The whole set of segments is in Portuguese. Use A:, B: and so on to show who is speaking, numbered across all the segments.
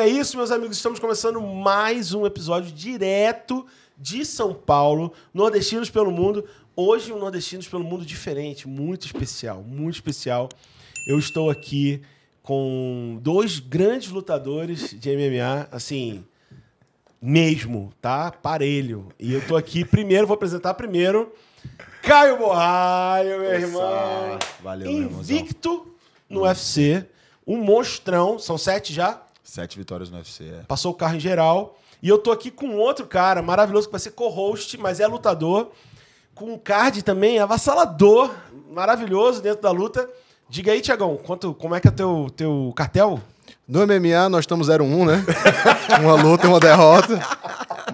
A: é isso, meus amigos. Estamos começando mais um episódio direto de São Paulo, Nordestinos pelo Mundo. Hoje, um Nordestinos pelo Mundo diferente, muito especial, muito especial. Eu estou aqui com dois grandes lutadores de MMA, assim, mesmo, tá? Parelho. E eu estou aqui primeiro, vou apresentar primeiro Caio Borraio, meu irmão. Valeu, Invicto meu no UFC. Um monstrão. São sete já? Sete vitórias no UFC. É. Passou o carro em geral. E eu tô aqui com outro cara maravilhoso que vai ser co-host, mas é lutador. Com um card também avassalador, maravilhoso dentro da luta. Diga aí, Tiagão, quanto, como é que é teu teu cartel? No MMA nós estamos 0-1, né?
B: uma luta e uma derrota.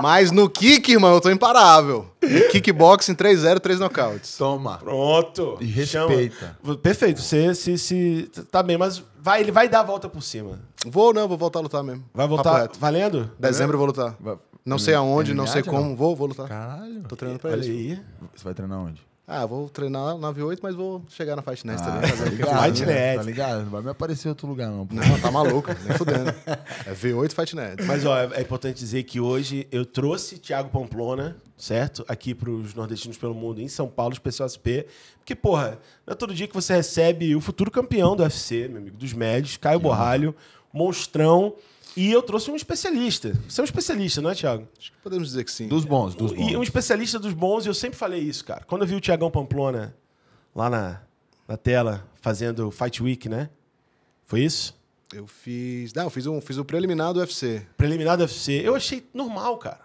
B: Mas no kick, irmão, eu tô imparável. Kickboxing
A: 3-0, 3 nocautes. Toma. Pronto. E respeita. Chama. Perfeito. Você se, se, tá bem, mas vai, ele vai dar a volta por cima. Vou não, vou voltar a lutar mesmo. Vai voltar
B: valendo? Dezembro eu vou lutar. Não sei aonde, é não sei como. Vou, vou lutar. Caralho. Tô treinando pra ele. isso. Você vai treinar onde? Ah, vou treinar V8, mas vou chegar na Fight Nest ah, também. Fazer tá ligado, Fight né? Tá
A: ligado? Não vai me aparecer em outro lugar, não. Não, tá maluco, nem fudendo. É V8 Fight Mas, ó, é, é importante dizer que hoje eu trouxe Thiago Pamplona, certo? Aqui pros Nordestinos pelo Mundo, em São Paulo, especial SP. Porque, porra, não é todo dia que você recebe o futuro campeão do UFC, meu amigo, dos médios, Caio Borralho, monstrão. E eu trouxe um especialista. Você é um especialista, não é, Thiago? Acho que podemos dizer que sim. Dos bons, dos bons. E um especialista dos bons, e eu sempre falei isso, cara. Quando eu vi o Tiagão Pamplona lá na, na tela fazendo Fight Week, né? Foi isso? Eu fiz. Não, eu fiz, um, fiz o preliminar do UFC. Preliminar do UFC. Eu achei normal, cara.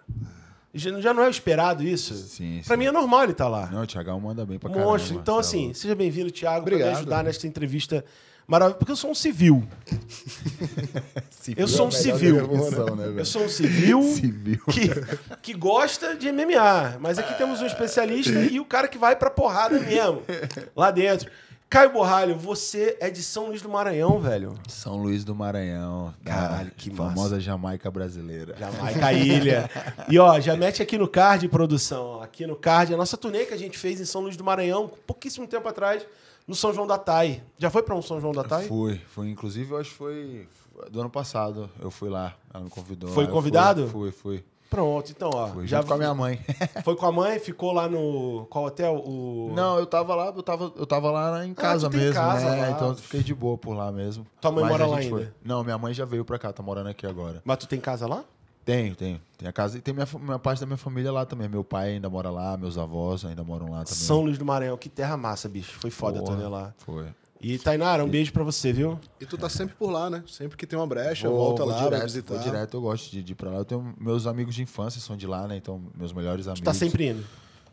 A: Já não é esperado isso? Sim, sim. Pra mim é normal ele estar tá lá. Não, o Thiagão manda bem pra caramba. Monstro. Então, assim, seja bem-vindo, Thiago, Obrigado. pra me ajudar nesta entrevista maravilhoso. Porque eu sou um civil. civil eu sou é um civil. né, eu sou um civil, civil. Que, que, gosta de MMA. Mas aqui temos um especialista e o cara que vai pra porrada mesmo. Lá dentro. Caio Borralho, você é de São Luís do Maranhão, velho. São Luís do Maranhão. Caralho, que famosa massa. Jamaica brasileira. Jamaica ilha. E ó, já mete aqui no card, produção. Ó, aqui no card, a nossa turnê que a gente fez em São Luís do Maranhão, pouquíssimo tempo atrás no São João da Tai. Já foi para um São João da Tai? Fui,
C: fui. Inclusive, eu acho que foi do ano passado. Eu fui lá, ela me convidou. Foi convidado? Fui, fui, fui.
A: Pronto, então, ó. já junto com a minha mãe. foi com a mãe, ficou lá no. Qual hotel? O... Não, eu tava lá, eu tava, eu tava lá em ah, casa ah, mesmo. Né? Casa, né? Lá. Então eu
C: fiquei de boa por lá mesmo. Tua mãe Mas mora lá ainda? Foi. Não, minha mãe já veio pra cá, tá morando aqui agora. Mas tu tem casa lá? Tenho, tenho. Tem a casa e tem minha, minha parte da minha família lá também. Meu pai ainda mora lá, meus avós
A: ainda moram lá também. São Luís do Maranhão, que terra massa, bicho. Foi foda Porra, a turnê lá. Foi. E Tainara, um e... beijo pra você, viu?
B: E tu tá sempre por lá, né? Sempre que tem uma brecha, vou, volta vou lá direto, visitar. Vou direto,
A: eu gosto de,
C: de ir pra lá. Eu tenho meus amigos de infância são de lá, né? Então, meus melhores amigos. Tu tá sempre indo?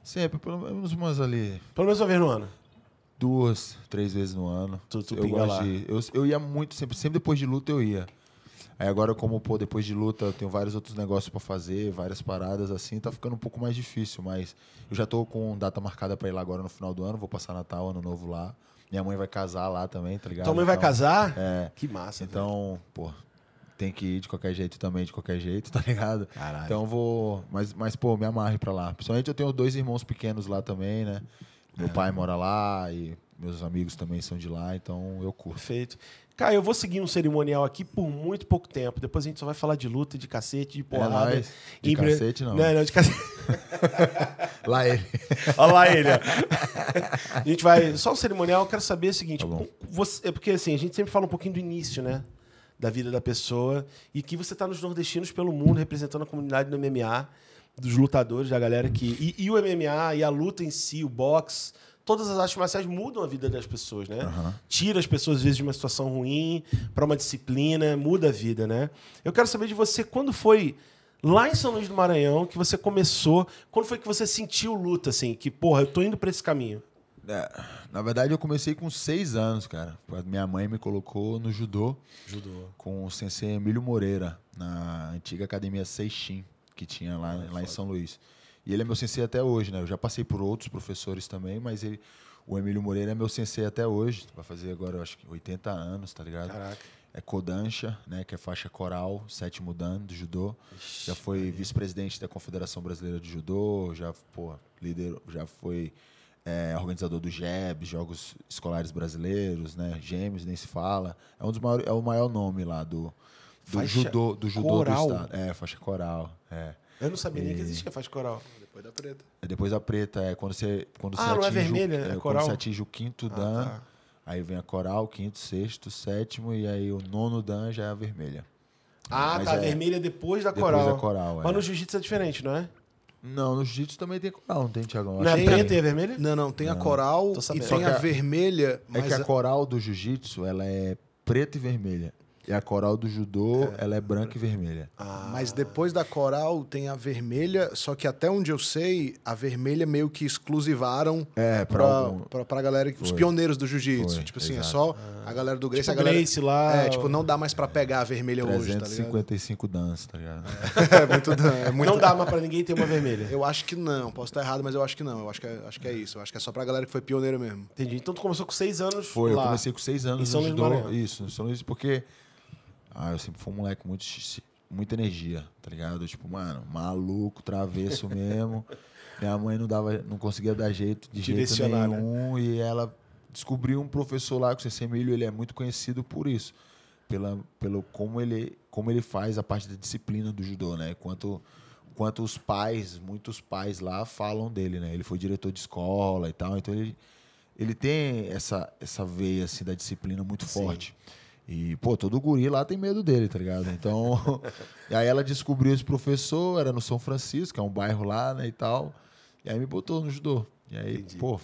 C: Sempre, pelo menos umas ali. Pelo menos uma vez no ano? Duas, três vezes no ano. Tu, tu eu lá. De, eu, eu ia muito, sempre, sempre depois de luta eu ia. Aí agora, como, pô, depois de luta, eu tenho vários outros negócios para fazer, várias paradas assim, tá ficando um pouco mais difícil, mas eu já tô com data marcada para ir lá agora no final do ano, vou passar Natal, Ano Novo lá. Minha mãe vai casar lá também, tá ligado? Tua mãe então, vai casar? É. Que massa. Então, velho. pô, tem que ir de qualquer jeito também, de qualquer jeito, tá ligado? Caralho. Então vou. Mas, mas pô, me amarre pra lá. Principalmente eu tenho dois irmãos pequenos lá também, né? Meu é. pai mora lá e meus amigos também são de lá, então eu curto.
A: Perfeito. Cara, eu vou seguir um cerimonial aqui por muito pouco tempo. Depois a gente só vai falar de luta, de cacete, de é porrada. É de cacete, não. Não, não, de cacete. lá ele. Olha lá ele. Ó. A gente vai. Só um cerimonial, eu quero saber o seguinte: tá você... é porque assim, a gente sempre fala um pouquinho do início, né? Da vida da pessoa. E que você está nos nordestinos pelo mundo, representando a comunidade do MMA, dos lutadores, da galera que. E, e o MMA, e a luta em si, o boxe todas as artes marciais mudam a vida das pessoas, né? Uhum. Tira as pessoas, às vezes, de uma situação ruim para uma disciplina, muda a vida, né? Eu quero saber de você, quando foi lá em São Luís do Maranhão que você começou, quando foi que você sentiu luta, assim, que, porra, eu tô indo para esse caminho? É, na verdade, eu comecei com seis anos, cara. Minha
C: mãe me colocou no judô. Judô. Com o sensei Emílio Moreira, na antiga Academia Seixin, que tinha lá, é, lá em São Luís. E ele é meu sensei até hoje, né? Eu já passei por outros professores também, mas ele, o Emílio Moreira é meu sensei até hoje. Vai fazer agora, acho que 80 anos, tá ligado? Caraca. É Kodansha, né? Que é faixa coral, sétimo dan do judô. Ixi, já foi vice-presidente da Confederação Brasileira de Judô, já, pô, líder, já foi é, organizador do JEB, Jogos Escolares Brasileiros, né? Gêmeos, nem se fala. É um dos maiores, é o maior nome lá do, do judô, do judô coral. do estado. É, faixa coral, é. Eu não sabia e... nem que existia
A: faixa coral. Depois da preta.
C: É depois da preta, é quando você, quando ah, você atinge. É vermelha, o, né? é, é coral. Quando você atinge o quinto ah, dan, tá. aí vem a coral, quinto, sexto, sétimo, e aí o nono dan já é a vermelha. Ah, Mas tá. É, a vermelha depois da depois coral. Depois da coral, é. Mas no é.
A: jiu-jitsu é diferente, não é? Não, no jiu-jitsu também tem coral, não tem, Tiagão? Não é preta e a vermelha? Não, não, tem não. a coral e tem a, a,
C: vermelha. É que a, a coral do jiu-jitsu, ela é preta e vermelha. E a coral do judô, é. ela é branca e vermelha. Ah.
A: Mas
B: depois da coral tem a vermelha, só que até onde eu sei, a vermelha meio que exclusivaram é, pra, algum... pra, pra galera, Foi. os pioneiros do jiu-jitsu. Tipo assim, é Exato. é só ah. a galera do Grace. Tipo, a galera, lá. É, tipo, não dá mais pra pegar a vermelha 355
C: hoje, tá ligado? tá
B: ligado? É, é muito dança. É Não dá mais pra ninguém ter uma vermelha. Eu acho que não, posso estar errado, mas eu acho que não. Eu acho que é, acho que é isso. Eu acho que é só pra galera que foi pioneira mesmo. Entendi. Então tu começou com seis anos. Foi, lá. eu comecei com seis anos. Em São Luís do Judô.
C: Isso, em São Luís, porque ah, eu sempre fui um moleque muito muita energia, tá ligado? Tipo, mano, maluco, travesso mesmo. Minha mãe não dava, não conseguia dar jeito de jeito né? nenhum né? e ela descobriu um professor lá que o CC ele é muito conhecido por isso, pela pelo como ele como ele faz a parte da disciplina do judô, né? Quanto quanto os pais, muitos pais lá falam dele, né? Ele foi diretor de escola e tal, então ele ele tem essa essa veia assim da disciplina muito Sim. forte. E, pô, todo guri lá tem medo dele, tá ligado? Então. e aí ela descobriu esse professor, era no São Francisco, que é um bairro lá, né, e tal. E aí me botou no judô. E aí, Entendi. pô.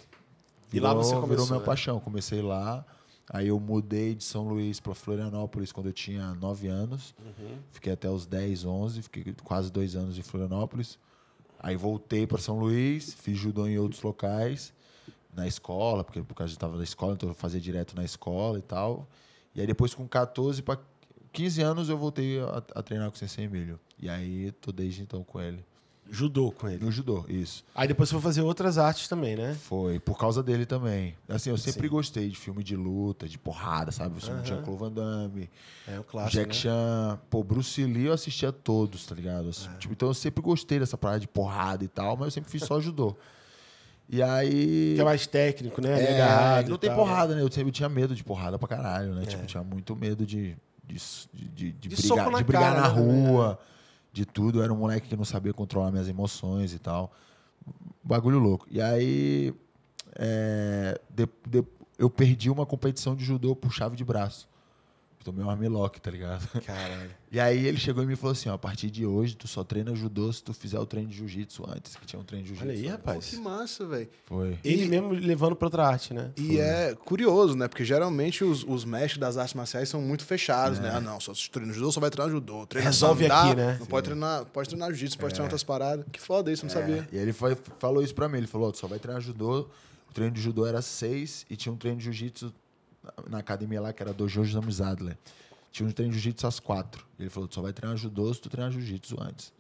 C: Virou, e lá você começou, virou minha né? paixão. Comecei lá. Aí eu mudei de São Luís para Florianópolis quando eu tinha 9 anos. Uhum. Fiquei até os 10, 11, fiquei quase dois anos em Florianópolis. Aí voltei para São Luís, fiz judô em outros locais, na escola, porque por causa de estava na escola, então eu fazia direto na escola e tal. E aí depois com 14 para 15 anos eu voltei a, a treinar com o Sensei Emílio. E aí tô desde então com ele. Judô com ele. No judô, isso. Aí depois você foi
A: fazer outras artes também, né?
C: Foi, por causa dele também. Assim, eu sempre Sim. gostei de filme de luta, de porrada, sabe? você não tinha de jean Van Damme.
A: É, o clássico, Jack né?
C: Chan. Pô, Bruce Lee eu assistia todos, tá ligado? Assim, é. tipo, então eu sempre gostei dessa parada de porrada e tal, mas eu sempre fiz só judô. E aí. Que é mais técnico, né? É, agarrado. Não tem tal, porrada, né? Eu, sempre, tinha medo de porrada pra caralho, né? Tipo, é. Tipo, tinha muito medo de. De, de, de, de brigar, na, de brigar cara, na né? rua, né? de tudo. Eu era um moleque que não sabia controlar minhas emoções e tal. Bagulho louco. E aí. É, de, eu perdi uma competição de judô por chave de braço. Tomei um armlock, tá ligado? Caralho. E aí ele chegou e me falou assim: ó, a partir de hoje tu só treina judô se tu fizer o treino de jiu-jitsu antes, que tinha um treino de jiu-jitsu. Olha aí, rapaz. Pô, que
B: massa, velho.
A: Foi. Ele e... mesmo
B: levando pra outra arte, né? E Foi. é curioso, né? Porque geralmente os, os mestres das artes marciais são muito fechados, né? é. né? Ah, não, só se treina judô, só vai treinar judô. Treina Resolve aqui, né? Não Sim. pode treinar, pode treinar jiu-jitsu, pode é. treinar outras paradas. Que foda isso, não é. sabia.
C: E ele foi, falou isso pra mim: ele falou, ó, tu só vai treinar judô. O treino de judô era seis e tinha um treino de jiu-jitsu na academia lá, que era do Jojo Zamizadler. Tinha um treino de jiu-jitsu às quatro. Ele falou, tu só vai treinar judô se tu treinar jiu-jitsu antes.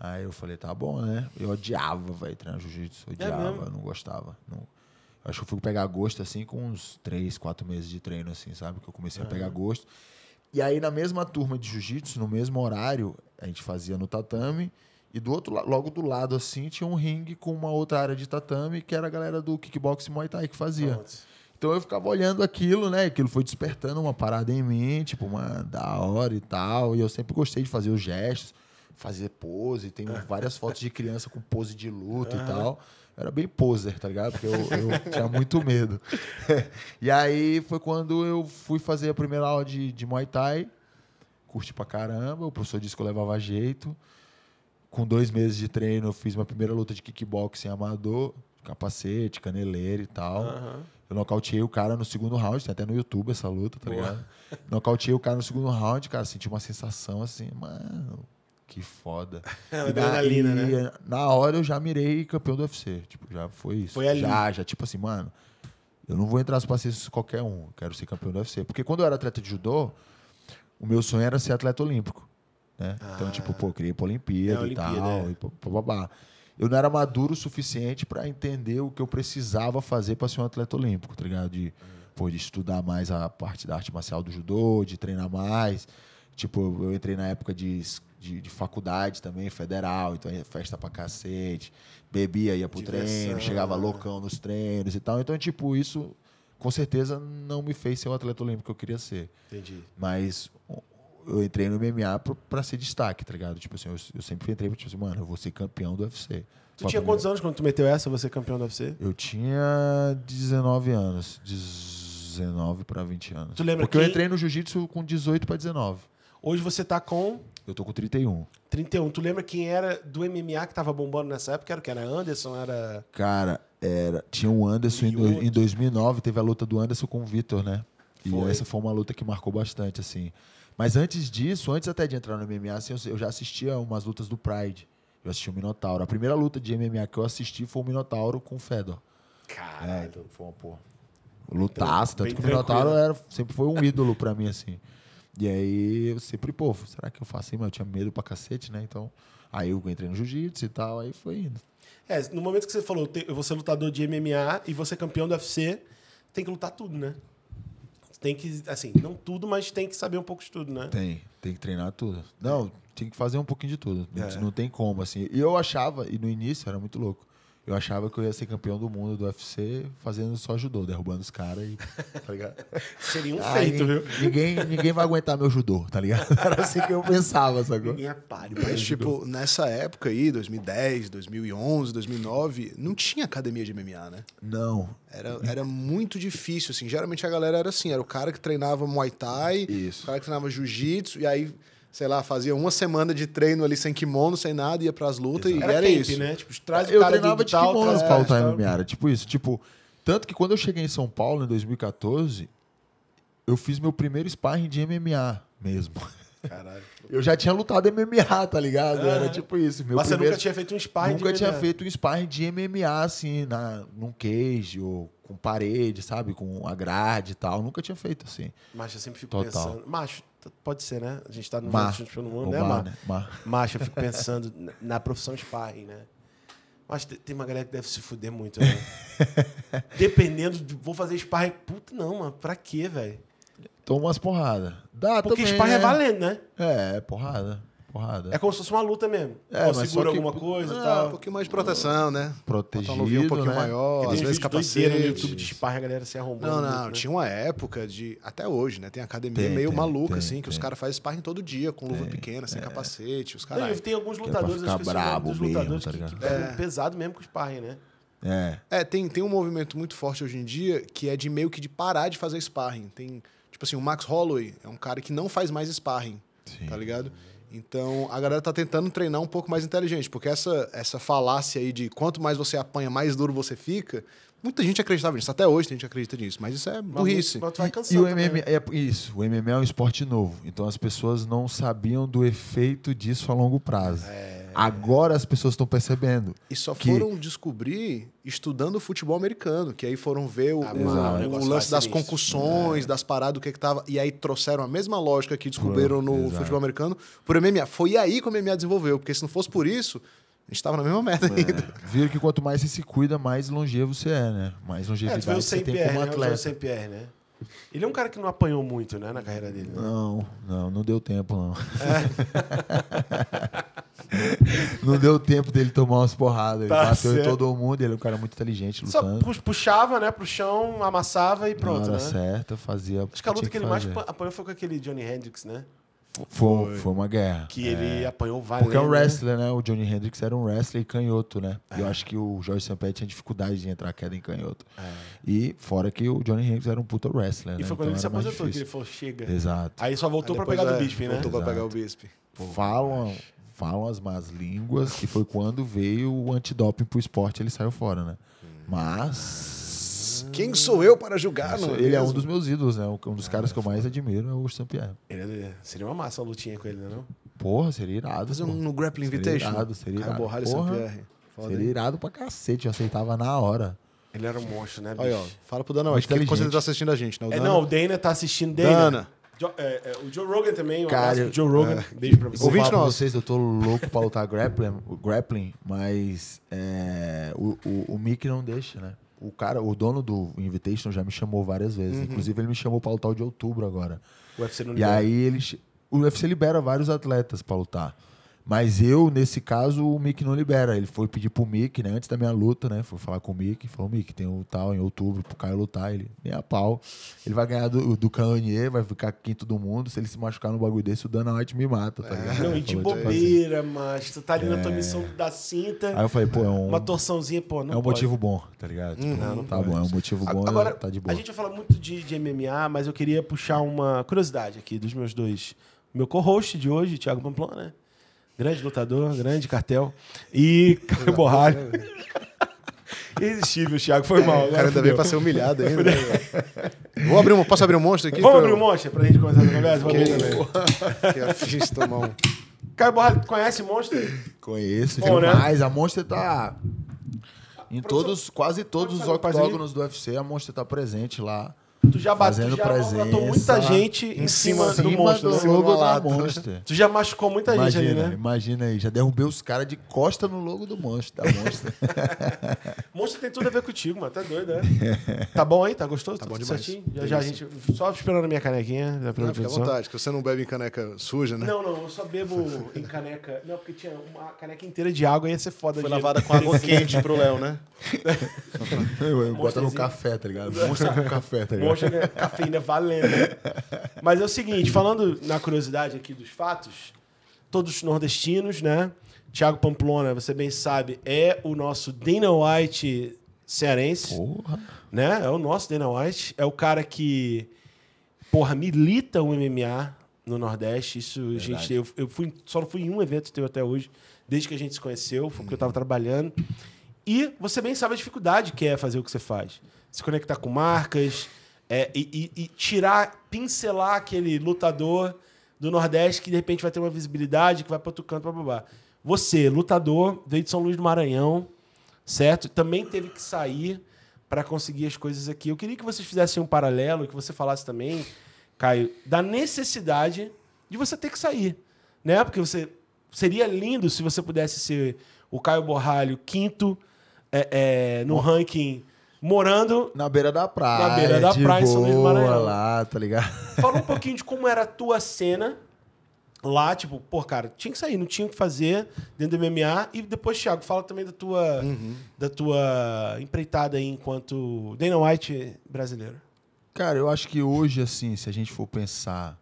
C: Aí eu falei, tá bom, né? Eu odiava, velho, treinar jiu-jitsu. É odiava, é não gostava. Não... Acho que eu fui pegar gosto, assim, com uns três, quatro meses de treino, assim, sabe? Que eu comecei a pegar gosto. E aí, na mesma turma de jiu-jitsu, no mesmo horário, a gente fazia no tatame. E do outro logo do lado, assim, tinha um ringue com uma outra área de tatame, que era a galera do kickbox e muay thai que fazia. Nossa. Então eu ficava olhando aquilo, né? Aquilo foi despertando uma parada em mim, tipo, mano, da hora e tal. E eu sempre gostei de fazer os gestos, fazer pose. Tem é. várias fotos de criança com pose de luta e tal. Eu era bem poser, tá ligado? Porque eu, eu tinha muito medo. e aí foi quando eu fui fazer a primeira aula de, de Muay Thai. Curti pra caramba. O professor disse que eu levava jeito. Com dois meses de treino, eu fiz uma primeira luta de kickboxing amador capacete, caneleira e tal. Uhum. Eu nocauteei o cara no segundo round, tem até no YouTube essa luta, tá Boa. ligado? Nocauteei o cara no segundo round, cara, senti uma sensação assim, mano, que foda. É, adrenalina, né? Na hora eu já mirei campeão do UFC, tipo, já foi isso. Foi ali. Já, já, tipo assim, mano, eu não vou entrar nos passeios qualquer um, quero ser campeão do UFC. Porque quando eu era atleta de judô, o meu sonho era ser atleta olímpico, né? Então, ah. Então, tipo, pô, eu queria pra Olimpíada, é, Olimpíada e tal, é. e babá eu não era maduro o suficiente para entender o que eu precisava fazer para ser um atleta olímpico, tá ligado? De, pô, de estudar mais a parte da arte marcial do judô, de treinar mais. Tipo, eu entrei na época de, de, de faculdade também, federal, então festa pra cacete, bebia, ia pro Diversão, treino, chegava né? loucão nos treinos e tal. Então, tipo, isso com certeza não me fez ser o atleta olímpico que eu queria ser. Entendi. Mas eu entrei no MMA para ser destaque, tá ligado? Tipo assim, eu, eu sempre entrei tipo assim, mano, eu vou ser campeão do UFC. Tu tinha quantos
A: anos quando tu meteu essa, você campeão do UFC?
C: Eu tinha 19 anos. 19 para 20 anos. Tu lembra Porque quem... eu entrei
A: no jiu-jitsu com 18 para 19. Hoje você tá com. Eu tô com 31. 31. Tu lembra quem era do MMA que tava bombando nessa época? Era o que? Era Anderson? Era. Cara,
C: era. Tinha o um Anderson em, em 2009, teve a luta do Anderson com o Vitor, né? E foi. essa foi uma luta que marcou bastante, assim. Mas antes disso, antes até de entrar no MMA, assim, eu já assistia umas lutas do Pride. Eu assisti o Minotauro. A primeira luta de MMA que eu assisti foi o Minotauro com o Fedor. Caralho, é, foi uma porra. Lutasse, tanto que o Minotauro era, sempre foi um ídolo pra mim, assim. E aí eu sempre, pô, será que eu faço assim? Mas eu tinha medo pra cacete,
A: né? Então, aí eu entrei no jiu-jitsu e tal, aí foi indo. É, no momento que você falou, eu vou ser é lutador de MMA e você é campeão do UFC, tem que lutar tudo, né? tem que, assim, não tudo, mas tem que saber um pouco de tudo, né?
C: Tem, tem que treinar tudo. Não, tem que fazer um pouquinho de tudo. É. Não tem como, assim. E eu achava, e no início era muito louco. Eu achava que eu ia ser campeão do mundo do UFC fazendo só judô, derrubando os caras e.
A: Tá ligado? Seria um feito, viu?
C: Ninguém, ninguém vai aguentar meu judô, tá ligado?
B: Era assim que eu pensava, sacou? Ninguém é páreo. Mas, tipo, judô. nessa época aí, 2010, 2011, 2009, não tinha academia de MMA, né? Não. Era, era muito difícil, assim. Geralmente a galera era assim, era o cara que treinava Muay Thai, Isso. o cara que treinava Jiu-Jitsu, e aí sei lá, fazia uma semana de treino ali sem kimono, sem nada, ia pras lutas Exato. e era, era camp, isso. Né? Tipo, traz eu o cara treinava de, é, de kimono
C: traz, pra o MMA, era tipo isso, tipo, tanto que quando eu cheguei em São Paulo em 2014, eu fiz meu primeiro sparring de MMA mesmo. Caralho. Eu já tinha lutado MMA, tá ligado? É. Era tipo isso. Meu Mas primeiro... você nunca tinha feito um sparring Nunca de tinha feito um sparring de MMA, assim, na, num cage ou com parede, sabe? Com a grade e tal. Nunca tinha feito assim.
A: Macho, eu sempre fico Total. pensando. Macho, Pode ser, né? A gente está no mar. Juntos mundo, né, mar, Né? Mar. eu fico pensando na profissão sparring, né? Mas tem uma galera que deve se fuder muito, né? Dependendo de. Vou fazer sparring. Puta, não, mano. Pra quê, velho?
C: Toma umas porradas. Dá Porque também, sparring é né? valendo, né? É, é porrada porrada. É como
A: se
B: fosse uma luta mesmo. É, Ou segura que, alguma coisa e é, tal. Um pouquinho mais de proteção, né?
C: Protegido, um, pouquinho né? maior, às vezes capacete. no YouTube
B: de esparra, a galera se arrombando. Não, não, muito, né? tinha uma época de... Até hoje, né? Tem academia tem, meio tem, maluca, tem, assim, que os caras fazem sparring todo dia, com luva pequena, sem é. capacete, os caras... Tem alguns
C: é lutadores, acho que brabo dos lutadores mesmo, tá que, é, é.
B: pesado mesmo com sparring, né? É. É, tem, tem um movimento muito forte hoje em dia que é de meio que de parar de fazer sparring. Tem, tipo assim, o Max Holloway é um cara que não faz mais sparring, Sim. tá ligado? Então, a galera tá tentando treinar um pouco mais inteligente, porque essa, essa falácia aí de quanto mais você apanha, mais duro você fica, muita gente acreditava nisso. Até hoje tem gente acredita nisso, mas isso é burrice. Mas, mas e, e o MMA né? é
C: isso, o MMA é um esporte novo. Então as pessoas não sabiam do efeito disso a longo prazo. É. Agora as pessoas estão percebendo. E só que... foram
B: descobrir estudando o futebol americano, que aí foram ver o, ah, é o, o, lance das concussões, é. das paradas, o que que tava. E aí trouxeram a mesma lógica que descobriram no exato. futebol americano por MMA. Foi aí que o MMA desenvolveu, porque se não fosse por isso, a gente tava na mesma merda é. ainda.
C: Viram que quanto mais você se cuida, mais longevo você é, né? Mais longevidade é, você tem como né? atleta. O
A: CPR, né? Ele é um cara que não apanhou muito, né, na carreira dele. Né?
C: Não, não, não deu tempo, não. É. não deu tempo dele tomar umas porradas. Tá ele bateu certo. em todo mundo, ele é um cara muito inteligente, lutando.
A: Só puxava, né, pro chão, amassava e pronto, né? Certo,
C: fazia... Acho que a luta que, que ele fazer. mais
A: apanhou foi com aquele Johnny Hendricks, né?
C: Foi, foi uma guerra. Que é. ele apanhou valendo. Porque é um né? wrestler, né? O Johnny Hendrix era um wrestler e canhoto, né? É. Eu acho que o Jorge Sampaio tinha dificuldade de entrar queda em canhoto. É. E fora que o Johnny Hendrix era um puta wrestler, e né? E foi quando então ele se aposentou que ele falou,
B: chega. Exato. Aí só voltou para pegar do é, Bispe, né? Voltou para pegar o Bispe.
C: Falam, falam
B: as más línguas
C: que foi quando veio o antidoping pro esporte ele saiu fora, né? Hum. Mas
A: quem sou eu para julgar? Isso, não é ele mesmo? é um dos
C: meus ídolos, né? Um dos ah, caras que eu é. mais admiro é o Urso Pierre.
A: É, seria uma massa uma lutinha com ele, não né, Não?
C: Porra, seria irado. Fazer um no Grappling seria Irado, seria irado. Porra, Pierre. seria irado pra cacete, eu aceitava na hora.
A: Ele era um monstro, né? Bicho? Aí, ó, fala pro Dana, acho que ele tá assistindo a gente, né? O Dana... É, não, o Dana tá assistindo Dana. Dana. Jo, é, é, o Joe Rogan também, O Cara, Joe Rogan. É. Beijo pra você.
C: Ouvinte nosso. vocês, eu tô louco pra lutar grappling, grappling mas é, o, o, o Mick não deixa, né? o cara, o dono do Invitation já me chamou várias vezes. Uhum. Inclusive, ele me chamou pra lutar o de outubro agora.
B: O UFC não libera. E aí
C: eles. O UFC libera vários atletas pra lutar. Mas eu, nesse caso, o Mick não libera. Ele foi pedir pro Mick, né? Antes da minha luta, né? Foi falar com o Mick. Falou, Mick, tem o um tal em outubro pro Caio lutar. Ele, nem a pau. Ele vai ganhar do, do Kanye, vai ficar quinto do mundo. Se ele se machucar no bagulho desse, o Dana White me mata, tá é. ligado? É. Não, e de bobeira, tipo
A: assim. mas tu tá ali é. na tua é. missão da cinta. Aí eu falei, pô,
C: é um... Uma torçãozinha, pô, não É um pode. motivo bom,
A: tá ligado? Tipo, não, uhum. não tá pode.
C: bom, é um motivo bom, Agora, tá de boa. A gente vai
A: falar muito de, de MMA, mas eu queria puxar uma curiosidade aqui dos meus dois... Meu co-host de hoje, Thiago Pamplona, né? grande lutador, grande cartel. E Caio Borralho. Né? Irresistível, Thiago. Foi mal. É, o cara ainda veio pra ser humilhado ainda. Né, Vou abrir um, posso abrir um monstro aqui? Vamos pra... abrir um monstro pra gente começar a conversa? Vamos Que Eu fiz tomar um. Caio Borralho, conhece monstro?
C: Conheço, Bom, demais. Né? A monstro tá... Em todos, quase todos os octógonos do UFC, a monstro tá presente lá. Tu já bateu, já matou muita gente em, cima, cima, do monstro. É do, logo do monstro. Tu já machucou muita imagina, gente ali, né? Imagina aí, já derrubei os caras de costa no logo do monstro, da monstro.
A: monstro tem tudo a ver contigo, mano. Tá doido, né?
B: Tá bom aí? Tá gostoso? Tá, bom demais. Certinho? Já, já a gente. Só esperando a minha canequinha da produção. Fica à vontade, que você não bebe em caneca suja, né? Não,
A: não, eu só bebo em caneca. Não, porque tinha uma caneca inteira de água e ia ser foda Foi de... lavada com água quente pro Léo, né? Bota no café, tá ligado? Mostra com café, tá ligado? hoje cafeína valendo. Mas é o seguinte, falando na curiosidade aqui dos fatos, todos nordestinos, né? Tiago Pamplona, você bem sabe, é o nosso Dana White cearense. Porra. Né? É o nosso Dana White. É o cara que, porra, milita o MMA no Nordeste. Isso, Verdade. gente, eu, eu fui, só não fui em um evento teu até hoje, desde que a gente se conheceu, foi porque eu estava uhum. trabalhando. E você bem sabe a dificuldade que é fazer o que você faz. Se conectar com marcas, é, e, e, e, tirar, pincelar aquele lutador do Nordeste que de repente vai ter uma visibilidade, que vai para outro canto, babá. Você, lutador, veio de São Luís do Maranhão, certo? Também teve que sair para conseguir as coisas aqui. Eu queria que vocês fizessem um paralelo, que você falasse também, Caio, da necessidade de você ter que sair, né? Porque você seria lindo se você pudesse ser o Caio Borralho quinto é, é, no ranking morando. Na beira da praia. Na beira da praia, em São Luís do Maranhão.
C: lá, tá ligado?
A: Fala um pouquinho de como era a tua cena lá, tipo, pô, cara, tinha que sair, não tinha o que fazer dentro do MMA. E depois, Thiago, fala também da tua, uhum. da tua empreitada aí enquanto Dana White brasileiro.
C: Cara, eu acho que hoje, assim, se a gente for pensar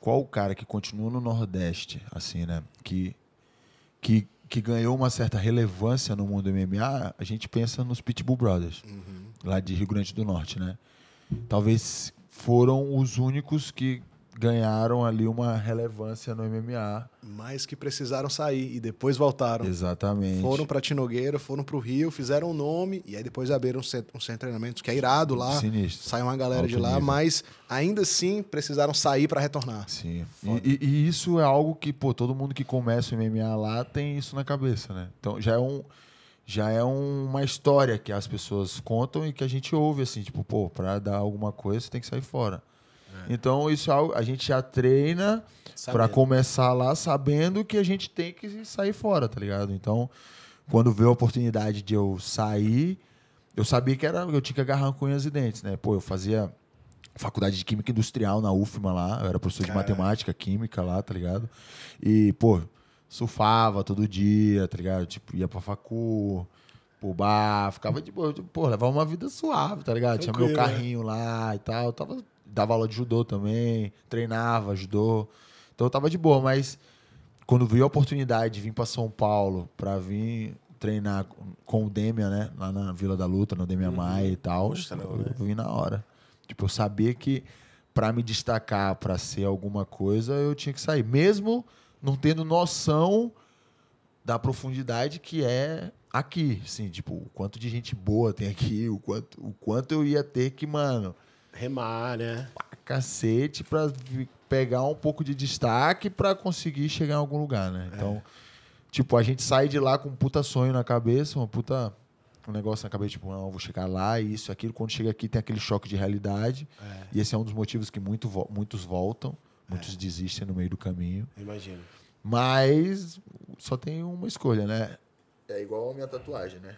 C: qual o cara que continua no Nordeste, assim, né, que, que que ganhou uma certa relevância no mundo MMA, a gente pensa nos Pitbull Brothers, uhum. lá de Rio Grande do Norte, né? Talvez foram os únicos
B: que ganharam ali uma
C: relevância
B: no MMA. Mas que precisaram sair e depois voltaram. Exatamente. Foram para Tinogueira, foram para o Rio, fizeram o um nome e aí depois abriram um centro, um centro de treinamento que é irado lá. Sinistro. Saiu uma galera Alto de lá, nível. mas ainda assim precisaram sair para retornar. Sim.
C: E, e, isso é algo que, pô, todo mundo que começa o MMA lá tem isso na cabeça, né? Então já é um já é uma história que as pessoas contam e que a gente ouve assim, tipo, pô, para dar alguma coisa você tem que sair fora. É. Então, isso é a gente já treina para começar lá sabendo que a gente tem que sair fora, tá ligado? Então, quando veio a oportunidade de eu sair, eu sabia que era eu tinha que agarrar unhas e dentes, né? Pô, eu fazia faculdade de Química Industrial na UFMA lá, eu era professor de matemática, química lá, tá ligado? E, pô, surfava todo dia, tá ligado? Tipo, ia pra facu, pro bar, ficava de boa, tipo, pô, levava uma vida suave, tá ligado? Tranquilo, tinha meu né? carrinho né? lá e tal, tava dava aula de judô também, treinava judô. Então eu tava de boa, mas quando vi a oportunidade de vir para São Paulo para vir treinar com o Demian, né? Lá na Vila da Luta, no Demian uhum. Maia e tal, Poxa, tá eu, vim na hora. Tipo, eu sabia que para me destacar, para ser alguma coisa, eu tinha que sair. Mesmo não tendo noção da profundidade que é aqui, sim tipo, o quanto de gente boa tem aqui, o quanto, o quanto eu ia ter que, mano, Remar, né? Pra cacete, pra pegar um pouco de destaque para conseguir chegar em algum lugar, né? É. Então, é. tipo, a gente sai de lá com um puta sonho na cabeça, uma puta um negócio na cabeça, tipo, não, vou chegar lá, isso, aquilo. Quando chega aqui, tem aquele choque de realidade. É. E esse é um dos motivos que muito, muitos voltam, muitos é. desistem no meio do caminho. Imagino. Mas só tem uma escolha, né? É igual a minha tatuagem, né?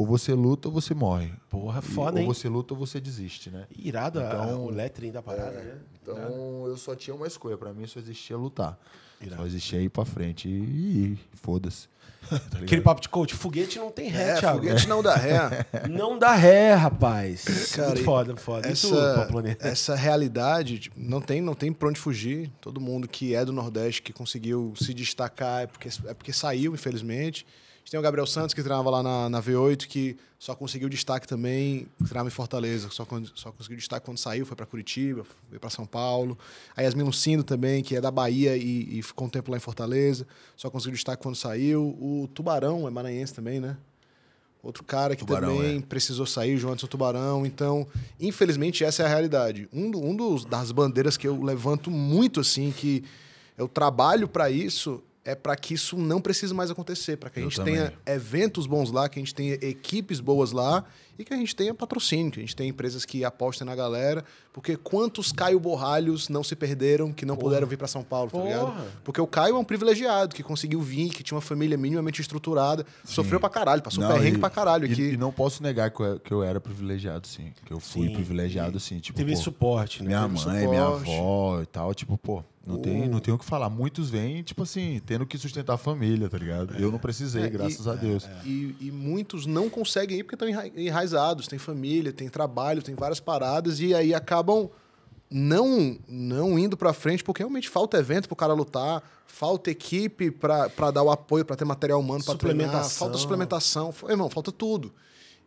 C: ou você luta ou você morre. Porra, foda, e, hein? Ou você luta ou você desiste, né? Irado então, a, o lettering da parada, é, né? Então Irado. eu só tinha uma escolha. Pra mim só existia lutar. Irado. Só existia ir pra frente
B: e,
C: e foda-se.
B: Tá Aquele papo de coach, foguete
A: não tem ré, é, Thiago. Foguete não dá ré. não dá ré, rapaz. Cara, muito foda, foda. Essa, tudo, essa
B: realidade tipo, não tem, não tem pra onde fugir. Todo mundo que é do Nordeste, que conseguiu se destacar, é porque, é porque saiu, infelizmente tem o Gabriel Santos, que treinava lá na, na V8, que só conseguiu destaque também, treinava em Fortaleza, só, só conseguiu destaque quando saiu, foi para Curitiba, veio para São Paulo. A Yasmin Lucindo também, que é da Bahia e, e ficou um tempo lá em Fortaleza, só conseguiu destaque quando saiu. O Tubarão é maranhense também, né? Outro cara que Tubarão, também é. precisou sair, João Anderson Tubarão. Então, infelizmente, essa é a realidade. Um, um dos, das bandeiras que eu levanto muito, assim, que eu trabalho para isso, é para que isso não precise mais acontecer, para que a gente tenha eventos bons lá, que a gente tenha equipes boas lá e que a gente tenha patrocínio, que a gente tenha empresas que apostem na galera, porque quantos Caio Borralhos não se perderam, que não Porra. puderam vir para São Paulo, tá Porra. ligado? Porque o Caio é um privilegiado que conseguiu vir, que tinha uma família minimamente estruturada, sim. sofreu pra caralho, passou não, perrengue e, pra caralho aqui. E, e, não posso
C: negar que eu, é, que eu era privilegiado, sim. Que eu fui sim. privilegiado, sim. Tipo, teve pô, suporte, né? Minha teve mãe, suporte. minha avó e tal, tipo, pô, não, tem, não tem o que falar. Muitos vêm, tipo assim, tendo que sustentar a família, tá ligado? É. Eu não precisei, é, graças e, a é, Deus. É,
B: e, e, muitos não conseguem ir porque estão enra pesados, têm família, têm trabalho, têm várias paradas e aí acabam não não indo para frente porque realmente falta evento para o cara lutar, falta equipe para dar o apoio, para ter material humano para treinar, falta suplementação, irmão, falta tudo.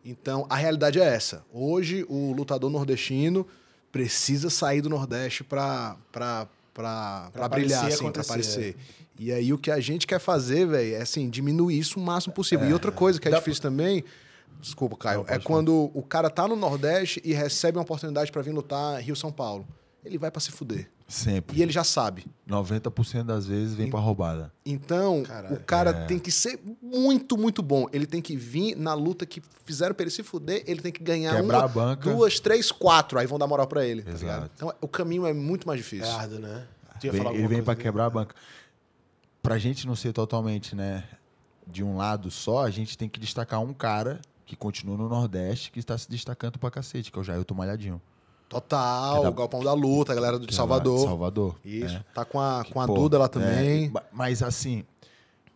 B: Então, a realidade é essa. Hoje o lutador nordestino precisa sair do Nordeste para para brilhar, assim, para aparecer. E aí o que a gente quer fazer, velho, é assim, diminuir isso o máximo possível. É, e outra coisa que é difícil pra... também Desculpa, Caio. Não, é falar. quando o cara tá no Nordeste e recebe uma oportunidade para vir lutar Rio-São Paulo. Ele vai para se fuder.
C: Sempre. E ele já sabe. 90% das vezes vem para roubada.
B: Então, Caralho. o cara é. tem que ser muito, muito bom. Ele tem que vir na luta que fizeram para ele se fuder, ele tem que ganhar Quebrar uma, a banca. duas, três, quatro. Aí vão dar moral para ele. Tá então, o caminho é muito mais difícil. É né? Vem, ele vem para quebrar
C: a banca. Pra gente não ser totalmente, né, de um lado só, a gente tem que destacar um cara que continua no Nordeste, que está se destacando pra cacete, que é o Jailton Malhadinho.
B: Total, é da... o Galpão da Luta, a galera do de é Salvador. De
C: Salvador. Isso. É.
B: Tá com a, com a pô, Duda lá também. É, mas assim,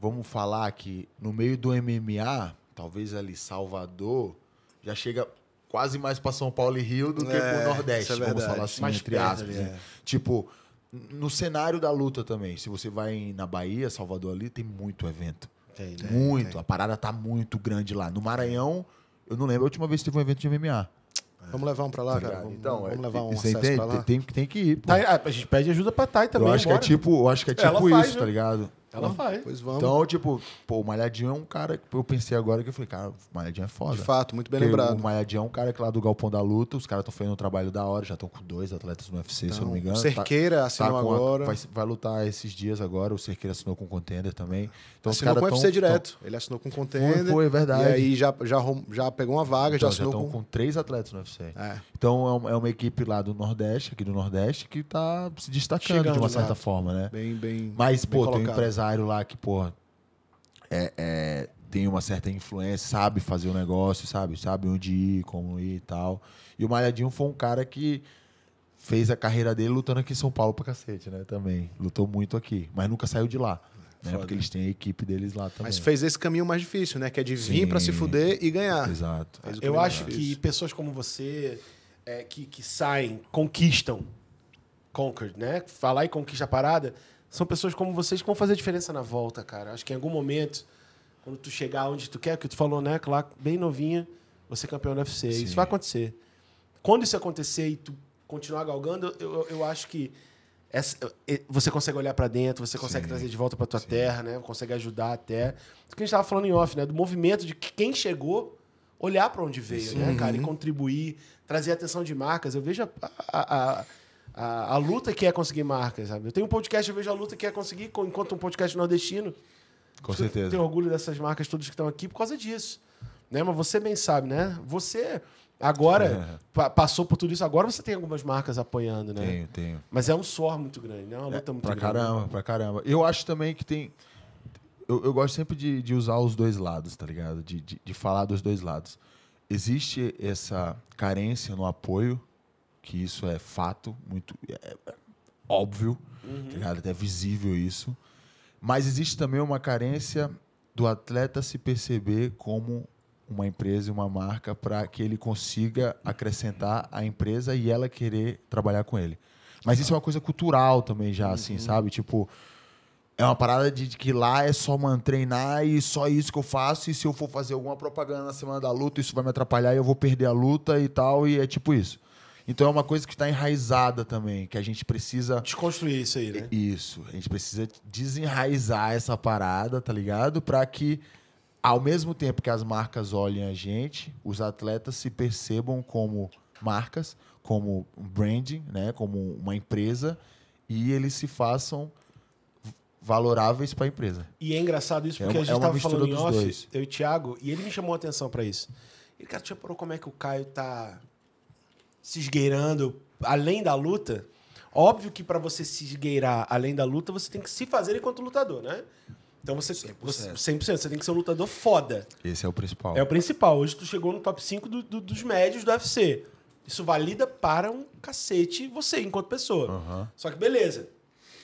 C: vamos falar que no meio do MMA, talvez ali Salvador, já chega quase mais para São Paulo e Rio do que é, pro é Nordeste, vamos falar assim, mais entre aspas. Né? Tipo, no cenário da luta também, se você vai na Bahia, Salvador ali, tem muito evento.
B: Tem, muito.
C: Tem. A parada tá muito grande lá. No Maranhão, eu não lembro a última vez que teve um evento de MMA.
B: É. Vamos levar um pra lá, tá cara. Vamos, então, vamos é, levar um acesso tem, pra lá. Tem, tem que ir. Pô. Tá, é, a gente pede ajuda pra Thay também. Eu acho embora. que é tipo, eu acho que é tipo isso, né? tá ligado?
C: Ela faz. Pois vamos. Então, tipo, pô, o Malhadinho é um cara que eu pensei agora que eu falei, cara, o Malhadinho é foda. De fato, muito bem Porque lembrado. O Malhadinho é um cara que lá do Galpão da Luta, os caras estão fazendo um trabalho da hora, já estão com dois atletas no UFC, então, se eu não então, me engano. O tá Cerqueira tá assinou tá agora. A, vai, vai, lutar esses dias agora, o Cerqueira assinou com o Contender também. Então, assinou os com o UFC tão, direto.
B: Tão... Ele assinou com o Contender. Foi, foi, é verdade. E aí já, já, já pegou uma vaga, então, já assinou já com... com três atletas no UFC. É.
C: Então é uma, é uma, equipe lá do Nordeste, aqui do Nordeste, que está se destacando Chegando, de uma certa né? forma, né? Bem, bem. Mas, pô, colocado. tem empresário lá que, porra, é, é, tem uma certa influência, sabe fazer o um negócio, sabe? Sabe onde ir, como ir e tal. E o Malhadinho foi um cara que fez a carreira dele lutando aqui em São Paulo pra cacete, né? Também. Lutou muito aqui, mas nunca saiu de lá. Né? Porque eles têm
B: a equipe deles lá também. Mas fez esse caminho mais difícil, né? Que é de vir para se fuder e ganhar. Exato. Eu acho que
A: pessoas como você, é, que, que saem, conquistam, conquered, né? Falar e conquista a parada, são pessoas como vocês que vão fazer diferença na volta, cara. Acho que em algum momento, quando tu chegar onde tu quer, que tu falou, né, lá bem novinha, você é campeão da UFC. Sim. Isso vai acontecer. Quando isso acontecer e tu continuar galgando, eu, eu, eu acho que essa, você consegue olhar para dentro, você consegue Sim. trazer de volta para tua Sim. terra, né? Consegue ajudar até. O que a gente estava falando em off, né? Do movimento de quem chegou olhar para onde veio, né, cara? E contribuir, trazer atenção de marcas. Eu vejo a, a, a a, a, luta que é conseguir marcas, sabe? Eu tenho um podcast, eu vejo a luta que é conseguir, enquanto um podcast nordestino.
C: Com certeza. Eu tenho
A: orgulho dessas marcas todas que estão aqui por causa disso. Né? Mas você bem sabe, né? Você agora é. pa passou por tudo isso, agora você tem algumas marcas apoiando, né? Tenho, tenho. Mas é um suor muito grande, né? É uma é, luta é, muito pra grande. Pra caramba, pra caramba. Eu acho também que tem.
C: Eu, eu gosto sempre de, de, usar os dois lados, tá ligado? De, de, de falar dos dois lados. Existe essa carência no apoio que isso é fato, muito é, é óbvio, tá uhum. tá até visível isso. Mas existe também uma carência do atleta se perceber como uma empresa e uma marca para que ele consiga acrescentar a empresa e ela querer trabalhar com ele. Mas isso é uma coisa cultural também já, assim, uhum. sabe? Tipo, é uma parada de, de que lá é só man treinar e só isso que eu faço. E se eu for fazer alguma propaganda na semana da luta, isso vai me atrapalhar e eu vou perder a luta e tal. E é tipo isso. Então é uma coisa que está enraizada também, que a gente precisa. Desconstruir isso aí, né? Isso. A gente precisa desenraizar essa parada, tá ligado? Para que, ao mesmo tempo que as marcas olhem a gente, os atletas se percebam como marcas, como branding, né? como uma empresa, e eles se façam valoráveis para a empresa. E é engraçado isso, é porque é, a gente estava é falando em off, dois.
A: eu e o Thiago, e ele me chamou a atenção para isso. Ele, cara, já parou como é que o Caio tá se esgueirando além da luta, óbvio que para você se esgueirar além da luta, você tem que se fazer enquanto lutador, né? Então você 100%. você 100%, você tem que ser um lutador foda.
C: Esse é o principal. É o
A: principal. Hoje tu chegou no top 5 do, do, dos médios do UFC. Isso valida para um cacete você, enquanto pessoa. Uhum. Só que beleza,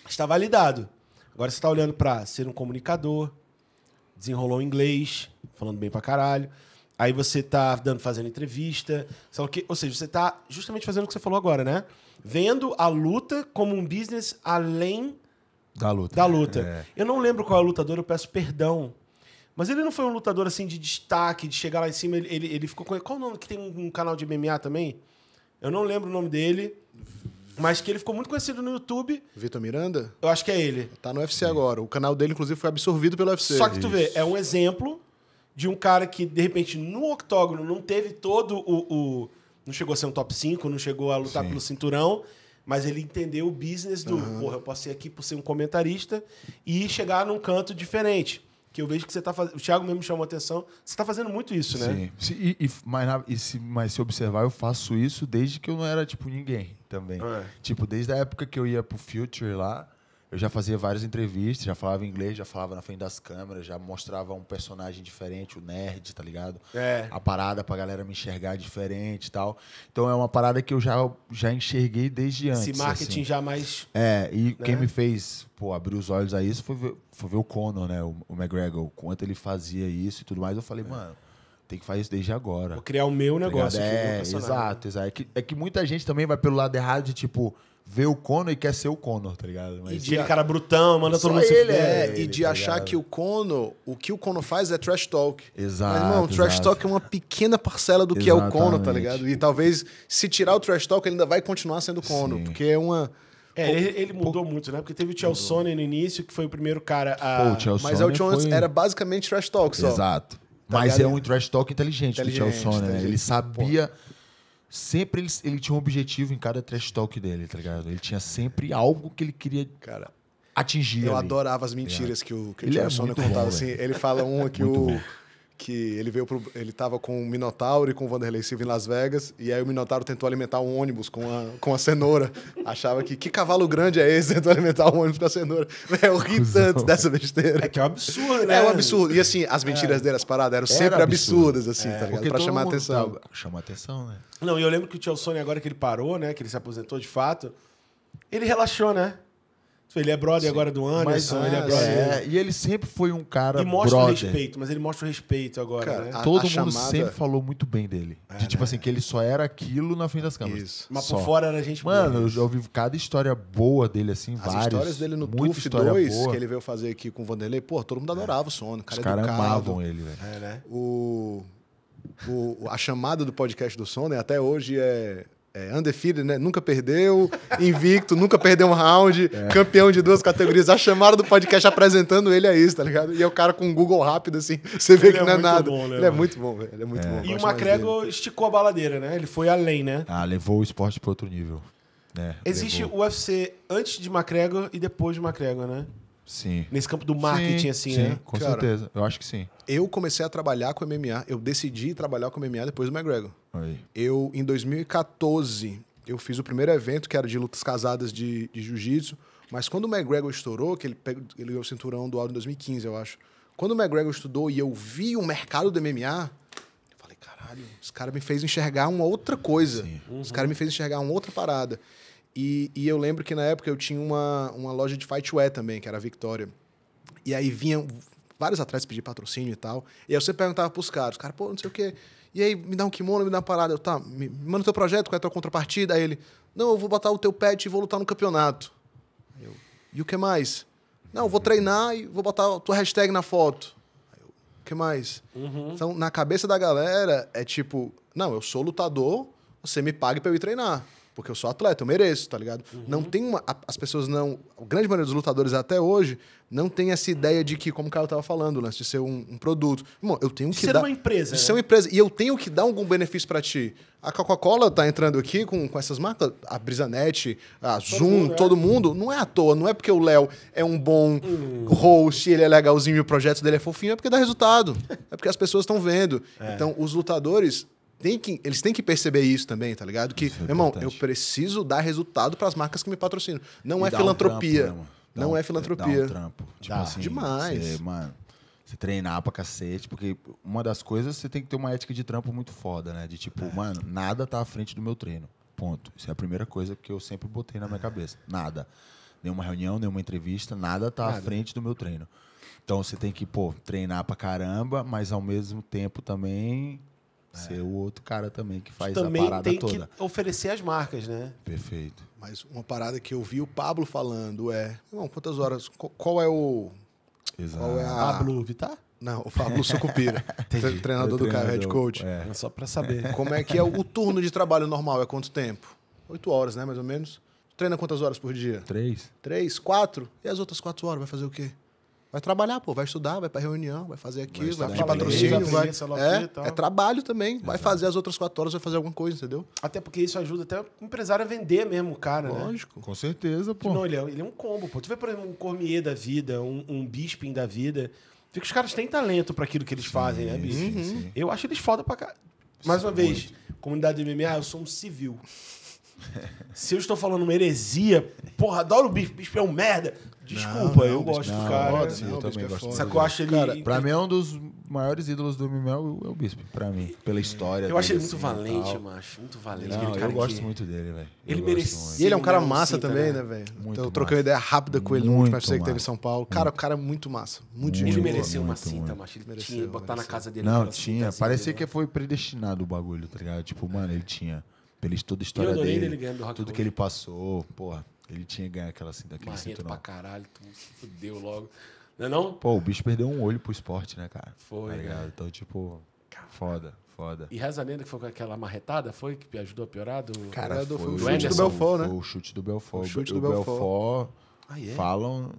A: está validado. Agora você está olhando para ser um comunicador, desenrolou inglês, falando bem pra caralho Aí você tá dando, fazendo entrevista. Que, ou seja, você está justamente fazendo o que você falou agora, né? Vendo a luta como um business além da luta. Da luta. É. Eu não lembro qual é o lutador, eu peço perdão. Mas ele não foi um lutador assim de destaque, de chegar lá em cima. Ele, ele, ele ficou com. Qual o nome que tem um canal de MMA também? Eu não lembro o nome dele. Mas que ele ficou muito conhecido no YouTube. Vitor Miranda? Eu acho que é ele. Tá no UFC Sim. agora. O canal dele, inclusive, foi absorvido pelo UFC. Só que tu Isso. vê, é um exemplo de um cara que, de repente, no octógono não teve todo o. o não chegou a ser um top 5, não chegou a lutar Sim. pelo cinturão, mas ele entendeu o business do. Uhum. Porra, eu posso ir aqui por ser um comentarista e chegar num canto diferente. Que eu vejo que você está fazendo. O Thiago mesmo chamou a atenção. Você está fazendo muito isso, né?
C: Sim. E, e, mas, e se, mas se observar, eu faço isso desde que eu não era, tipo, ninguém também. É. Tipo, desde a época que eu ia pro Future lá eu já fazia várias entrevistas, já falava inglês, já falava na frente das câmeras, já mostrava um personagem diferente, o nerd, tá ligado? É. A parada pra galera me enxergar diferente e tal. Então é uma parada que eu já, já enxerguei desde antes. Esse marketing assim. já mais. É, e né? quem me fez pô, abrir os olhos a isso foi ver, foi ver o Conor, né? O, o McGregor, o quanto ele fazia isso e tudo mais. Eu falei, é. mano tem que fazer isso desde agora. Vou criar o meu tá negócio. É, exato, exato. É que, é que muita gente também vai pelo lado errado de tipo, vê o Conor e quer ser o Conor, tá ligado? Mas e de a... cara
B: brutão, manda todo mundo se ele é, ele, E de tá achar ligado? que o Conor, o que o Conor faz é trash talk. Exato. Mas, irmão, o trash exato. talk é uma pequena parcela do que Exatamente. é o Conor, tá ligado? E talvez se tirar o trash talk, ele ainda vai continuar sendo Conor, Sim. porque é uma.
A: É, ele, ele, mudou muito, né? Porque teve o Sony no início, que foi o primeiro cara a. Pô, o Mas é o John foi... era basicamente trash talk só. Exato.
C: Tá Mas ligado? é um trash talk inteligente, inteligente do Chelsone, né? Ele sabia. Pô Sempre ele, ele tinha um objetivo em cada trash talk dele, tá ligado? Ele tinha
B: sempre algo que ele queria cara, atingir. Eu ali, adorava as tá mentiras que o, que o é contava. Bom, assim, ele fala uma que o. Bom que ele veio pro, ele tava com o Minotauro e com o Vanderlei Silva em Las Vegas, e aí o Minotauro tentou alimentar um ônibus com a, com a cenoura. Achava que que cavalo grande é esse tentou alimentar um ônibus com a cenoura. É, eu ri tanto dessa besteira. É que é um absurdo, né? É um absurdo. E assim, as mentiras é. dele, as paradas eram Era sempre absurdo. absurdas, assim, é, tá ligado? Pra chamar atenção.
C: Chamar atenção, né?
A: Não, e eu lembro que o Tio Sony, agora que ele parou, né, que ele se aposentou de fato, ele relaxou, né? Ele é brother Sim. agora do Anderson, mas, ele é, é brother. É, e ele sempre foi
C: um cara. E mostra brother. respeito,
A: mas ele mostra o respeito agora. Cara, né? a, Todo a mundo chamada... sempre
C: falou muito bem dele. É, de, tipo né? assim, que ele só era aquilo na frente das câmeras. Isso. Mas só. por fora era gente Mano, boa, eu já ouvi cada história boa dele, assim, As histórias dele no TUF 2, boa. que
B: ele veio fazer aqui com o Vanderlei, pô, todo mundo é. adorava é. o sono. cara Os caras amavam ele, velho. É, né? O, o, a chamada do podcast do sono, né? até hoje, é é, undefeated, né? Nunca perdeu, invicto, nunca perdeu um round, é. campeão de duas categorias. A chamada do podcast apresentando ele é isso, tá ligado?
A: E é o cara com um Google rápido, assim, você vê ele que é não é, é nada. Bom, né, ele é muito bom, velho. Ele é muito é. bom. E o McGregor esticou a baladeira, né? Ele foi além, né?
C: Ah, levou o esporte para outro nível. É, Existe levou.
A: o UFC antes de McGregor e depois de McGregor, né? Sim. Nesse campo do marketing, sim, assim, sim, né?
C: Com Cara, certeza, eu acho que sim.
B: Eu comecei a trabalhar com MMA, eu decidi trabalhar com MMA depois do McGregor. Aí. Eu, em 2014, eu fiz o primeiro evento que era de lutas casadas de, de jiu-jitsu, mas quando o McGregor estourou, que ele, pegou, ele ganhou o cinturão do Aldo em 2015, eu acho. Quando o McGregor estudou e eu vi o mercado do MMA, eu falei, caralho, esse cara me fez enxergar uma outra coisa. Sim. Uhum. Esse cara me fez enxergar uma outra parada. E, e, eu lembro que na época eu tinha uma, uma loja de fightwear também, que era a Victoria. E aí vinham vários atrás pedir patrocínio e tal. E aí eu sempre perguntava pros caras, cara, pô, não sei o quê. E aí me dá um kimono, me dá uma parada. Eu, tá, me, manda o teu projeto, qual é a tua contrapartida? Aí ele, não, eu vou botar o teu pet e vou lutar no campeonato. eu, e o que mais? Não, eu vou treinar e vou botar a tua hashtag na foto. eu, o que mais? Uhum. Então, na cabeça da galera, é tipo, não, eu sou lutador, você me paga pra eu ir treinar porque eu sou atleta, eu mereço, tá ligado? Uhum. Não tem uma. As pessoas não. A grande maioria dos lutadores até hoje não tem essa ideia de que, como o Caio tava falando, lance de ser um, um produto. Irmão, eu tenho de que ser dar. uma empresa. De é. ser uma empresa. E eu tenho que dar algum benefício para ti. A Coca-Cola tá entrando aqui com, com essas marcas, a Brisanete, a Zoom, é. todo mundo. Não é à toa, não é porque o Léo é um bom hum. host, ele é legalzinho e o projeto dele é fofinho, é porque dá resultado. é porque as pessoas estão vendo. É. Então, os lutadores tem que, eles têm que perceber isso também, tá ligado? Que, é irmão, eu preciso dar resultado para as marcas que me patrocinam. Não e é filantropia. Um trampo, né, não um, é filantropia. Dá um trampo. Tipo dá. Assim, demais. Você,
C: mano, você treinar pra cacete, porque uma das coisas, você tem que ter uma ética de trampo muito foda, né? De tipo, é. mano, nada tá à frente do meu treino. Ponto. Isso é a primeira coisa que eu sempre botei na minha cabeça. Nada. Nenhuma reunião, nenhuma entrevista, nada tá nada. à frente do meu treino. Então você tem que, pô, treinar pra caramba, mas ao mesmo tempo também ser o outro cara também que faz também a parada tem toda.
A: que oferecer as marcas, né? Perfeito. Mas uma parada que
B: eu vi o Pablo falando é... Não, quantas horas... Qual, é o... Exato. Qual é a... Pablo Vittar? Não, o Pablo Sucupira, treinador, treinador do cara, head coach. É. é só para saber. Como é que é o turno de trabalho normal? É quanto tempo? Oito horas, né, mais ou menos? Treina quantas horas por dia? Três. Três, quatro? E as outras quatro horas vai fazer o quê? Vai trabalhar, pô, vai estudar, vai para reunião, vai fazer aquilo, vai, vai patrocínio, vai. É, é, trabalho também. Vai Exato. fazer as outras
A: quatro horas, vai fazer alguma coisa, entendeu? Até porque isso ajuda até o empresário a vender mesmo o cara, Lógico. né? Lógico. Com certeza, pô. Tipo, não, ele é, ele é um combo, pô. Tu vê, por exemplo, um Cormier da vida, um, um Bisping da vida. Vê que os caras têm talento para aquilo que eles sim, fazem, né, bicho? Sim, uhum. Eu acho eles foda pra caralho. Mais uma muito. vez, comunidade do MMA, eu sou um civil. Se eu estou falando uma heresia, porra, adoro o bispo, bispo é um merda. Desculpa, não, eu gosto não, do cara. Foda, eu também é gosto. Só que eu acho ele. Cara,
C: pra mim é um dos maiores ídolos do Mimel é o Bispo. Pra mim, pela é. história. Eu acho ele muito
B: assim, valente, macho. Muito valente. Não, eu gosto que... muito dele, velho. Ele merece E ele é um cara massa tá também, né, velho? Então, eu troquei uma ideia rápida com ele no último FC que teve em São Paulo. Cara, o cara é muito massa. Muito Ele
C: mereceu
A: uma cinta, macho. Ele mereceu. Botar na casa dele. Não, tinha. Assim, Parecia
C: que foi predestinado o bagulho, tá ligado? Tipo, mano, ele tinha. Pela toda a história dele. Tudo que ele passou, porra. Ele tinha ganhar aquela assim, daquele Marrento cinturão. pra
A: caralho, tu então, se fudeu logo. Não é não?
C: Pô, o bicho perdeu um olho pro esporte, né, cara? Foi. Tá ligado? Né? Então, tipo, Caramba. foda.
A: Foda. E reza a lenda que foi com aquela marretada, foi? Que ajudou a piorar? Do... Cara, foi, o
C: chute do Belfort, né? Foi o chute do Belfort. O chute do o Belfort. Belfort ah, yeah. É? Falam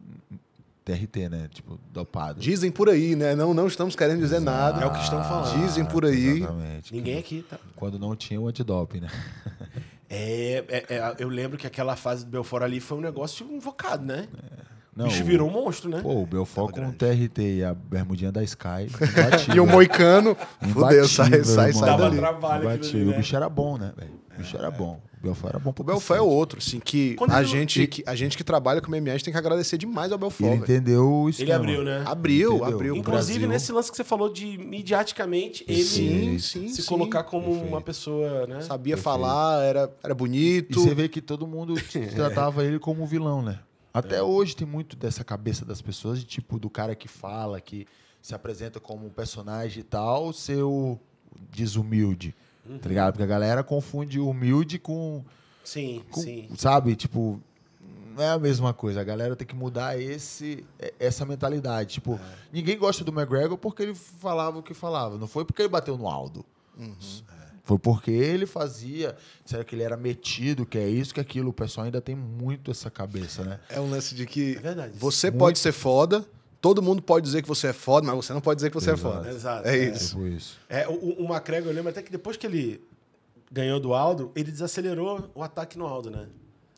C: TRT, né? Tipo, dopado. Dizem
B: por aí, né? Não, não estamos querendo dizer Exato. nada. É o que estão falando. Dizem por aí. Exatamente.
A: Ninguém aqui tá.
B: Quando não tinha o antidoping, né?
A: É, é, é, eu lembro que aquela fase do Belfort ali foi um negócio invocado, né? É. Não, o bicho virou um monstro, né? Pô,
C: o Belfort com o TRT e a bermudinha da Sky. e o Moicano. fudeu, sai, sai, sai Dava dali. Trabalho né? O bicho era bom, né, velho? O bicho era bom. O Belfort era bom pro
B: O Belfort é outro, assim, que a, ele- gente, que a gente que trabalha com MMA a gente tem que agradecer demais ao Belfort. Ele
C: entendeu o esquema. Ele abriu, né?
B: Abriu, Entendeu? abriu. Inclusive, Brasil. nesse
A: lance que você falou de midiaticamente, ele Sim, sim, se sim. colocar como uma pessoa, né?
B: Sabia falar, era, era E bonito. você vê que todo mundo tratava ele
C: como um vilão, né? Até é. hoje tem muito dessa cabeça das pessoas, de, tipo, do cara que fala, que se apresenta como um personagem e tal, seu o desumilde. Uhum. Tá ligado? Porque a galera confunde humilde com. Sim, com, sim. Sabe? Tipo, não é a mesma coisa. A galera tem que mudar esse, é, essa mentalidade. Tipo, é. ninguém gosta do McGregor porque ele falava o que falava. Não foi porque ele bateu no Aldo. Uhum. É. Foi porque ele fazia. Será que ele era metido, que é isso, que é aquilo? O pessoal ainda tem muito
B: essa cabeça, né? É
A: um lance de que é você muito. pode ser
B: foda, Todo mundo pode dizer que você é foda, mas você não pode dizer que você é Exato. é foda. Exato. É, é. isso. Tipo isso.
A: É, o, o McGregor, eu lembro até que depois que ele ganhou do Aldo, ele desacelerou o ataque no Aldo, né?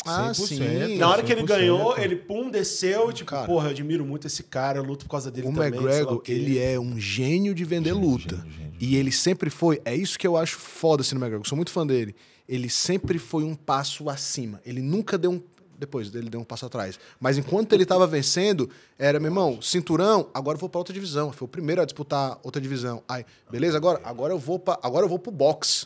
A: Ah, sim. Na hora que ele ganhou, ele pum, desceu. Tipo, cara, porra, eu admiro muito esse cara, eu luto por causa dele o também. O McGregor, ele
B: é um gênio de vender gênio, luta. Gênio, gênio, e ele sempre foi. É isso que eu acho foda assim no McGregor. Sou muito fã dele. Ele sempre foi um passo acima. Ele nunca deu um depois dele deu um passo atrás. Mas enquanto ele estava vencendo, era, meu irmão, cinturão, agora eu vou para outra divisão. Foi o primeiro a disputar outra divisão. ai beleza? Agora, agora eu vou para agora eu vou pro boxe.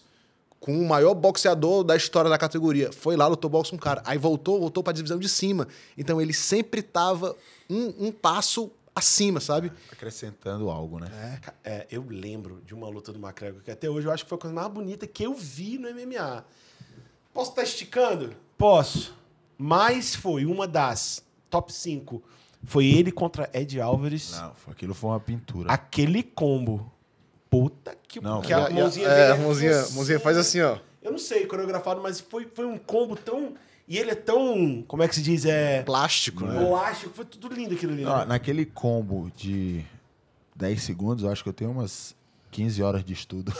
B: Com o maior boxeador da história da categoria. Foi lá, lutou boxe com um cara. Aí voltou, voltou para a divisão de cima. Então ele sempre estava um, um passo acima, sabe?
A: Acrescentando algo, né? É. É, eu lembro de uma luta do McGregor que até hoje eu acho que foi a coisa mais bonita que eu vi no MMA. Posso estar tá esticando? Posso mas foi uma das top 5. Foi ele contra Ed Álvares. Não, aquilo foi uma pintura. Aquele combo. Puta que pariu. que a, a mãozinha é, a é mãozinha, mãozinha faz assim, ó. Eu não sei, coreografado, mas foi, foi um combo tão. E ele é tão. Como é que se diz? É. Plástico, né? Plástico. Foi tudo lindo aquilo ali. Não, né? Naquele combo de
C: 10 segundos, eu acho que eu tenho umas 15 horas de estudo.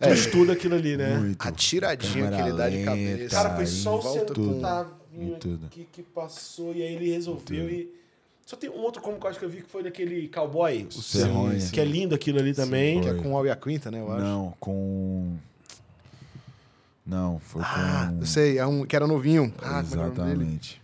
B: tu estuda aquilo ali, né? Muito. A tiradinha que ele dá de cabeça. Cara, foi só o centavo
A: tudo. Tá que, que passou e aí ele resolveu e... Só tem um outro como que eu acho que eu vi que foi daquele cowboy. O Serronha. Que é
B: lindo aquilo ali também. Sim, que é com o Al e a Quinta, né? Eu acho. Não, com. Não, foi ah, com. Eu sei, é um que era novinho. Ah,
A: é Exatamente.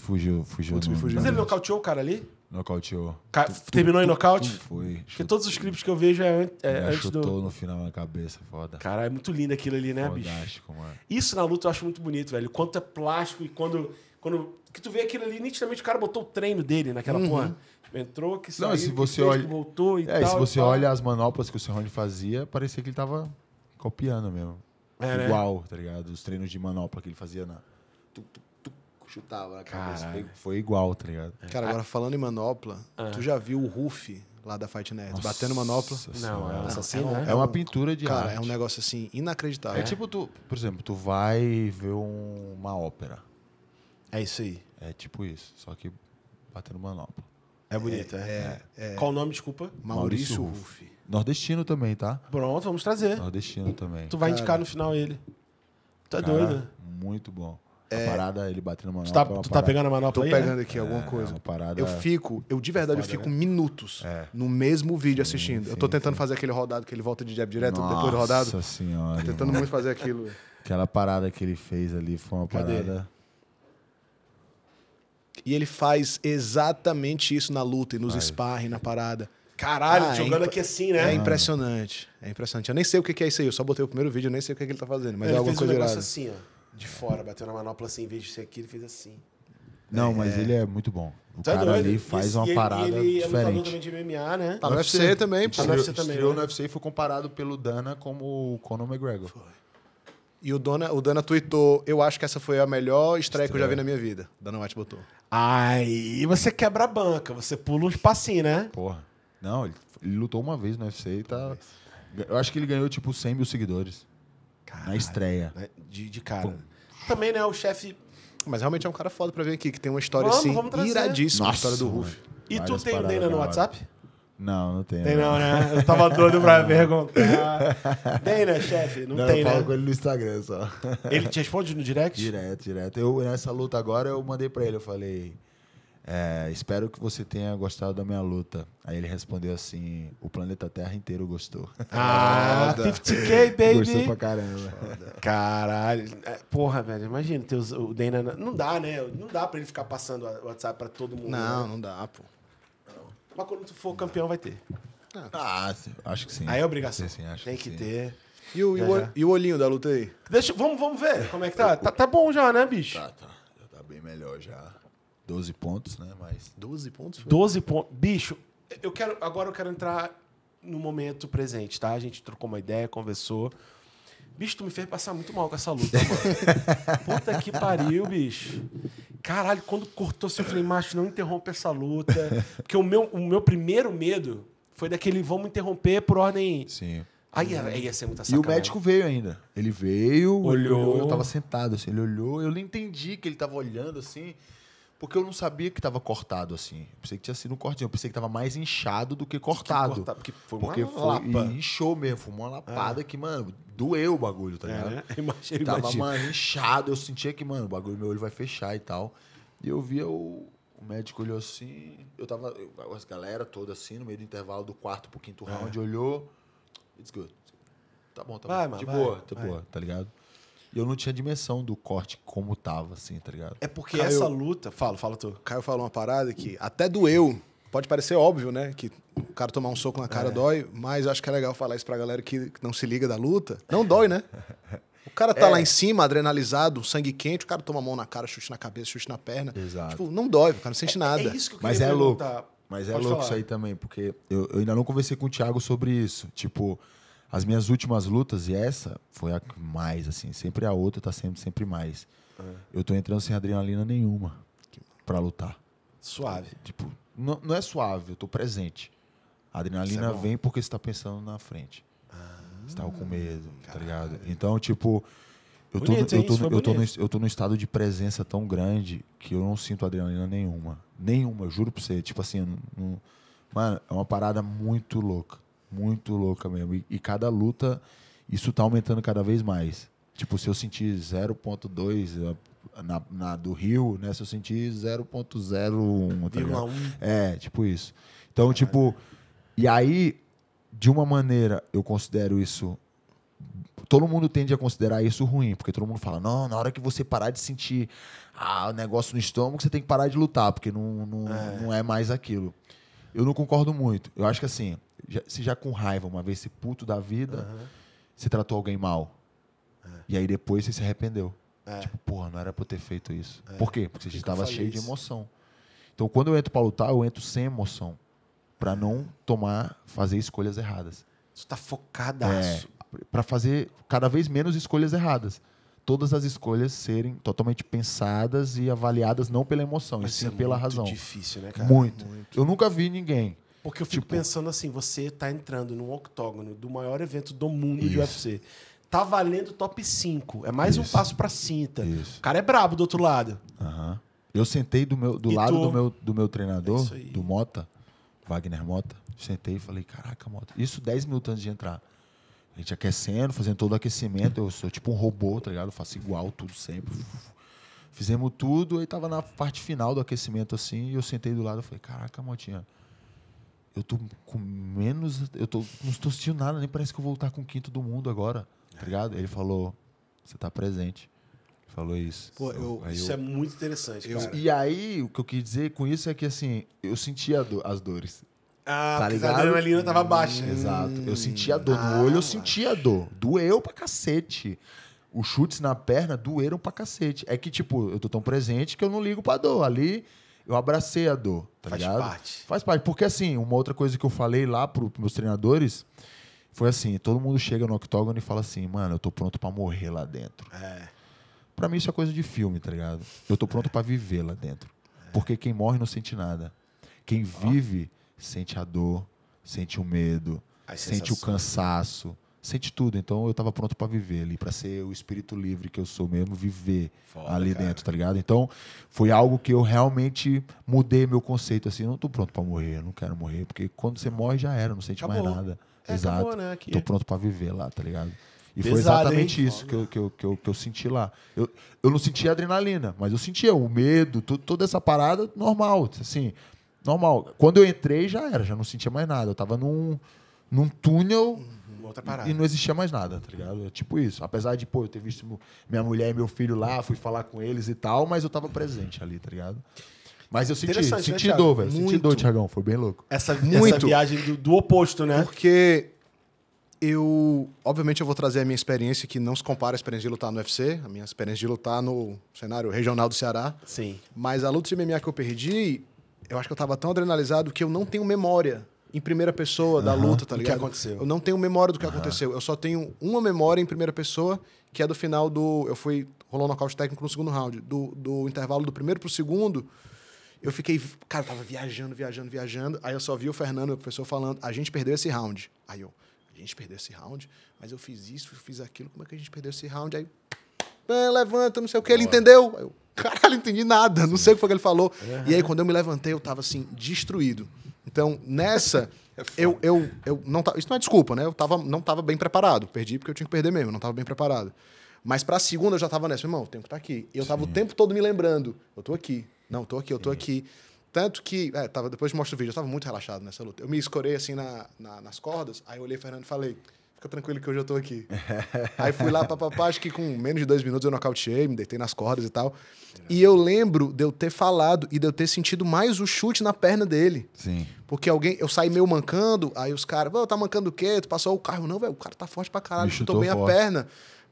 C: Fugiu, fugiu. me fugiu. Mas ele
A: nocauteou o cara ali?
C: Nocauteou. Ca... Terminou em nocaute? Foi.
A: Porque todos os clipes que eu vejo é, é antes chutou do. Chutou
C: no final na cabeça,
A: foda. Cara, é muito lindo aquilo ali, né, Fodástico, bicho? mano. Isso na luta eu acho muito bonito, velho. Quanto é plástico e quando. quando... Que tu vê aquilo ali, nitidamente o cara botou o treino dele naquela uhum. porra. Tipo, entrou, que saiu, Não, se você fez, olha... que voltou e é, tal. É, se você olha
C: as manoplas que o Serrone fazia, parecia que ele tava copiando mesmo. É, né? Igual, né? tá ligado? Os treinos de manopla que ele fazia na. Tu,
B: tu, chutava na cabeça. Foi,
C: foi, igual, tá ligado? É. Cara, agora ah.
B: falando em manopla, ah. tu já viu o Ruff lá da Fight Nerd Nossa. batendo manopla? Não, é, assim, é, é, uma pintura de Cara, arte. é um negócio assim inacreditável. É tipo tu,
C: por exemplo, tu vai ver um, uma ópera. É isso aí. É tipo isso, só que batendo manopla. É bonito,
A: é. é, é. é. Qual o nome, desculpa? Maurício, Maurício
C: Nordestino também, tá?
A: Pronto, vamos trazer. Nordestino também. Tu vai Cara, indicar no final ele. Tu é doido? Né? Muito bom. É... A
C: parada, ele batendo manopla. Tu tá, tu tá pegando a manopla Tô aí? Tô né? pegando né? aqui é, alguma coisa. É parada... Eu fico, eu de
B: verdade, eu fico né? minutos é. no mesmo vídeo sim, assistindo. Sim, eu tô tentando sim. fazer aquele rodado que ele volta de jab direto Nossa depois do rodado. Nossa senhora. Tô tentando muito fazer aquilo. Aquela parada que ele fez ali foi uma Cadê? parada. E ele faz exatamente isso na luta e nos faz. sparring, na parada. Caralho, ah, jogando é aqui assim, né? É impressionante. É impressionante. Eu nem sei o que é isso aí. Eu só botei o primeiro vídeo, nem sei o que, é que ele tá fazendo. Mas ele é alguma fez coisa um negócio assim,
A: ó de fora, bateu na manopla assim, em vez de ser aqui, ele fez assim.
B: Não, é. mas ele é muito bom. O tá cara doido. ali faz uma parada ele
A: é diferente. Ele é também de MMA, né? Tá no UFC, tá UFC também. Tá no UFC tá também. Estreou né? no
B: UFC e foi comparado pelo Dana como o Conor McGregor. Foi. E o Dana, o Dana tweetou, eu acho que essa foi a melhor estreia, estreia. que eu já vi na minha vida. O Dana White botou. Aí você quebra a banca, você pula um espacinho,
C: né? Porra. Não, ele, ele lutou uma vez no UFC e tá... Eu acho que ele ganhou, tipo, 100
B: mil seguidores na estreia. Né? De, de cara. Pum.
A: Também, né, o chefe.
B: Mas realmente é um cara foda pra ver aqui, que tem uma história vamos, assim, vamos iradíssima. Nossa, a história do Ruf. E tu tem o Deina no
A: WhatsApp?
C: Não, não tem.
B: Tem não, né? Eu tava doido pra perguntar.
A: Tem, né, chefe? Não, não, tem, né? Eu falo né? com
C: ele no Instagram só. Ele te responde no direct? Direto, direto. Eu, nessa luta agora, eu mandei pra ele, eu falei... É, espero que você tenha gostado da minha luta. Aí ele respondeu assim: o planeta Terra inteiro gostou. Ah, 50k, baby! Gostou pra caramba.
A: Caralho. É, porra, velho, imagina ter os, o Dana. Não dá, né? Não dá pra ele ficar passando o WhatsApp pra todo mundo. Não, né? não dá, pô. Mas quando tu for campeão, vai ter. Ah, acho que sim. Aí é obrigação. Sim, Tem que, que ter. E
B: o, o, é. e o, olhinho da luta aí?
A: Deixa, vamos, vamos ver como é que tá. tá. tá bom já, né, bicho? Tá, tá. Já tá bem
B: melhor já. 12 pontos, né? Mas... 12 pontos? Foi?
A: 12 pontos. Bicho, eu quero. Agora eu quero entrar no momento presente, tá? A gente trocou uma ideia, conversou. Bicho, tu me fez passar muito mal com essa luta, mano. Puta que pariu, bicho. Caralho, quando cortou assim, eu falei, macho, não interrompa essa luta. Porque o meu, o meu primeiro medo foi daquele vamos interromper por ordem. Sim. Aí ia, ia ser muita sacanagem. E o médico
C: veio ainda. Ele veio, olhou. olhou. Eu tava sentado, assim, ele olhou. Eu não
A: entendi que
C: ele tava olhando assim. Porque eu não sabia que estava cortado assim. Eu pensei que tinha sido um cortinho. Eu pensei que estava mais inchado do que cortado. Que corta... Porque foi uma Porque foi... lapa. inchou mesmo. Foi uma lapada é. que, mano, doeu o bagulho, tá é, ligado? É, imagina, tava, imagina. mano, inchado. Eu sentia que, mano, o bagulho, meu olho vai fechar e tal. E eu via o, o médico olhou assim. Eu tava. Eu, as galera toda assim, no meio do intervalo do quarto pro quinto é. round, é. olhou. It's good. Tá bom,
B: tá vai, bom. Mano, de vai, boa, de
C: boa, tá ligado? E eu não tinha dimensão do corte como tava, assim, tá ligado? É porque Caio... essa
B: luta. Fala, fala tu. Caio falou uma parada que até doeu. Pode parecer óbvio, né? Que o cara tomar um soco na cara é. dói, mas eu acho que é legal falar isso pra galera que não se liga da luta. Não dói, né? O cara tá é. lá em cima, adrenalizado, sangue quente, o cara toma a mão na cara, chute na cabeça, chute na perna. Exato. Tipo, não dói, o cara não sente nada. É, é isso que eu Mas é perguntar. louco. Mas é Pode é louco falar. isso aí
C: também, porque eu, eu, ainda não conversei com o Thiago sobre isso. Tipo, as minhas últimas lutas, e essa foi a mais, assim, sempre a outra tá sempre, sempre mais. É. Eu tô entrando sem adrenalina nenhuma para lutar. Suave. Tipo, não, não é suave, eu tô presente. A adrenalina é vem porque você tá pensando na frente. Ah, você tá com medo, caralho. tá ligado? Então, tipo, eu tô, bonito, eu, tô, no, eu, tô eu tô num estado de presença tão grande que eu não sinto adrenalina nenhuma. Nenhuma, juro pra você. Tipo assim, não, não, mano, é uma parada muito louca muito louca mesmo. E, e cada luta, isso tá aumentando cada vez mais. Tipo, se eu sentir 0.2 na, na, do Rio, né? Se eu sentir 0.01, tá É, tipo isso. Então, Caralho. tipo... E aí, de uma maneira, eu considero isso... Todo mundo tende a considerar isso ruim, porque todo mundo fala, não, na hora que você parar de sentir ah, o negócio no estômago, você tem que parar de lutar, porque não, não é, não é mais aquilo. Eu não concordo muito. Eu acho que assim, já, se já com raiva, uma vez esse puto da vida, uhum. você tratou alguém mal. É. E aí depois você se arrependeu. É. Tipo, porra, não era pra eu ter feito isso. É. Por quê? Porque você estava cheio isso? de emoção. Então, quando eu entro para lutar, eu entro sem emoção. para é. não tomar, fazer escolhas erradas. Você
A: tá focadaço.
C: É, pra fazer cada vez menos escolhas erradas. Todas as escolhas serem totalmente pensadas e avaliadas não pela emoção, Mas e sim é pela muito razão. Difícil, né, cara? Muito. muito. Eu nunca vi ninguém
A: porque eu fico tipo... pensando assim, você está entrando num octógono do maior evento do mundo Isso. de UFC. Tá valendo top 5. É mais Isso. um passo pra cinta. Isso. O cara é brabo do outro lado.
C: Uhum. Eu sentei do, meu, do lado do, meu, do meu treinador, é do Mota, Wagner Mota. Sentei e falei, caraca, Mota. Isso 10 minutos antes de entrar. A gente aquecendo, fazendo todo o aquecimento. Eu sou tipo um robô, tá ligado? Eu faço igual tudo sempre. Fizemos tudo, e tava na parte final do aquecimento assim, e eu sentei do lado e falei, caraca, Motinha, eu tô com menos. Eu tô, não estou sentindo nada, nem parece que eu vou estar com o quinto do mundo agora. Tá ligado? Ele falou: você tá presente. falou isso. Pô, eu, isso eu, é muito interessante, cara. E aí, o que eu quis dizer com isso é que, assim, eu sentia do, as dores.
A: Ah, tá ligado? a adrenalina tava
C: hum, baixa. Exato. Eu hum. sentia dor ah, no olho, eu ah, sentia dor. Doeu pra cacete. Os chutes na perna doeram pra cacete. É que, tipo, eu tô tão presente que eu não ligo pra dor. Ali, eu abracei a dor, tá Faz ligado? Faz parte. Faz parte. Porque, assim, uma outra coisa que eu falei lá para meus treinadores foi assim: todo mundo chega no octógono e fala assim, mano, eu tô pronto para morrer lá dentro. É. Pra mim, isso é coisa de filme, tá ligado? Eu tô pronto é. para viver lá dentro. É. Porque quem morre não sente nada. Quem vive sente a dor, sente o medo, As sente sensações. o cansaço sente tudo. Então eu estava pronto para viver ali, para ser o espírito livre que eu sou mesmo, viver Foda, ali cara. dentro, tá ligado? Então foi algo que eu realmente mudei meu conceito assim, não tô pronto para morrer, não quero morrer, porque quando você morre já era, não sente acabou. mais nada. É, Exato. Acabou, né? Aqui. Tô pronto para viver lá, tá ligado? E Pesado, foi exatamente hein? isso que eu, que, eu, que, eu, que eu senti lá. Eu, eu não sentia adrenalina, mas eu sentia o medo, toda essa parada normal, assim, normal. Quando eu entrei já era, já não sentia mais nada. Eu tava num, num túnel uma outra parada. E, e não existia mais nada, tá ligado? É tipo isso. Apesar de, pô, eu ter visto minha mulher e meu filho lá, fui falar com eles e tal, mas eu
B: tava presente ali, tá ligado? Mas eu senti, né, senti né, dor, velho. Senti dor,
C: Tiagão. Foi bem louco.
B: Essa, Muito. essa viagem do, do oposto, né? Porque eu... Obviamente eu vou trazer a minha experiência, que não se compara à experiência de lutar no UFC. A minha experiência de lutar no cenário regional do Ceará. Sim. Mas a luta de MMA que eu perdi, eu acho que eu tava tão adrenalizado que eu não tenho memória em primeira pessoa da luta, tá ligado? O que aconteceu. Eu não tenho memória do que uhum. aconteceu. Eu só tenho uma memória em primeira pessoa, que é do final do. Eu fui. Rolou nocaute técnico no segundo round. Do, do intervalo do primeiro pro segundo. Eu fiquei, cara, eu tava viajando, viajando, viajando. Aí eu só vi o Fernando, o professor, falando: a gente perdeu esse round. Aí eu, a gente perdeu esse round, mas eu fiz isso, eu fiz aquilo, como é que a gente perdeu esse round? Aí, ah, levanta, não sei o que, ele Boa. entendeu. Eu, caralho, não entendi nada, não sei o que foi que ele falou. Uhum. E aí, quando eu me levantei, eu tava assim, destruído. Então, nessa, é eu, eu, eu não isso não é desculpa, né? Eu tava, não estava bem preparado. Perdi porque eu tinha que perder mesmo, não estava bem preparado. Mas para a segunda eu já estava nessa, irmão, o tempo está tá aqui. E eu estava o tempo todo me lembrando, eu estou aqui. Não, estou aqui, eu estou aqui. Tanto que, é, tava, depois mostra o vídeo, eu estava muito relaxado nessa luta. Eu me escorei assim na, na, nas cordas, aí eu olhei o Fernando e falei, fica tranquilo que hoje eu tô aqui. Aí fui lá, papapá, acho que com menos de dois minutos eu nocauteei, me deitei nas cordas e tal. É. E eu lembro de eu ter falado e de eu ter sentido mais o chute na perna dele. Sim. Porque alguém, eu saí meio mancando, aí os caras, tá mancando o quê? Tu passou o carro? Não, velho, o cara tá forte pra caralho, chutou bem a perna.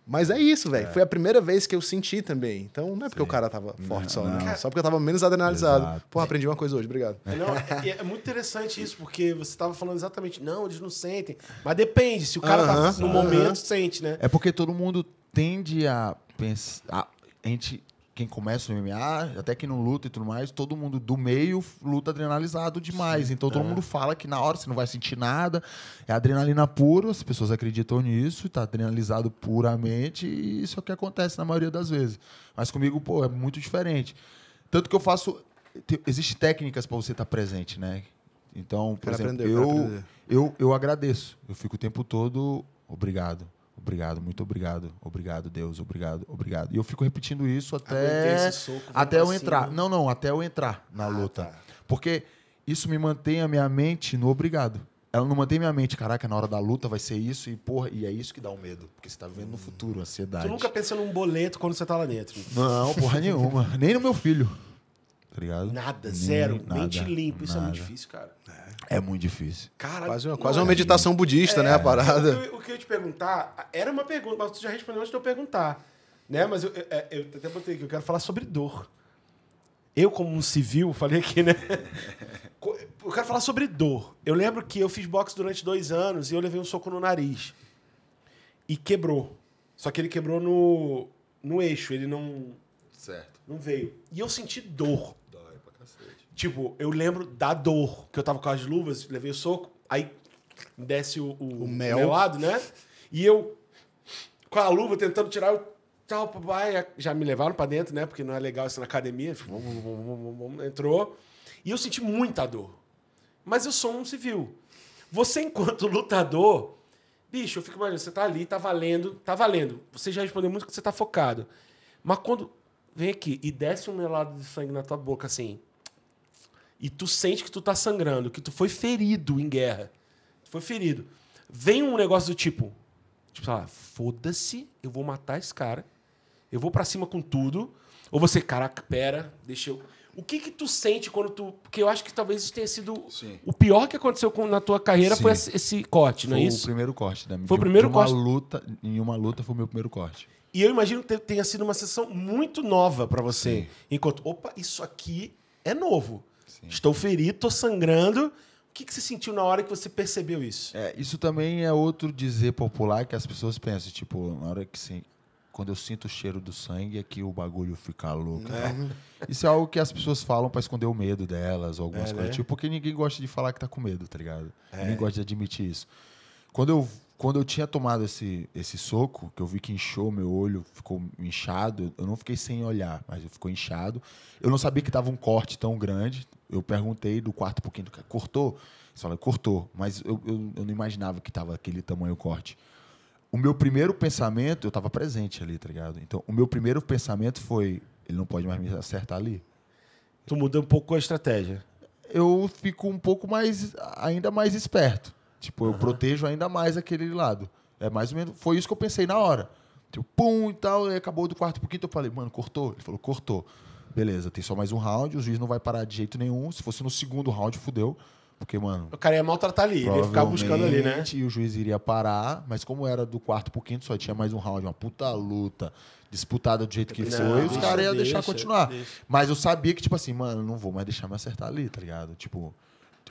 B: Mas é isso, velho. É. Foi a primeira vez que eu senti também. Então não é porque Sim. o cara tava forte não, só, né? não. só porque eu tava menos adrenalizado. Exato. Porra, aprendi uma coisa hoje, obrigado. É, não, é,
A: é, muito interessante isso, porque você tava falando exatamente, não, eles não sentem. Mas depende, se o cara uh -huh, tá no uh -huh. momento, sente, né?
C: É porque todo mundo tende a pensar. A gente quem começa o MMA, até quem não luta e tudo mais, todo mundo do meio luta adrenalizado demais. Sim, então é. todo mundo fala que na hora você não vai sentir nada, é adrenalina pura, as pessoas acreditam nisso, tá adrenalizado puramente, e isso é o que acontece na maioria das vezes. Mas comigo, pô, é muito diferente. Tanto que eu faço. Existem técnicas para você estar tá presente, né? Então, por exemplo, aprender, eu, eu, eu agradeço. Eu fico o tempo todo obrigado. Obrigado, muito obrigado. Obrigado, Deus. Obrigado, obrigado. E eu fico repetindo isso até soco, até eu entrar. Cima. Não, não, até eu entrar na ah, luta. Tá. Porque isso me mantém a minha mente no obrigado. Ela não mantém minha mente, caraca, na hora da luta vai ser isso e porra, e é isso que dá o um medo, porque você tá vivendo no futuro, ansiedade. Tu nunca
A: pensa num boleto quando você tá lá dentro. Não, porra nenhuma,
C: nem no meu filho. Tá ligado? Nada, nem, zero, nada, mente limpa, isso é muito difícil, cara. É. É muito difícil.
A: Cara, quase uma, quase é uma meditação budista, é, né? A é. parada. O que, eu, o que eu te perguntar era uma pergunta, mas tu já respondeu antes de eu perguntar. Né? Mas eu, eu, é, eu até botei aqui, eu quero falar sobre dor. Eu, como um civil, falei aqui, né? Eu quero falar sobre dor. Eu lembro que eu fiz boxe durante dois anos e eu levei um soco no nariz. E quebrou. Só que ele quebrou no, no eixo, ele não. Certo. Não veio. E eu senti dor. Tipo, eu lembro da dor, que eu tava com as luvas, levei o soco, aí desce o, o, o mel. melado, né? E eu, com a luva, tentando tirar, eu tal, papai, já me levaram para dentro, né? Porque não é legal isso na academia. Entrou. E eu senti muita dor. Mas eu sou um civil. Você, enquanto lutador, bicho, eu fico imaginando, você tá ali, tá valendo, tá valendo. Você já respondeu muito que você tá focado. Mas quando vem aqui e desce um melado de sangue na tua boca, assim, e tu sente que tu tá sangrando, que tu foi ferido em guerra, tu foi ferido, vem um negócio do tipo, tipo, sei lá, foda-se, eu vou matar esse cara, eu vou para cima com tudo, ou você, caraca, pera, deixa eu... O que que tu sente quando tu... Porque eu acho que talvez isso tenha sido... Sim. O pior que aconteceu com, na tua carreira Sim. foi esse, esse corte, foi não é isso? Foi o primeiro corte. Da, né? foi o primeiro de uma corte. Luta, em uma luta foi o meu primeiro corte. E eu imagino que tenha sido uma sessão muito nova para você. Sim. Enquanto, opa, isso aqui é novo. Sim. Estou ferido, estou sangrando. O que, que, você sentiu na hora que você percebeu isso? É, isso também é outro dizer popular que as pessoas pensam,
C: tipo, na hora que sim, quando eu sinto o cheiro do sangue é que o bagulho fica louco. É. Isso é algo que as pessoas falam para esconder o medo delas, algumas é, coisas, né? tipo, porque ninguém gosta de falar que tá com medo, tá ligado? É. Ninguém gosta de admitir isso. Quando eu quando eu tinha tomado esse, esse soco, que eu vi que inchou meu olho, ficou inchado, eu não fiquei sem olhar, mas ficou inchado. Eu não sabia que tava um corte tão grande, eu perguntei do quarto para o quinto. Cortou? Você falou, cortou. Mas eu, eu, eu não imaginava que estava aquele tamanho corte. O meu primeiro pensamento, eu estava presente ali, tá ligado? Então, o meu primeiro pensamento foi: ele não pode mais me acertar ali. Tu muda um pouco a estratégia. Eu fico um pouco mais, ainda mais esperto. Tipo, eu protejo ainda mais aquele lado. É mais ou menos, foi isso que eu pensei na hora. Tipo, pum e tal, e acabou do quarto pouquinho. quinto, eu falei, mano, cortou? Ele falou, cortou beleza, tem só mais um round, o juiz não vai parar de jeito nenhum. Se fosse no segundo round, fudeu. Porque, mano.
A: O cara ia maltratar ali, ele ia ficar buscando ali, né?
C: E o juiz iria parar, mas como era do quarto pro quinto, só tinha mais um round, uma puta luta, disputada do jeito que não, foi, os caras iam deixar continuar. Deixa. Mas eu sabia que, tipo assim, mano, não vou mais deixar me acertar ali, tá ligado? Tipo,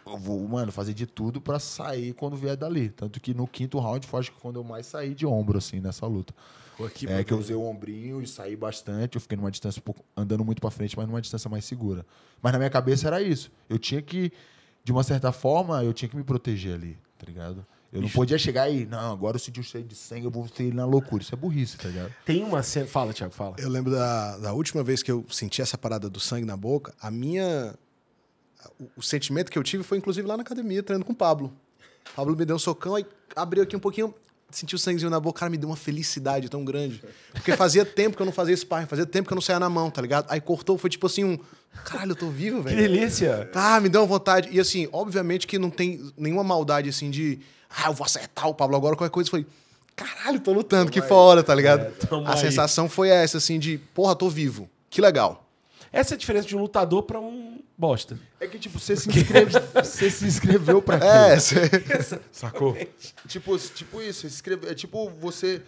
C: eu vou, mano, fazer de tudo para sair quando vier dali. Tanto que no quinto round foi acho que quando eu mais saí de ombro, assim, nessa luta é, que eu usei o ombrinho e saí bastante. Eu fiquei numa distância, andando muito para frente, mas numa distância mais segura. Mas na minha cabeça era isso. Eu tinha que, de uma certa forma, eu tinha que me proteger ali, tá ligado? Eu não podia chegar aí, não, agora eu senti um cheiro de sangue, eu vou ser na
B: loucura. Isso é burrice, tá ligado? Tem uma cena. Fala, Thiago, fala. Eu lembro da, da última vez que eu senti essa parada do sangue na boca, a minha. O, o sentimento que eu tive foi, inclusive, lá na academia, treinando com o Pablo. O Pablo me deu um socão, e abriu aqui um pouquinho, senti o sanguezinho na boca, cara, me deu uma felicidade tão grande. Porque fazia tempo que eu não fazia sparring, fazia tempo que eu não saía na mão, tá ligado? Aí cortou, foi tipo assim um. Caralho, eu tô vivo, velho. Que delícia! Ah, me deu uma vontade. E assim, obviamente que não tem nenhuma maldade assim de. Ah, eu vou acertar o Pablo agora, qualquer coisa. Foi. Caralho, tô lutando, toma que aí. fora, tá é, ligado? É, a aí. sensação foi essa, assim, de, porra, tô vivo. Que legal.
A: Essa é a diferença de um lutador para um bosta. É que, tipo, você se, inscreve, você se inscreveu pra é, quê? É, você... Sacou?
C: tipo, tipo isso, escreve, é tipo você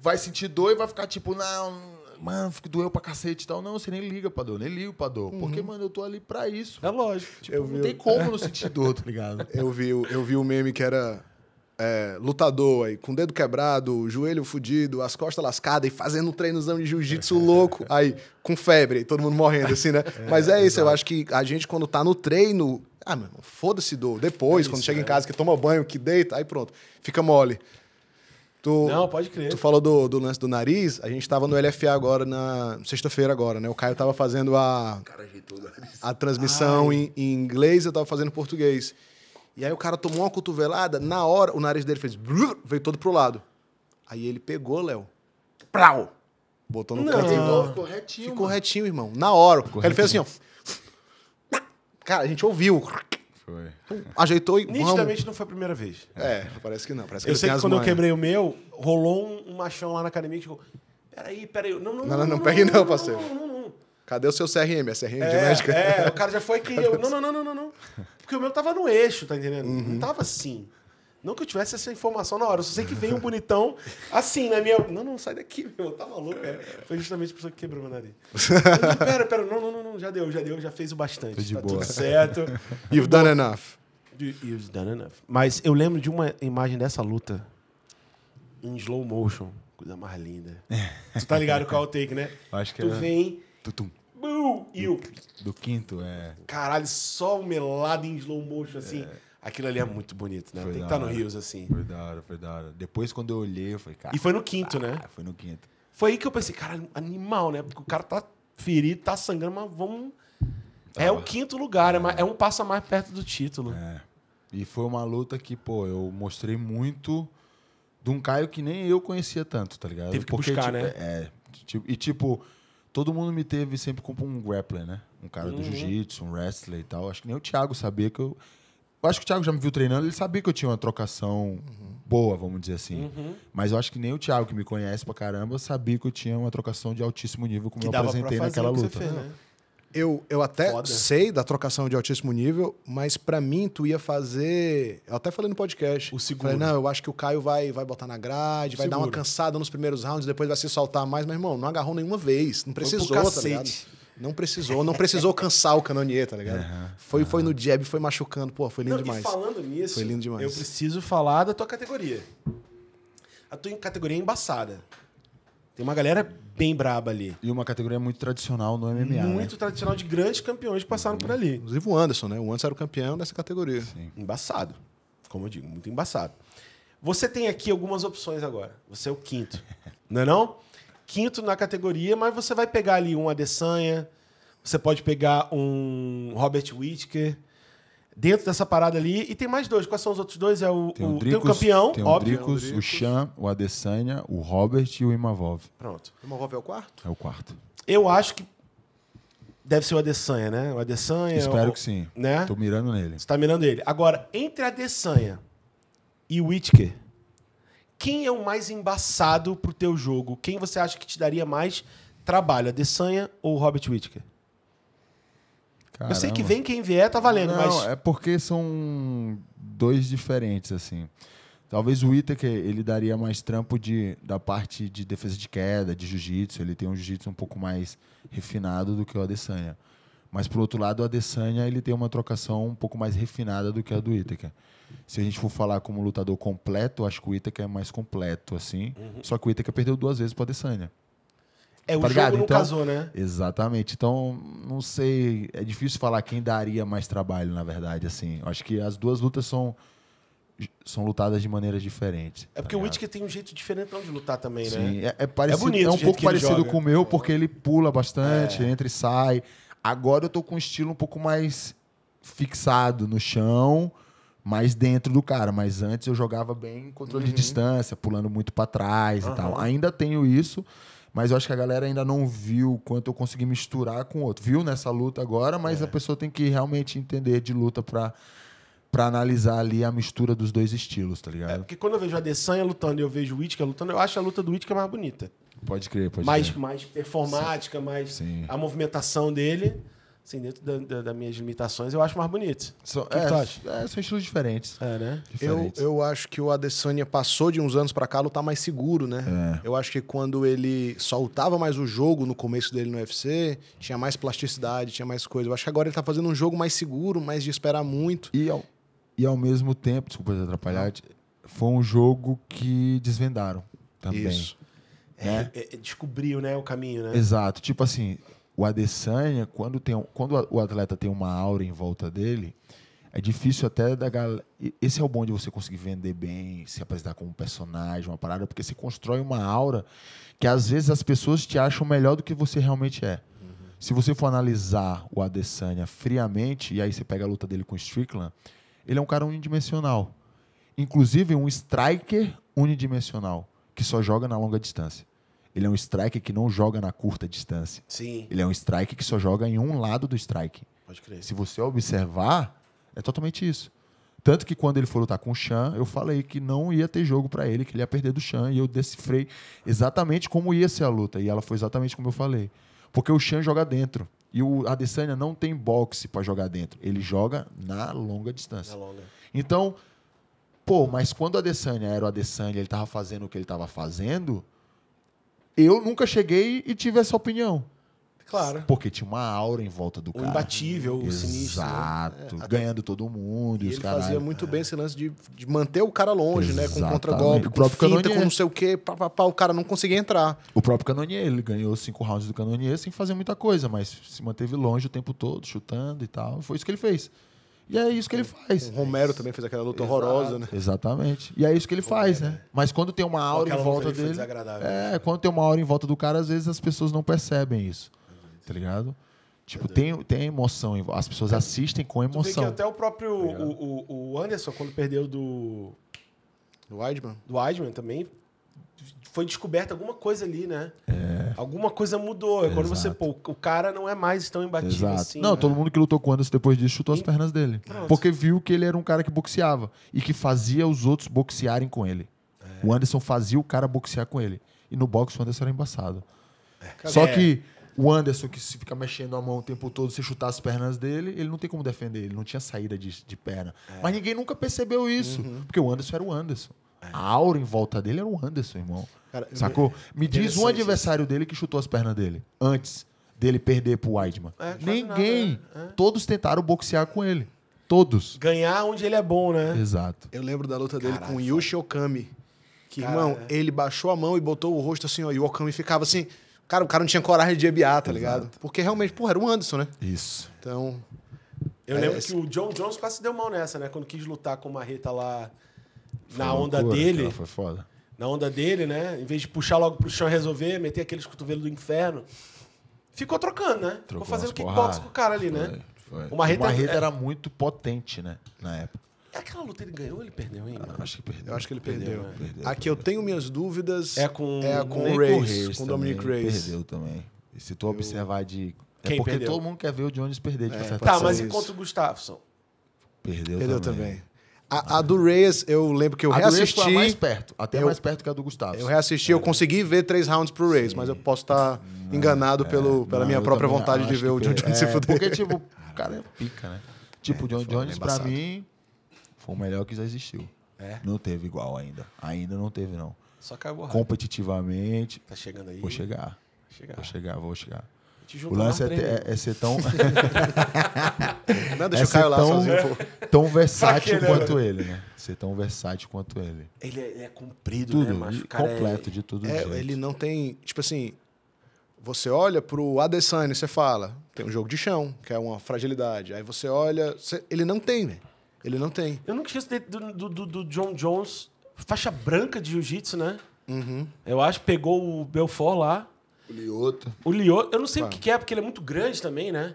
C: vai sentir dor e vai ficar tipo, não, mano, doeu pra cacete e tal. Não, você nem liga pra dor, nem ligo pra dor. Uhum. Porque, mano, eu tô ali pra isso. É lógico. Tipo, eu não vi... tem como não sentir
B: dor, tá ligado? Eu vi, eu vi o meme que era é, lutador aí, com o dedo quebrado, joelho fudido, as costas lascadas e fazendo um treinozão de jiu-jitsu louco, aí com febre, todo mundo morrendo assim, né? É, Mas é isso, exato. eu acho que a gente quando tá no treino, ah, meu, foda-se do depois, é isso, quando chega em é. casa que toma banho, que deita, aí pronto, fica mole. Tu, não, pode crer. Tu falou do, do, lance do nariz. A gente tava no LFA agora, na sexta-feira agora, né? O Caio tava fazendo a, Cara, a transmissão em, em, inglês, eu tava fazendo português. E aí o cara tomou uma cotovelada, na hora o nariz dele fez. veio todo pro lado. Aí ele pegou, Léo. Prau! Botou no canto. Ficou, retinho. Ficou mano. retinho, irmão. Na hora. Ficou ele retinho. fez assim, ó. Cara, a gente ouviu. Foi. Ajeitou e. Nitidamente não
A: foi a primeira vez. É, é. parece que não. Parece que eu sei que quando eu quebrei o meu, rolou um machão lá na academia que tipo, peraí, peraí. Não, não, não, não, não pegue não, parceiro. Não, não, não, Cadê o seu CRM? É CRM é, de médica? É, o cara já foi que eu. Não, não, não, não, não, Porque o meu tava no eixo, tá entendendo? Uhum. Não tava assim. Não que eu tivesse essa informação na hora, eu só sei que veio um bonitão assim na minha. Não, não, sai daqui, meu, tá maluco? É. Foi justamente a pessoa que quebrou meu nariz. pera, pera, não, não, não, já deu, já deu, já fez o bastante. de tá boa. tudo certo. You've done enough. You've done enough. Mas eu lembro de uma imagem dessa luta em slow motion, coisa mais linda. tu tá ligado com é o take, né? Acho que é. Tu vem. Tutum. E o. Do quinto, é. Caralho, só o melado em slow motion, assim. É. Aquilo ali é muito bonito, né? Foi Tem que estar tá no Rios, assim. Foi da hora, foi da hora. Depois, quando eu olhei, eu falei, cara. E foi no quinto, ah, né? Foi no quinto. Foi aí que eu pensei, cara, animal, né? Porque o cara tá ferido, tá sangrando, mas vamos. É o quinto lugar, é. é um passo mais perto do título. É.
C: E foi uma luta que, pô, eu mostrei muito de um Caio que nem eu conhecia tanto, tá ligado? Teve que Porque, buscar, tipo, né? É. Tipo, e, tipo, todo mundo me teve sempre como um grappler, né? Um cara uhum. do jiu-jitsu, um wrestler e tal. Acho que nem o Thiago sabia que eu. Eu acho que o Thiago já me viu treinando, ele sabia que eu tinha uma trocação uhum. boa, vamos dizer assim. Uhum. Mas eu acho que nem o Thiago, que me conhece pra caramba, sabia que eu tinha uma trocação de altíssimo nível, como que eu apresentei naquela luta. Fez, né?
B: Eu, eu até Foda. sei da trocação de altíssimo nível, mas para mim tu ia fazer. Eu até falei no podcast. O seguro. Falei, não, eu acho que o Caio vai, vai botar na grade, vai dar uma cansada nos primeiros rounds, depois vai se soltar mais, mas, irmão, não agarrou nenhuma vez. Não precisou, tá ligado? Não precisou, não precisou cansar o Canonier, tá ligado? Uhum, foi, uhum. foi no jab, foi machucando. Pô, foi lindo não, demais. E falando
A: nisso, foi lindo demais. eu preciso falar da tua categoria. A tua categoria é embaçada.
C: Tem uma galera bem braba ali. E uma categoria muito tradicional no MMA. Né? Muito né?
A: tradicional de grandes campeões que passaram por ali. Inclusive o Anderson, né? O Anderson era o campeão dessa categoria. Sim. Embaçado. Como eu digo, muito embaçado. Você tem aqui algumas opções agora. Você é o quinto. não é não? Quinto na categoria, mas você vai pegar ali um Adesanya, você pode pegar um Robert Whittaker, dentro dessa parada ali. E tem mais dois. Quais são os outros dois? É o, tem o, o, Dricos, tem o campeão, tem o óbvio. Dricos, tem o, o
C: Chan, o Adesanya, o Robert
A: e o Imavov. Pronto. O Imavov é o quarto? É o quarto. Eu acho que deve ser o Adesanya, né? O Adesanya... É Espero o, que sim. Né? Tô mirando nele. Você tá mirando ele. Agora, entre Adesanya e o Whitaker, quem é o mais embaçado pro teu jogo? Quem você acha que te daria mais trabalho? Adesanya ou o Robert Whitaker? Caramba. Eu sei que vem quem vier, tá valendo, Não, mas. É
C: porque são dois diferentes, assim. Talvez o Itaker, ele daria mais trampo de, da parte de defesa de queda, de jiu-jitsu. Ele tem um jiu-jitsu um pouco mais refinado do que o Adesanya. Mas, por outro lado, o Adesanya ele tem uma trocação um pouco mais refinada do que a do Itaker. Se a gente for falar como lutador completo, acho que o Itaker é mais completo, assim. Uhum. Só que o Itaker perdeu duas vezes para Adesanya. É o tá jogo então, casou, né? Exatamente. Então, não sei. É difícil falar quem daria mais trabalho, na verdade. Assim, acho que as duas lutas são são lutadas de maneiras diferentes.
A: É tá porque tá o Whitaker tem um jeito diferente de lutar também, né? Sim, é, é, parecido, é, bonito, é um pouco parecido com o
C: meu, porque ele pula bastante, é. entra e sai. Agora eu tô com um estilo um pouco mais fixado no chão, mais dentro do cara. Mas antes eu jogava bem controle uhum. de distância, pulando muito para trás uhum. e tal. Ainda tenho isso, mas eu acho que a galera ainda não viu o quanto eu consegui misturar com o outro. Viu nessa luta agora, mas é. a pessoa tem que realmente entender de luta pra, pra analisar ali a mistura dos dois estilos, tá ligado? É, porque
A: quando eu vejo a Adesanya lutando e eu vejo o Whittaker lutando, eu acho a luta do Whittaker mais bonita.
C: Pode crer, pode mais, crer. Mais
A: performática, Sim. mais Sim. a movimentação dele assim, dentro da, da, das minhas limitações, eu acho mais bonito. So, que é, que é,
B: são estilos diferentes. É, né? Diferentes. Eu, eu acho que o Adesanya passou de uns anos para cá lutar tá mais seguro, né? É. Eu acho que quando ele soltava mais o jogo no começo dele no UFC, tinha mais plasticidade, tinha mais coisa. Eu acho que agora ele tá fazendo um jogo mais seguro, mais de esperar muito. E ao,
C: e ao mesmo tempo, desculpa te atrapalhar, foi um jogo que desvendaram também. Isso.
A: Né? É, é, é, descobriu, né, o caminho, né?
C: Exato. Tipo assim, o Adesanya, quando, tem, quando o atleta tem uma aura em volta dele, é difícil até da galera. Esse é o bom de você conseguir vender bem, se apresentar como um personagem, uma parada, porque você constrói uma aura que às vezes as pessoas te acham melhor do que você realmente é. Uhum. Se você for analisar o Adesanya friamente, e aí você pega a luta dele com o Strickland, ele é um cara unidimensional. Inclusive um striker unidimensional, que só joga na longa distância ele é um strike que não joga na curta distância. Sim. Ele é um strike que só joga em um lado do strike. Pode crer. Se você observar, é totalmente isso. Tanto que quando ele foi lutar com o Chan, eu falei que não ia ter jogo para ele, que ele ia perder do Chan, e eu decifrei exatamente como ia ser a luta, e ela foi exatamente como eu falei. Porque o Chan joga dentro, e o Adesanya não tem boxe para jogar dentro, ele joga na longa distância. Na longa. Então, pô, mas quando o Adesanya era o Adesanya, ele tava fazendo o que ele tava fazendo, eu nunca cheguei e tive essa opinião. Claro. Porque tinha uma aura em volta do o cara. Imbatível, né? Exato. sinistro. É, Exato. Né? Ganhando todo mundo. E ele caralho. fazia
B: muito é. bem esse lance de, de manter o cara longe, Exatamente. né? Com contragolpe, com próprio finta, Canonier. com não sei o quê. Pá, pá, pá, o cara não conseguia entrar.
C: O próprio Canonier, ele ganhou cinco rounds do Canonier sem fazer muita coisa, mas se manteve longe o tempo todo, chutando e tal. Foi isso que ele fez. E é isso que ele faz. O Romero também fez aquela luta Exato. horrorosa, né? Exatamente. E é isso que ele Romero, faz, né? Mas quando tem uma aura em volta dele. É, quando tem uma aura em volta do cara, às vezes as pessoas não percebem isso. Tá ligado? Tipo, tem, tem emoção. As pessoas assistem com emoção. até
A: o próprio tá o, o, o Anderson, quando perdeu do. Do Weidman. Do Weidman também foi descoberta alguma coisa ali, né? É. Alguma coisa mudou. Exato. Quando você, pô, o cara não é mais tão imbatível Exato. assim. Não, né? todo
C: mundo que lutou com o Anderson depois disso chutou e... as pernas dele. Pronto. Porque viu que ele era um cara que boxeava e que fazia os outros boxearem com ele. É. O Anderson fazia o cara boxear com ele. E no boxe o Anderson era embaçado. É. Só é. que o Anderson, que se fica mexendo a mão o tempo todo, se chutar as pernas dele, ele não tem como defender, ele não tinha saída de, de perna. É. Mas ninguém nunca percebeu isso, uhum. porque o Anderson era o Anderson. A aura em volta dele era o Anderson, irmão. Cara, Sacou? Me diz um adversário dele que chutou as pernas dele. Antes dele perder pro Weidman. É, Ninguém. Nada, né? É.
B: Todos tentaram boxear com ele. Todos. Ganhar onde ele é bom, né? Exato. Eu lembro da luta dele com com Yushi Okami. Que, irmão, é. ele baixou a mão e botou o rosto assim, ó. E o Okami ficava assim. Cara, o cara não tinha coragem de EBA, tá Exato. ligado? Porque realmente, porra, era o Anderson, né? Isso. Então.
A: Eu é lembro esse. que o John Jones quase deu mão nessa, né? Quando quis lutar com o Marreta lá na onda dele. foi foda. Na onda dele, né? Em vez de puxar logo pro chão e resolver, meter aqueles cotovelos do inferno. Ficou trocando, né? Trocou ficou fazendo kickbox com o cara ali, foi, né? Foi. O Marreta, o Marreta é... era
C: muito potente, né? Na época.
A: É aquela luta ele ganhou ou ele perdeu, hein? Ah, acho que perdeu.
B: Eu acho que ele perdeu. perdeu, né? perdeu Aqui perdeu. eu tenho minhas dúvidas. É com, é com o Reis, com o Dominic Reis.
C: Perdeu também. E se tu eu... observar de. É Quem é porque perdeu? todo mundo quer
B: ver o Jones perder de é, Tá, mas isso.
C: o Gustafsson. Perdeu, perdeu também. também.
B: A, a, do Reyes, eu lembro que eu a reassisti. Do Reyes foi mais perto, até eu, mais perto que a do Gustavo. Eu reassisti, é. eu consegui ver três rounds pro Reyes, Sim. mas eu posso estar tá enganado é, pelo, pela não, minha própria vontade de ver o John Jones é, se fuder. Porque, tipo, o cara
C: é pica, né? É, tipo, o John Jones, pra mim, foi o melhor que já existiu. É? Não teve igual ainda. Ainda não teve, não. Só acabou. Competitivamente. Tá chegando aí. Vou chegar. chegar. Vou chegar, vou chegar o lance é, é, é, ser tão. Não, é deixa é ser tão, sozinho, tão versátil quanto né? ele, né? Ser tão versátil quanto ele. Ele é, ele é comprido, tudo, né, é completo é, de tudo. É, jeito. ele
B: não tem. Tipo assim, você olha pro Adesanya e você fala, tem um jogo de chão, que é uma fragilidade. Aí você olha. Você, ele não tem, né? Ele não tem. Eu nunca esqueço de,
A: do, do, do John Jones, faixa branca de jiu-jitsu, né? Uhum. Eu acho, pegou o Belfort lá. O Lioto. O Lioto, eu não sei o que, é, porque ele é muito grande também, né?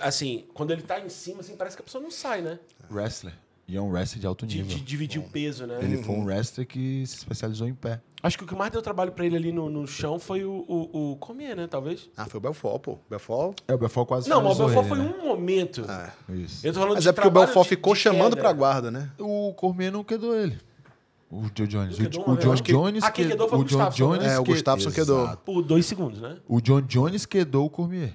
A: Assim, quando ele tá em cima, assim, parece que a pessoa não sai, né? Wrestler.
C: E é um wrestler de alto nível. De, de
A: dividir Bom, o peso, né? Ele uhum. foi um
C: wrestler que se especializou em pé.
A: Acho que o que mais deu trabalho pra ele ali no, no chão foi o, o, o né? Talvez. Ah, foi o Belfort, pô. Belfort.
C: É, o Belfort quase Não, mas o Belfort ele, foi né?
A: um momento. É. isso. Eu tô falando mas é porque o Belfort de, ficou de chamando queda. pra guarda, né?
C: O Cormier não quedou ele. O Joe Jones. O, o, o John Jones. Que, que, o John Jones. É, o Gustavo quedou.
A: Por dois segundos, né?
C: O John Jones quedou o Cormier.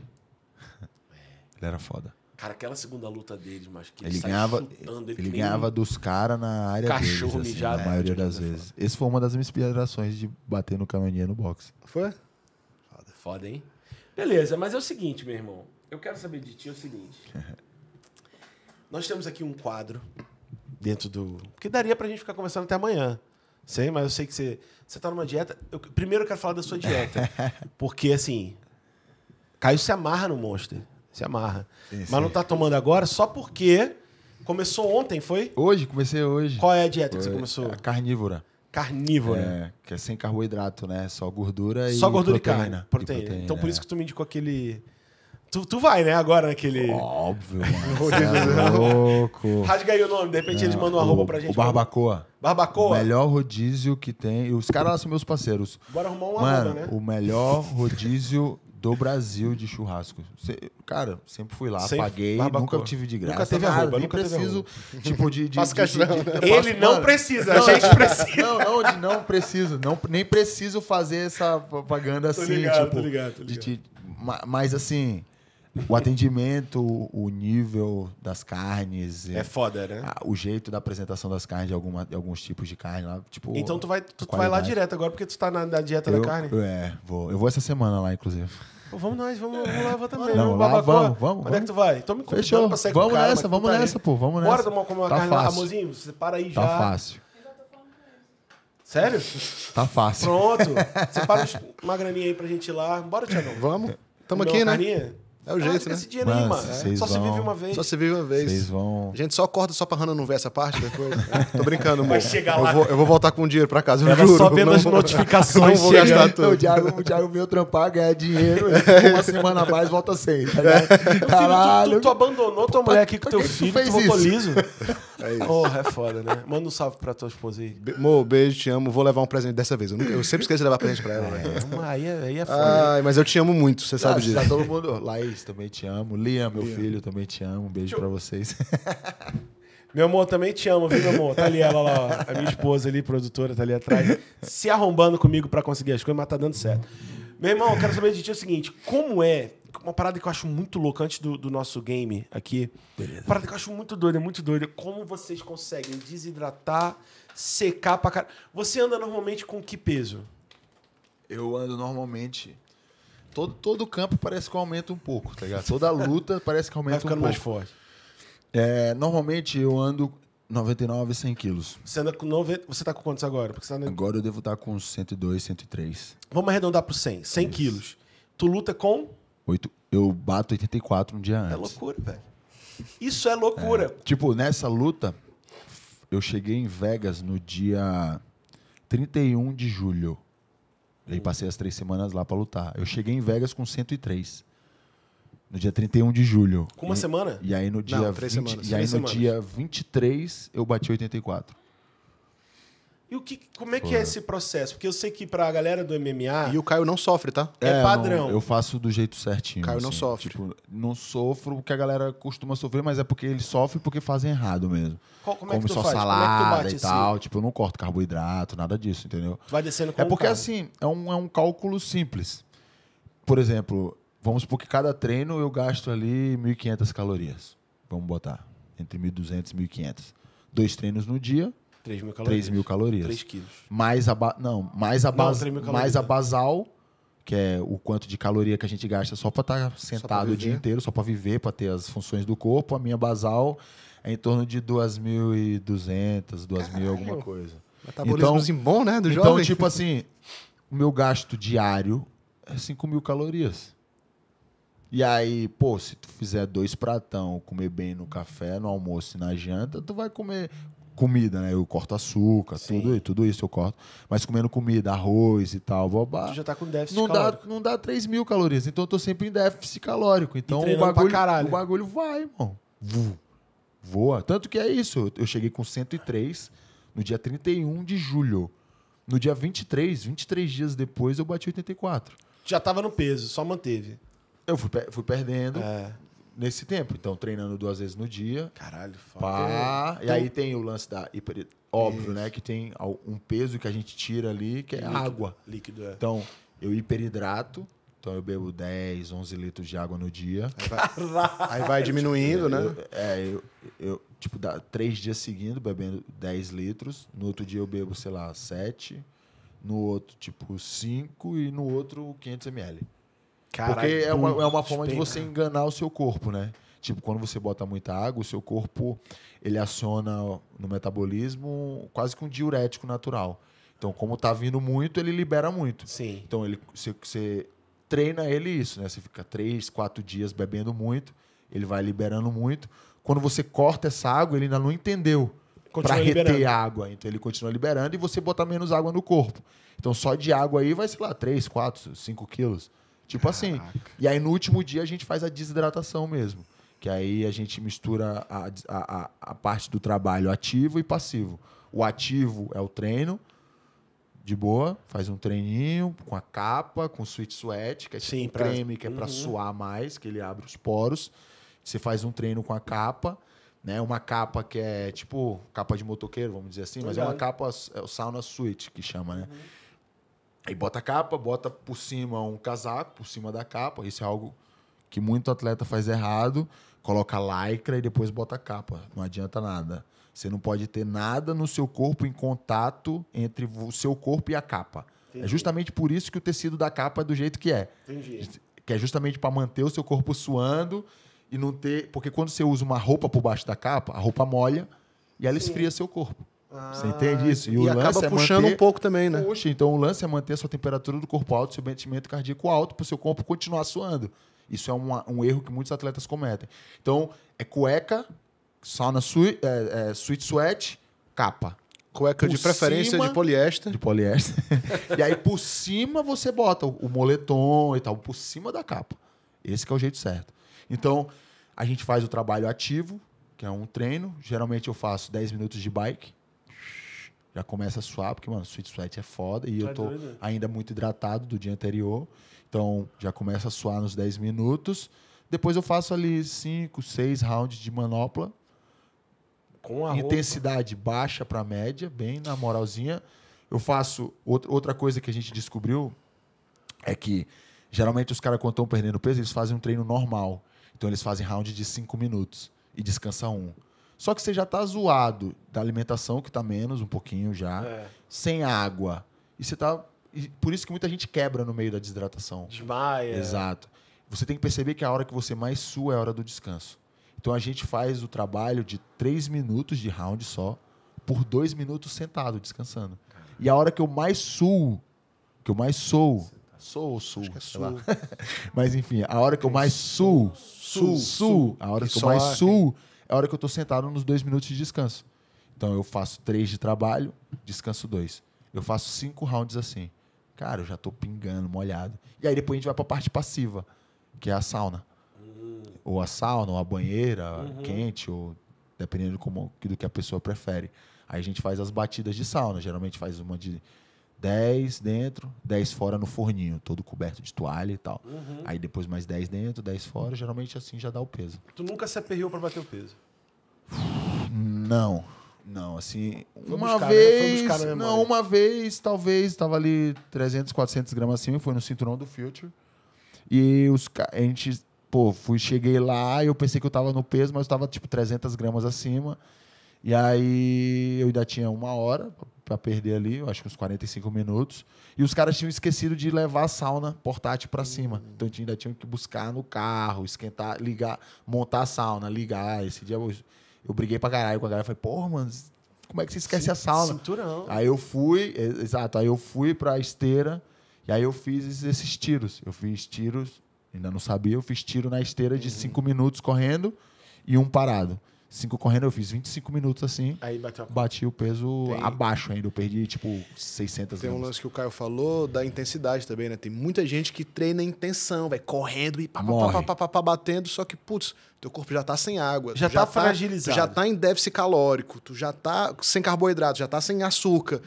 C: Ele era foda.
A: Cara, aquela segunda luta dele, mas que ele, ele ganhava, chutando, ele, ele ganhava
C: dos caras na área cachorro deles, assim, mijado, assim, na maioria das vezes. Esse foi uma das minhas inspirações de bater no caminhão no
A: boxe. Foi? Foda. Foda, hein? Beleza, mas é o seguinte, meu irmão. Eu quero saber de ti é o seguinte. Nós temos aqui um quadro dentro do. Porque daria para a gente ficar conversando até amanhã. Sei, mas eu sei que você. Você tá numa dieta. Eu, primeiro eu quero falar da sua dieta. porque, assim. Caio se amarra no Monster. Se amarra. Sim, mas sim. não tá tomando agora só porque. Começou ontem, foi? Hoje, comecei hoje. Qual é a dieta foi. que você começou? A carnívora. Carnívora. É, que é sem carboidrato, né? Só
C: gordura e. Só gordura proteína. e carne. Proteína. E proteína então por é.
A: isso que tu me indicou aquele. Tu, tu vai, né, agora naquele. Óbvio, Rodízio. É né?
C: louco. Rasga
A: aí o nome, de repente é, eles mandam uma roupa pra gente. O
C: Barbacoa. Barbacoa? O melhor rodízio que tem. E os caras são meus parceiros.
A: Bora arrumar uma mano, arroba, né? O
C: melhor rodízio do Brasil de churrasco. cara, sempre fui lá, sempre paguei, barbacoa. nunca tive de graça. Nunca teve arroba, cara, nunca preciso, teve tipo de, de, Faço de, de, de, né? Ele faço, não mano, precisa, não, a gente precisa. Não, não, de não preciso, não nem preciso fazer essa propaganda tô assim, ligado, tipo, tô ligado, tô ligado. De, mas assim, o atendimento, o nível das carnes. É foda, né? A, o jeito da apresentação das carnes, de, alguma, de alguns tipos de carne lá. Tipo, então tu vai, tu, tu vai lá direto
A: agora, porque tu tá na, na dieta eu, da carne?
C: É, vou. Eu vou essa semana lá, inclusive.
A: Pô, vamos nós, vamos, vamos lá, vou também. Não, lá, vamos, vamos, vamos. Onde é que tu vai? Tô me Fechou. pra sair Vamos nessa, cara, vamos nessa, pô, vamos nessa. Bora tomar como uma tá carne fácil. lá, amorzinho, você para aí tá já. Tá fácil. Sério? Tá fácil. Pronto. Separa uma graninha aí pra gente ir lá. Bora, Tiagão. Vamos. Tamo aqui, né? Carinha? É o jeito, ah, né? Esse dinheiro aí, mano. É. Só vão... se vive uma vez. Só se
B: vive uma vez. Vocês vão. A gente só corta só pra Hannah não ver essa parte depois. Tô brincando, mano. Vai chegar lá. Eu vou, eu vou voltar com o dinheiro pra casa, eu Era juro. só vendo não as notificações. Não vou gastar
C: tudo. o, Thiago, o Diago veio trampar, ganhar dinheiro. Uma semana mais, volta sem. Tá
A: Caralho. Tu, tu, tu, abandonou tua mulher aqui com teu filho, tu voltou liso. É isso. Porra, é foda, né? Manda um salve pra tua esposa aí.
B: Mô, Mo, beijo, te amo. Vou levar um presente dessa vez. Eu, nunca, eu sempre esqueço de levar presente pra ela. Né?
A: É, né? aí, é, aí é foda. Ai, mas eu te
B: amo muito, você ah, sabe disso.
C: Já todo mundo... Laís, também te amo. Liam, meu filho, também te amo. Um beijo para vocês.
A: Meu amor, também te amo, viu, meu amor? Tá ali ela lá, ó, a minha esposa ali, produtora, tá ali atrás, se arrombando comigo para conseguir as coisas, mas tá dando certo. Meu irmão, eu quero saber de ti o seguinte: como é. Uma parada que eu acho muito louca antes do, do nosso game aqui. Beleza. Uma parada que eu acho muito doida, muito doida. Como vocês conseguem desidratar, secar pra caralho. Você anda normalmente com que peso?
C: Eu ando normalmente todo, todo campo parece que aumenta um pouco, tá ligado? Toda luta parece que aumenta um pouco. mais forte. É, normalmente eu ando 99 100
A: quilos. Você anda com 90, você tá com quantos agora? Porque você Agora eu devo estar tá com 102, 103. Vamos arredondar pro 100. 100 Isso. quilos. Tu luta com?
C: Oito, eu bato 84 um dia é antes. É loucura,
A: velho. Isso é loucura. É,
C: tipo, nessa luta, eu cheguei em Vegas no dia 31 de julho. Daí passei as três semanas lá para lutar. Eu cheguei em Vegas com 103. No dia 31 de julho. Com uma e, semana? E aí no dia, Não, 20, semanas, e aí no dia 23 eu bati 84.
A: E o que, como é que é esse processo? Porque eu sei que pra galera do MMA. E o Caio não sofre, tá? É, É, padrão. não, eu
C: faço do jeito certinho. Caio não assim, sofre. Tipo, não sofro o que a galera costuma sofrer, mas é porque eles sofrem porque fazem errado mesmo. Qual- como é que Come tu faz? salada como é que tu bate e tal. Tipo, eu não corto carboidrato, nada disso, entendeu? Tu vai descendo com É porque carro. assim, é um, é um cálculo simples. Por exemplo, vamos supor que cada treino eu gasto ali 1.500 calorias. Vamos botar. Entre 1.200 e 1.500. Dois treinos no dia, 3 mil calorias. 3 mil calorias. 3 quilos. Mais a, ba... não, mais a, bas... não, mais a basal, que é o quanto de caloria que a gente gasta só para estar tá sentado o dia inteiro, só para viver, para ter as funções do corpo. A minha basal é em torno de 2.200, 2.000 alguma coisa. Metabolismo então, bom, né, do então, jovem? Então, tipo assim, o meu gasto diário é 5 mil calorias. E aí, pô, se tu fizer dois pratão, comer bem no café, no almoço e na janta, tu vai comer comida, né? Eu corto açúcar, tudo, tudo isso eu corto. Mas comendo comida, arroz e tal, vou Tu já
A: tá com déficit não calórico.
C: Dá, não dá 3 mil calorias, então eu tô sempre em déficit calórico. Então o bagulho, o bagulho vai, irmão. Voa. Tanto que é isso. Eu cheguei com 103 no dia 31 de julho. No dia 23, 23 dias depois, eu bati 84. Já tava no peso, só manteve. Eu fui, fui perdendo. É nesse tempo. Então, treinando duas vezes no dia. Caralho, foda. É. E então aí tem o lance da hiper... Óbvio, né, Isso. né? Que tem um peso que a gente tira ali, que é líquido, água. Líquido, é. Então, eu hiperidrato. Então eu bebo 10, 11 litros de água no dia. Aí
B: vai, aí vai diminuindo, né?
C: é, eu, eu tipo, dá três dias seguindo bebendo 10 litros. No outro dia eu bebo, sei lá, 7. No outro, tipo, 5. E no outro, 500 ml. Caralho, Porque é uma, é uma forma de você enganar o seu corpo, né? Tipo, quando você bota muita água, o seu corpo ele aciona no metabolismo quase que um diurético natural. Então, como tá vindo muito, ele libera muito. Sim. Então, ele, você, você treina ele isso, né? Você fica três, quatro dias bebendo muito, ele vai liberando muito. Quando você corta essa água, ele ainda não entendeu para reter água. Então, ele continua liberando e você bota menos água no corpo. Então, só de água aí vai, sei lá, três, quatro, cinco quilos. Tipo assim. Caraca. assim. E aí no último dia a gente faz a desidratação mesmo. Que aí a gente mistura a, a, a parte do trabalho ativo e passivo. O ativo é o treino, de boa, faz um treininho com a capa, com sweet sweat, que é tipo Sim, tipo pra... creme, que é uhum. para suar mais, que ele abre os poros. Você faz um treino com a capa, né? Uma capa que é tipo capa de motoqueiro, vamos dizer assim, mas Legal. é uma uhum. capa, é o sauna suite que chama, né? Uhum Aí bota a capa, bota por cima um casaco, por cima da capa. Isso é algo que muito atleta faz errado. Coloca lycra e depois bota a capa. Não adianta nada. Você não pode ter nada no seu corpo em contato entre o seu corpo e a capa. É Entendi. É justamente por isso que o tecido da capa é do jeito que é. Entendi. Que é justamente para manter o seu corpo suando e não ter. Porque quando você usa uma roupa por baixo da capa, a roupa molha e ela Sim. esfria seu corpo. Você entende isso? E, e acaba é puxando manter... um pouco também, né? Puxa, então o lance é manter a sua temperatura do corpo alta, seu batimento cardíaco alto, para o seu corpo continuar suando. Isso é um erro que muitos atletas cometem. Então, é cueca, sauna sui, é, é, sweet sweat, capa. Cueca por de preferência cima, de poliéster. De poliéster. e aí, por cima, você bota o, o moletom e tal, por cima da capa. Esse é o jeito certo. Então, a gente faz o trabalho ativo, que é um treino. Geralmente eu faço 10 minutos de bike já começa a suar, porque, mano, sweet sweat é foda. E tá eu tô doido. ainda muito hidratado do dia anterior. Então, já começa a suar nos 10 minutos. Depois eu faço ali 5, 6 rounds de manopla.
A: Com a Intensidade
C: roupa. baixa para média, bem na moralzinha. Eu faço... Outra coisa que a gente descobriu é que, geralmente, os caras, quando estão perdendo peso, eles fazem um treino normal. Então, eles fazem round de 5 minutos e descansa um. Só que você já está zoado da alimentação, que está menos um pouquinho já, é. sem água. E você está. Por isso que muita gente quebra no meio da desidratação. Desmaia. Exato. Você tem que perceber que a hora que você mais sua é a hora do descanso. Então a gente faz o trabalho de três minutos de round só, por dois minutos sentado, descansando. E a hora que eu mais suo, que eu mais sou, sou ou sul, é sul. Mas enfim, a hora que eu mais suo, sul, sul, a hora que, que eu mais suo, é a hora que eu estou sentado nos dois minutos de descanso. Então eu faço três de trabalho, descanso dois. Eu faço cinco rounds assim. Cara, eu já estou pingando, molhado. E aí depois a gente vai para a parte passiva, que é a sauna. Ou a sauna, ou a banheira uhum. quente, ou dependendo como, do que a pessoa prefere. Aí a gente faz as batidas de sauna. Geralmente faz uma de 10 dentro, 10 fora no forninho, todo coberto de toalha e tal. Uhum. Aí depois mais 10 dentro, 10 fora, geralmente assim já dá o peso.
A: Tu nunca se aperreou para bater o peso?
C: Não. Não,
A: assim, foi uma né? buscar, vez, né? não,
C: uma vez, talvez, estava ali 300, 400 gramas acima, foi no cinturão do Future. E os a gente, pô, fui, cheguei lá, eu pensei que eu tava no peso, mas eu tava tipo 300 gramas acima. E aí eu ainda tinha uma hora para perder ali, eu acho que uns 45 minutos. E os caras tinham esquecido de levar a sauna portátil para cima. Hum. Então a gente ainda tinha que buscar no carro, esquentar, ligar, montar a sauna, ligar. Ah, esse dia eu, eu briguei para caralho com a galera. Falei, porra, mano, como é que você esquece a sauna? Cinturão. Aí eu fui, exato, aí eu fui para a esteira e aí eu fiz esses tiros. Eu fiz tiros, ainda não sabia, eu fiz tiro na esteira de 5 uhum. minutos correndo e um parado. 5 correndo, eu fiz 25 minutos assim. Aí bateu a... Bati o peso Tem... abaixo ainda. Eu perdi, tipo, 600 Tem um
B: lance que o Caio falou da intensidade também, né? Tem muita gente que treina intenção, vai correndo e pá, pá, pá, pá, pá, pá, batendo, só que, putz, teu corpo já tá sem água. Já, tá já tá, tá fragilizado. já tá em déficit calórico, tu já tá sem carboidrato, já tá sem açúcar.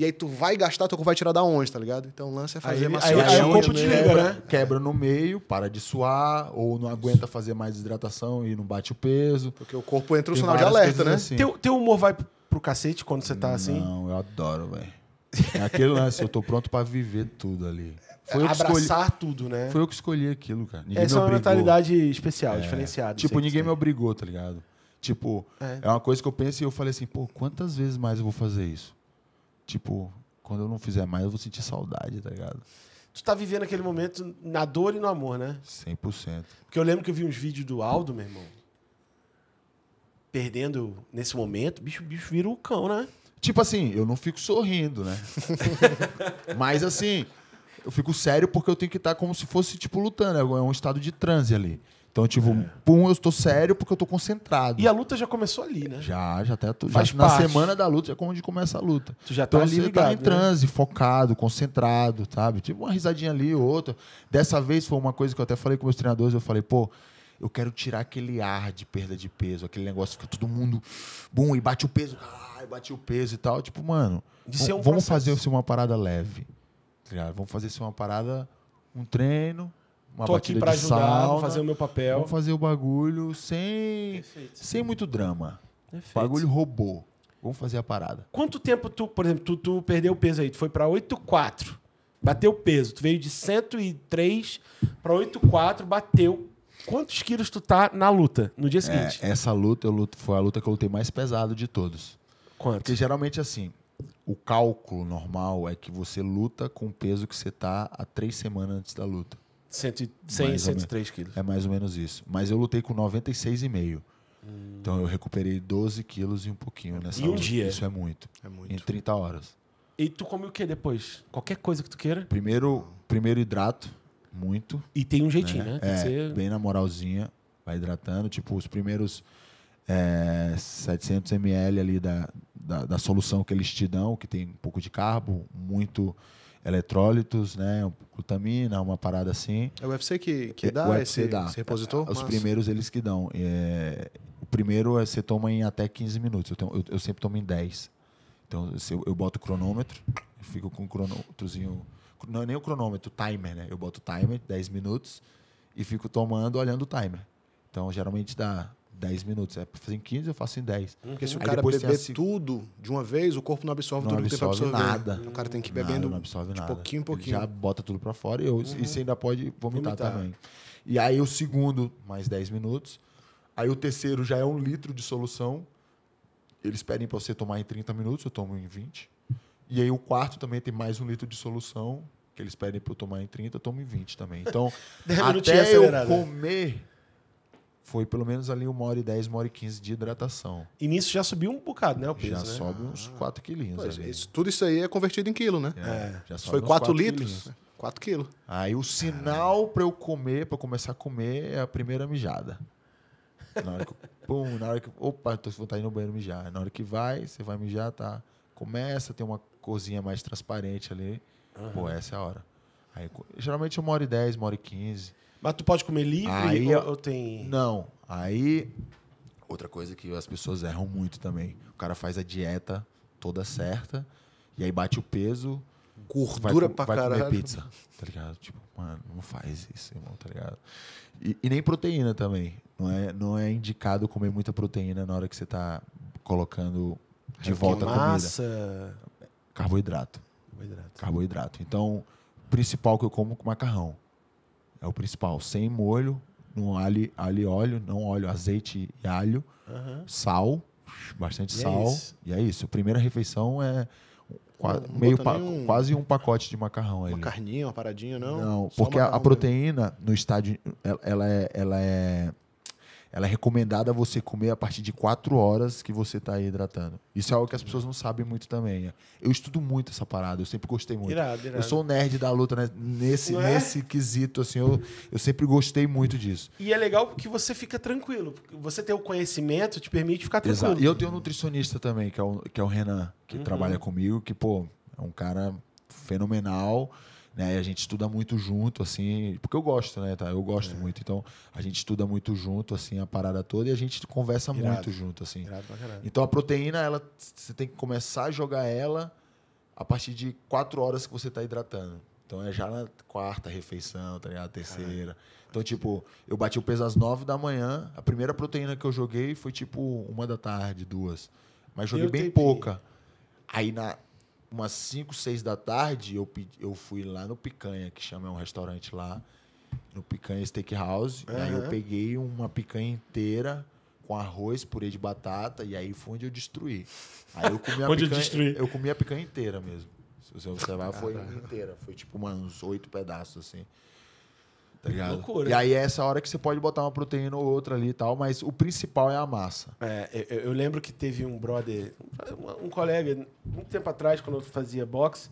B: E aí tu vai gastar, tu vai tirar da onde, tá ligado? Então o lance é fazer aí, massagem. É aí,
C: é aí, aí é o corpo te liga, né? né? Quebra no meio, para de suar, ou não aguenta fazer mais hidratação e não bate o peso. Porque o corpo entra no o sinal de alerta, né? Assim. Teu, teu humor vai pro cacete quando você tá não, assim? Não, eu adoro, velho. É aquele lance, eu tô pronto para viver tudo ali. Foi Abraçar escolhi... tudo, né? Foi eu que escolhi aquilo, cara. Ninguém Essa me é uma mentalidade especial, é. diferenciada. Tipo, ninguém me obrigou, tá ligado? Tipo, é. é uma coisa que eu penso e eu falei assim, pô, quantas vezes mais eu vou fazer isso? tipo, quando eu não fizer mais, eu vou sentir saudade, tá ligado?
A: Tu tá vivendo aquele momento na dor e no amor, né? 100%. Porque eu lembro que eu vi uns vídeos do Aldo, meu irmão. Perdendo nesse momento, bicho, bicho vira o um cão, né?
C: Tipo assim, eu não fico sorrindo, né? Mas assim, eu fico sério porque eu tenho que estar tá como se fosse, tipo, lutando. É um estado de transe ali. Então, tipo, é. pum, eu estou sério porque eu estou concentrado. E a luta já começou ali, né? Já, já até. Tá tu, já, na semana da luta, já é onde começa a luta. Tu já tá então, assim, ali, ligado, tá em né? transe, focado, concentrado, sabe? Tipo, uma risadinha ali, outra. Dessa vez foi uma coisa que eu até falei com meus treinadores, eu falei, pô, eu quero tirar aquele ar de perda de peso, aquele negócio que todo mundo, bum, e bate o peso, ah, bate o peso e tal. Tipo, mano, um vamos processo. fazer assim uma parada leve. Tá vamos fazer assim, uma parada, um treino, uma Tô aqui para ajudar, vou fazer o meu papel. Vou fazer o bagulho
A: sem, Perfeito. sem muito drama. Perfeito. Bagulho robô. Vamos fazer a parada. Quanto tempo tu, por exemplo, tu, tu perdeu o peso aí? Tu foi para 8,4. Bateu peso. Tu veio de 103 para 8,4, bateu. Quantos quilos tu tá na
C: luta no dia é, seguinte? É, essa luta eu luto, foi a luta que eu lutei mais pesado de todos. Quanto? Porque geralmente assim, o cálculo normal é que você luta com o peso que você tá há três semanas antes da luta. 100, 103 quilos. É mais ou menos isso. Mas eu lutei com 96,5. Hum. Então eu recuperei 12 quilos e um pouquinho nessa E um luta. dia? Isso é muito. É muito. Em 30 horas.
A: E tu come o que depois? Qualquer coisa que tu queira?
C: Primeiro, primeiro hidrato, muito. E tem um né? jeitinho, né? né? É, ser... bem na moralzinha, vai hidratando. Tipo, os primeiros é, 700 ml ali da, da, da solução que eles te dão, que tem um pouco de carbo, muito eletrólitos, né? Glutamina, uma parada assim. É o
B: UFC que, que é, dá, UFC esse, dá. esse repositor? Os primeiros
C: eles que dão. É, o primeiro é, você toma em até 15 minutos. Eu, tenho, eu, eu sempre tomo em 10. Então eu, eu boto o cronômetro, fico com o cronômetrozinho. Não, é nem o cronômetro, o timer, né? Eu boto o timer, 10 minutos, e fico tomando olhando o timer. Então geralmente dá 10 minutos. É fazer em 15, eu faço em 10. Uhum. Porque se o cara beber assim...
B: tudo de uma vez, o corpo não absorve não tudo absorve que tem pra absorver. nada. O cara tem que ir bebendo nada, não absorve de nada. pouquinho em pouquinho. Ele já bota tudo pra fora e, eu, uhum. e você ainda pode vomitar, vomitar, também.
C: E aí o segundo, mais 10 minutos. Aí o terceiro já é um litro de solução. Eles pedem pra você tomar em 30 minutos, eu tomo em 20. E aí o quarto também tem mais um litro de solução, que eles pedem pra eu tomar em 30, eu tomo em 20 também. Então, até eu né?
A: comer
C: foi pelo menos ali uma hora e dez, uma hora e quinze de hidratação.
A: E nisso já subiu um bocado, né? O peso, já né? sobe uns
C: 4 ah. quilinhos. Pois, isso,
B: tudo isso aí é convertido em quilo, né? É. é. Já sobe foi 4 litros. Quilinhos.
C: 4 né? quilos. Aí o sinal ah. para eu comer, para começar a comer, é a primeira mijada. Na hora que, pum, na hora que, opa, tô, vou estar indo no banheiro mijar. Na hora que vai, você vai mijar, tá? Começa, tem uma cozinha mais transparente ali. Uhum. Pô, essa é a hora. Aí, geralmente uma hora e dez, uma hora e quinze. Mas tu pode comer livre aí, ou, ou tem. Não. Aí. Outra coisa que as pessoas erram muito também. O cara faz a dieta toda certa, e aí bate o peso. Gordura vai, pra vai caralho. comer pizza, tá ligado? Tipo, mano, não faz isso, irmão, tá ligado? E, e, nem proteína também. Não é, não é indicado comer muita proteína na hora que você tá colocando de é volta a comida.
A: Massa.
C: Carboidrato. Carboidrato. Carboidrato. Então, principal que eu como é com macarrão. É o principal. Sem molho, no alho, alho e óleo, não óleo, azeite e alho, uhum. sal, bastante e é sal. É e é isso. A primeira refeição é meio um, quase um pacote de macarrão aí. Uma
B: carninha, uma paradinha, não? Não, Só porque a, a
C: proteína no estádio ela, ela, é, ela é ela é recomendada você comer a partir de 4 horas que você está hidratando. Isso é algo que as pessoas não sabem muito também. Né? Eu estudo muito essa parada, eu sempre gostei muito. Irado, irado. Eu sou um nerd da luta né? nesse, é? nesse quesito, assim, eu, eu sempre gostei muito disso.
A: E é legal porque você fica tranquilo. Você tem o conhecimento te permite ficar tranquilo. Exato. E eu
C: tenho um nutricionista também, que é o, que é o Renan, que uhum. trabalha comigo, que, pô, é um cara fenomenal né? E a gente estuda muito junto, assim, porque eu gosto, né? Tá? Eu gosto é. muito. Então, a gente estuda muito junto, assim, a parada toda e a gente conversa Irado. muito junto, assim. Então, a proteína, ela, você tem que começar a jogar ela a partir de quatro horas que você está hidratando. Então, é já na quarta refeição, tá ligado? Terceira. Caralho. Então, tipo, eu bati o peso às nove da manhã. A primeira proteína que eu joguei foi, tipo, uma da tarde, duas. Mas joguei eu bem tentei. pouca. Aí, na, umas 5, 6 da tarde, eu, pedi, eu fui lá no Picanha, que chama é um restaurante lá, no Picanha Steakhouse. Uhum. Aí eu peguei uma picanha inteira com arroz, purê de batata, e aí foi onde eu destruí. Aí eu comi a, picanha, eu comi a picanha inteira mesmo. Se você observar, foi inteira. Foi tipo uns oito pedaços, assim. Tá ligado? Loucura. E aí é essa hora que você pode botar uma proteína ou outra ali e tal, mas
A: o principal é a massa. É, eu, eu lembro que teve um brother, um, um colega, muito tempo atrás, quando eu fazia boxe,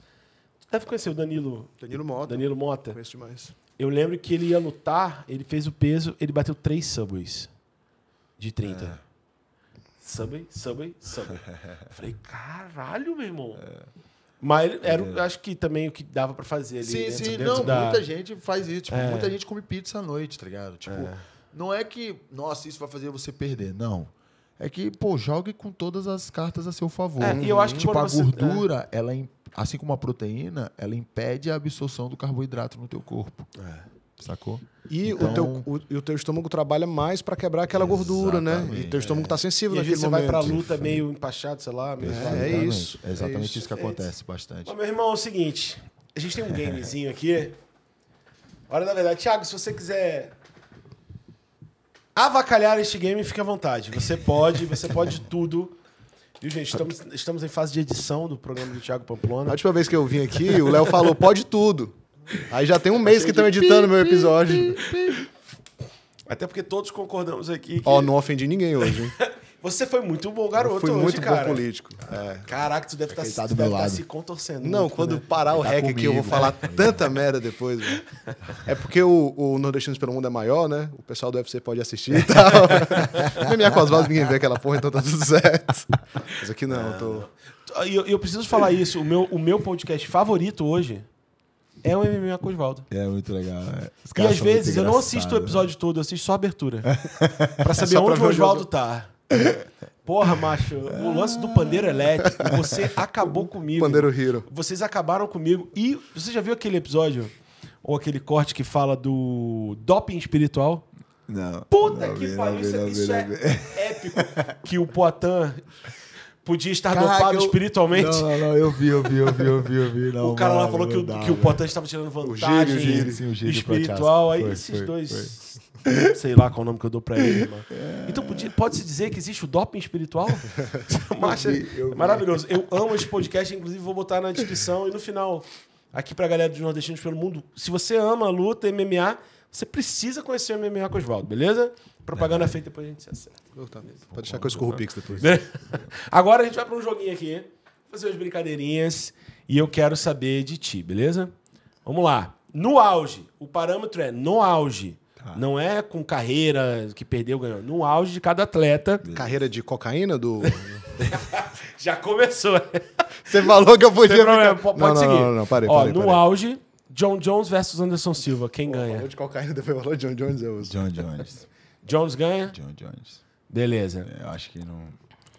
A: tu deve conhecer o Danilo. Danilo Mota. Danilo Mota. Conheço demais. Eu lembro que ele ia lutar, ele fez o peso, ele bateu três subways de 30. É. Subway, subway, subway. Falei, caralho, meu irmão. É. Mas era, é. acho que também o que dava para fazer ali. Sim, dentro, né, sim, dentro não, da... muita gente faz isso. Tipo, é. muita
C: gente come pizza à noite, tá ligado? Tipo, é. não é que, nossa, isso vai fazer você perder. Não. É que, pô, jogue com todas as cartas a seu favor. É, e eu acho que tipo, a você... gordura, é. ela, assim como a proteína, ela impede a absorção do carboidrato no teu
A: corpo. É sacou?
B: E então... o, teu, o, o, teu estômago trabalha mais para quebrar aquela Exatamente, gordura, né? E teu estômago está é. sensível e naquele você momento. você vai para a luta meio
A: empachado, sei lá. é, é, isso. É exatamente é isso, isso que acontece bastante. Mas, meu irmão, é o seguinte. A gente tem um gamezinho aqui. Olha, na verdade, Thiago, se você quiser avacalhar este game, fique à vontade. Você pode, você pode tudo. Viu, gente? Estamos, estamos em fase de edição do programa do Thiago Pamplona. A última
B: vez que eu vim aqui, o Léo falou: pode tudo. Aí já tem um mês que estão editando meu episódio.
A: Até porque todos concordamos aqui. Ó, que...
B: oh, não ofendi ninguém hoje, hein?
A: Você foi muito bom garoto eu fui hoje, muito cara. bom político. É. Caraca, tu deve é tá estar se, tá, tá se contorcendo. Não, muito, quando né? parar o tá rec aqui, eu vou falar
B: né? tanta merda depois. Mano. É porque o, o Nordestinos pelo Mundo é maior, né? O pessoal do UFC pode assistir e tal. MMA com as vozes, ninguém vê aquela porra, então tá tudo certo. Mas aqui não, não eu
A: tô... E Eu, eu preciso falar isso. O meu, o meu podcast favorito hoje é um MMA com o Oswaldo. É muito legal. É. E às vezes eu não assisto o né? episódio todo, eu assisto só a abertura. É. pra saber onde o Oswaldo tá. Porra, macho, o lance do pandeiro elétrico, você acabou comigo. Pandeiro Hero. Vocês acabaram comigo. E você já viu aquele episódio, ou aquele corte que fala do doping espiritual? Não. Puta
C: não, que pariu, isso, não, isso não,
A: é épico. Que o Poitin podia estar Caraca, dopado eu... espiritualmente. Não, não, não, eu vi, eu vi, eu vi, eu vi, eu vi. Não, o cara mano, lá falou que, o, dá, que o estava tirando vantagem o gírio, sim, o gírio espiritual. Aí foi, esses foi, dois. Foi. Sei lá qual o nome que eu dou pra ele, mano. É... Então pode-se dizer que existe o doping espiritual? Marcha, vi, é Maravilhoso. Eu amo esse podcast, inclusive vou botar na descrição e no final, aqui pra galera dos nordestinos pelo mundo. Se você ama luta, MMA, você precisa conhecer o MMA com Oswaldo, beleza? Propaganda é. feita, depois a gente se acerta. Tá. Pode deixar que eu escorro o Pix depois. Né? Agora a gente vai para um joguinho aqui, fazer umas brincadeirinhas e eu quero saber de ti, beleza? Vamos lá. No auge, o parâmetro é no auge. Tá. Não é com carreira que perdeu, ganhou. No auge de cada atleta. Carreira de cocaína do. Já começou. Você falou que eu podia. Ficar... Pode não, seguir. Não, não, não, parei. Ó, parei, no parei. auge, John Jones versus Anderson Silva. Quem Pô, ganha? Falou de cocaína, depois falou John Jones. Eu é John Jones. Jones ganha? John Jones. Beleza. É, eu acho que não.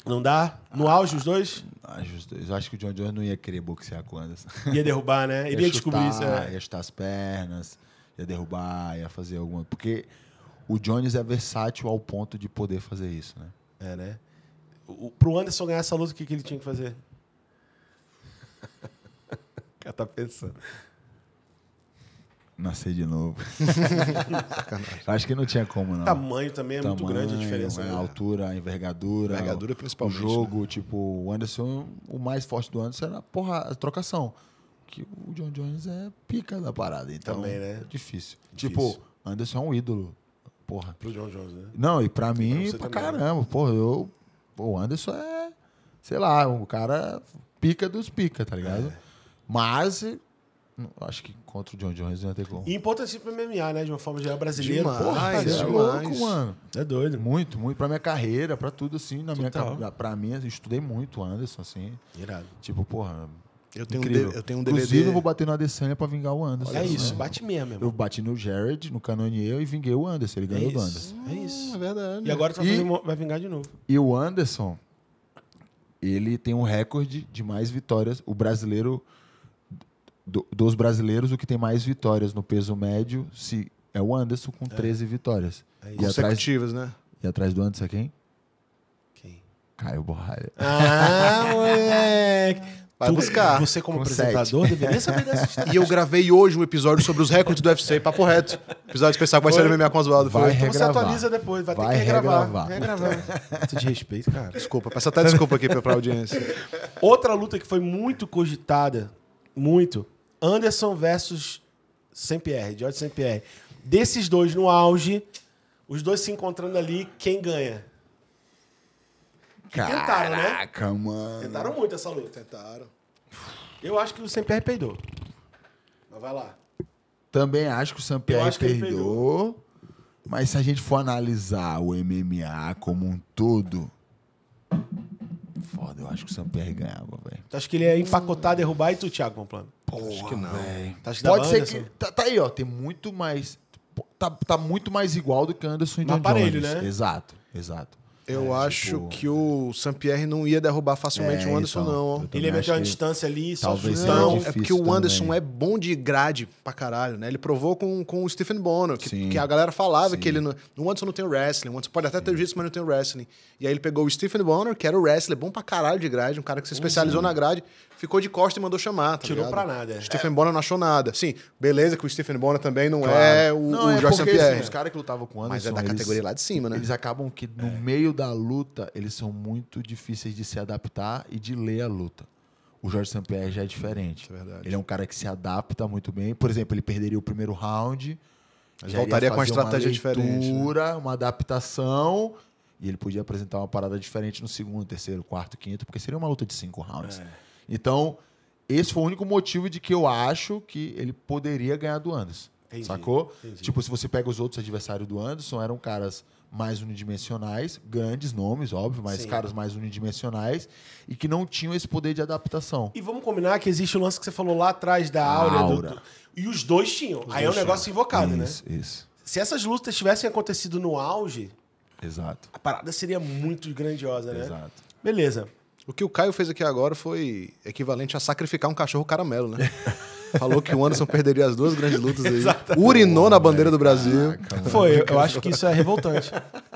A: Não dá? No ah, auge os dois? Auge os dois. Eu
C: acho que o John Jones não ia querer boxear com o Anderson. Ia derrubar, né? Ele ia, chutar, descobrir isso. Né? Ia chutar as pernas, ia derrubar, ia fazer alguma. Porque o Jones é versátil ao ponto de poder fazer isso, né?
A: É, né? O, pro Anderson ganhar essa luta, o que, que ele tinha que fazer? o cara tá pensando.
C: Nascer de novo.
A: Acho que não tinha como, não. Tamanho também é Tamanho, muito grande a diferença.
C: Né? A altura, a envergadura. Envergadura, principalmente. O jogo, né? tipo, o Anderson, o mais forte do Anderson era porra, a trocação. Que o John Jones é pica da parada. Então, também, né? É difícil. difícil. Tipo, Anderson é um ídolo. Porra. Pro John Jones, né? Não, e pra mim, para pra, pra né? caramba. Porra, eu. O Anderson é. Sei lá, o cara pica dos pica, tá ligado? É. Mas Acho que contra o John Jones não ia ter gol.
A: E importante pro MMA, né? De uma forma geral brasileira. Demais, Porra, é demais. louco,
C: mano. É doido. Muito, muito. Pra minha carreira, pra tudo, assim. Na minha, pra, mim, eu assim, estudei muito o Anderson, assim. Irado. Tipo, porra, eu tenho, um eu tenho um DVD. Inclusive, eu vou bater no Adesanya pra vingar o Anderson. Olha é isso, né? bate mesmo. Eu bati no Jared, no Canonier e vinguei o Anderson. Ele ganhou é isso, do Anderson. É
A: isso. Hum, é verdade. E agora tu e, vai vingar de novo.
C: E o Anderson, ele tem um recorde de mais vitórias. O brasileiro do, dos brasileiros, o que tem mais vitórias no peso médio se é o Anderson com 13 é. vitórias. É e Consecutivas, atrás, né? E atrás do Anderson é quem? Quem? Caio
B: Borralha. Ah, moleque!
A: Vai buscar. Você, como com apresentador, sete. deveria saber dessa história. E eu
B: gravei hoje um episódio sobre os recordes do UFC, papo reto. Episódio especial que vai ser MMA com Oswaldo. Vai então regravar. você atualiza
A: depois, vai, vai ter que regravar. Regravar. regravar. de respeito, cara. Desculpa, peço até desculpa aqui pra, pra audiência. Outra luta que foi muito cogitada, muito, Anderson versus Saint-Pierre, George Saint-Pierre. Desses dois no auge, os dois se encontrando ali, quem ganha?
C: tentaram, né? Caraca, mano. Tentaram
A: muito essa luta. Tentaram. Eu acho que o Saint-Pierre peidou. Mas vai lá.
C: Também acho que o Saint-Pierre peidou. Mas se a gente for analisar o MMA como um todo... Foda, eu acho que o Saint-Pierre ganhava, velho.
A: Tu acha que ele ia empacotar, derrubar e tu, Thiago, plano? Porra, Acho que não. Tá, acho que Pode ser que. Tá, tá, aí, ó.
C: Tem muito mais. Tá, tá muito mais igual do que Anderson e John aparelho, Jones. né? Exato,
B: exato. Eu é, acho tipo... que o Pierre não ia derrubar facilmente é, o Anderson, então, não. Ele ia meter uma distância ali, só talvez Não, é porque o Anderson também. é bom de grade pra caralho, né? Ele provou com, com o Stephen Bono, que, que a galera falava Sim. que ele não, o Anderson não tem wrestling. O Anderson pode até ter jiu mas não tem wrestling. E aí ele pegou o Stephen Bonner, que era o wrestler, bom pra caralho de grade, um cara que se especializou na grade, ficou de costa e mandou chamar. Tá Tirou para pra nada. É. Stephen é. Bonner não achou nada. Sim, beleza que o Stephen Bonner também não claro. é o, não, o é Jorge Pierre. Assim, os caras que lutavam com o Anderson. Mas é da categoria eles, lá de cima, né? Eles acabam que
C: no é. meio da luta, eles são muito difíceis de se adaptar e de ler a luta. O Jorge St. já é diferente. É ele é um cara que se adapta muito bem. Por exemplo, ele perderia o primeiro round. voltaria com uma estratégia uma leitura, diferente. Né? Uma adaptação. E ele podia apresentar uma parada diferente no segundo, terceiro, quarto, quinto, porque seria uma luta de cinco rounds. É. Então, esse foi o único motivo de que eu acho que ele poderia ganhar do Anderson. Entendi, sacou? Entendi. Tipo, se você pega os outros adversários do Anderson, eram caras mais unidimensionais, grandes nomes, óbvio, mas Sim. caras mais unidimensionais e que não tinham esse poder de adaptação. E
A: vamos combinar que existe o lance que você falou lá atrás da Áurea. Aura. Do, E os dois tinham. Os Aí dois é um negócio invocado, né? isso, né? Isso. Se essas lutas tivessem acontecido no auge. Exato. A parada seria muito grandiosa, né? Exato. Beleza. O que o Caio fez aqui agora foi
B: equivalente a sacrificar um cachorro caramelo, né? Falou que o Anderson perderia as duas grandes lutas aí. Urinou oh, na bandeira do Brasil. Caraca, foi, eu acho
A: que isso é revoltante.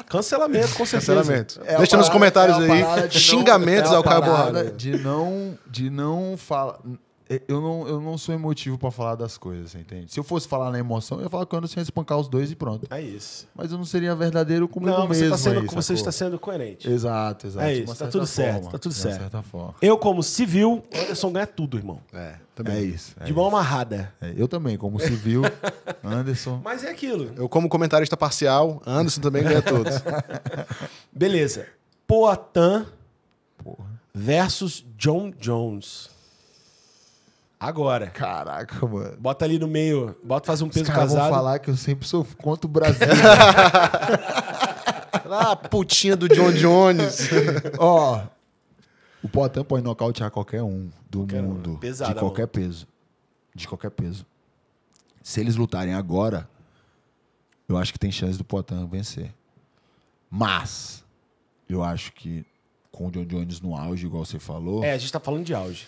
A: Cancelamento,
B: com certeza. Cancelamento. É Deixa nos comentários é aí xingamentos não, é ao Caio Borrada.
A: De não,
B: de
C: não falar é, eu não, eu não sou emotivo para falar das coisas, entende? Se eu fosse falar na emoção, eu ia falar que eu ando sem espancar os dois e pronto. É isso. Mas eu não seria verdadeiro comigo não, você tá mesmo. Tá sendo, aí, você está sendo coerente. Exato, exato. É isso, tá, tá tudo forma, certo, tá tudo certo. certa forma.
A: Eu, como civil, Anderson ganha tudo, irmão. É, também. É, é isso. É de mão amarrada. É, eu também, como civil, Anderson. Mas é aquilo.
B: Eu, como comentarista parcial, Anderson também ganha todos.
A: Beleza. Poatan versus John Jones. Agora. Caraca, mano. Bota ali no meio, bota faz um peso Os caras casado. vão falar
C: que eu sempre sou contra o Brasil. ah, putinha do John Jones. Ó, o Poitin pode nocautear qualquer um do qualquer mundo. Um. Pesada, de qualquer mano. peso. De qualquer peso. Se eles lutarem agora, eu acho que tem chance do Poitin vencer. Mas, eu acho que com o John Jones no auge, igual você falou. É, a
A: gente tá falando de auge.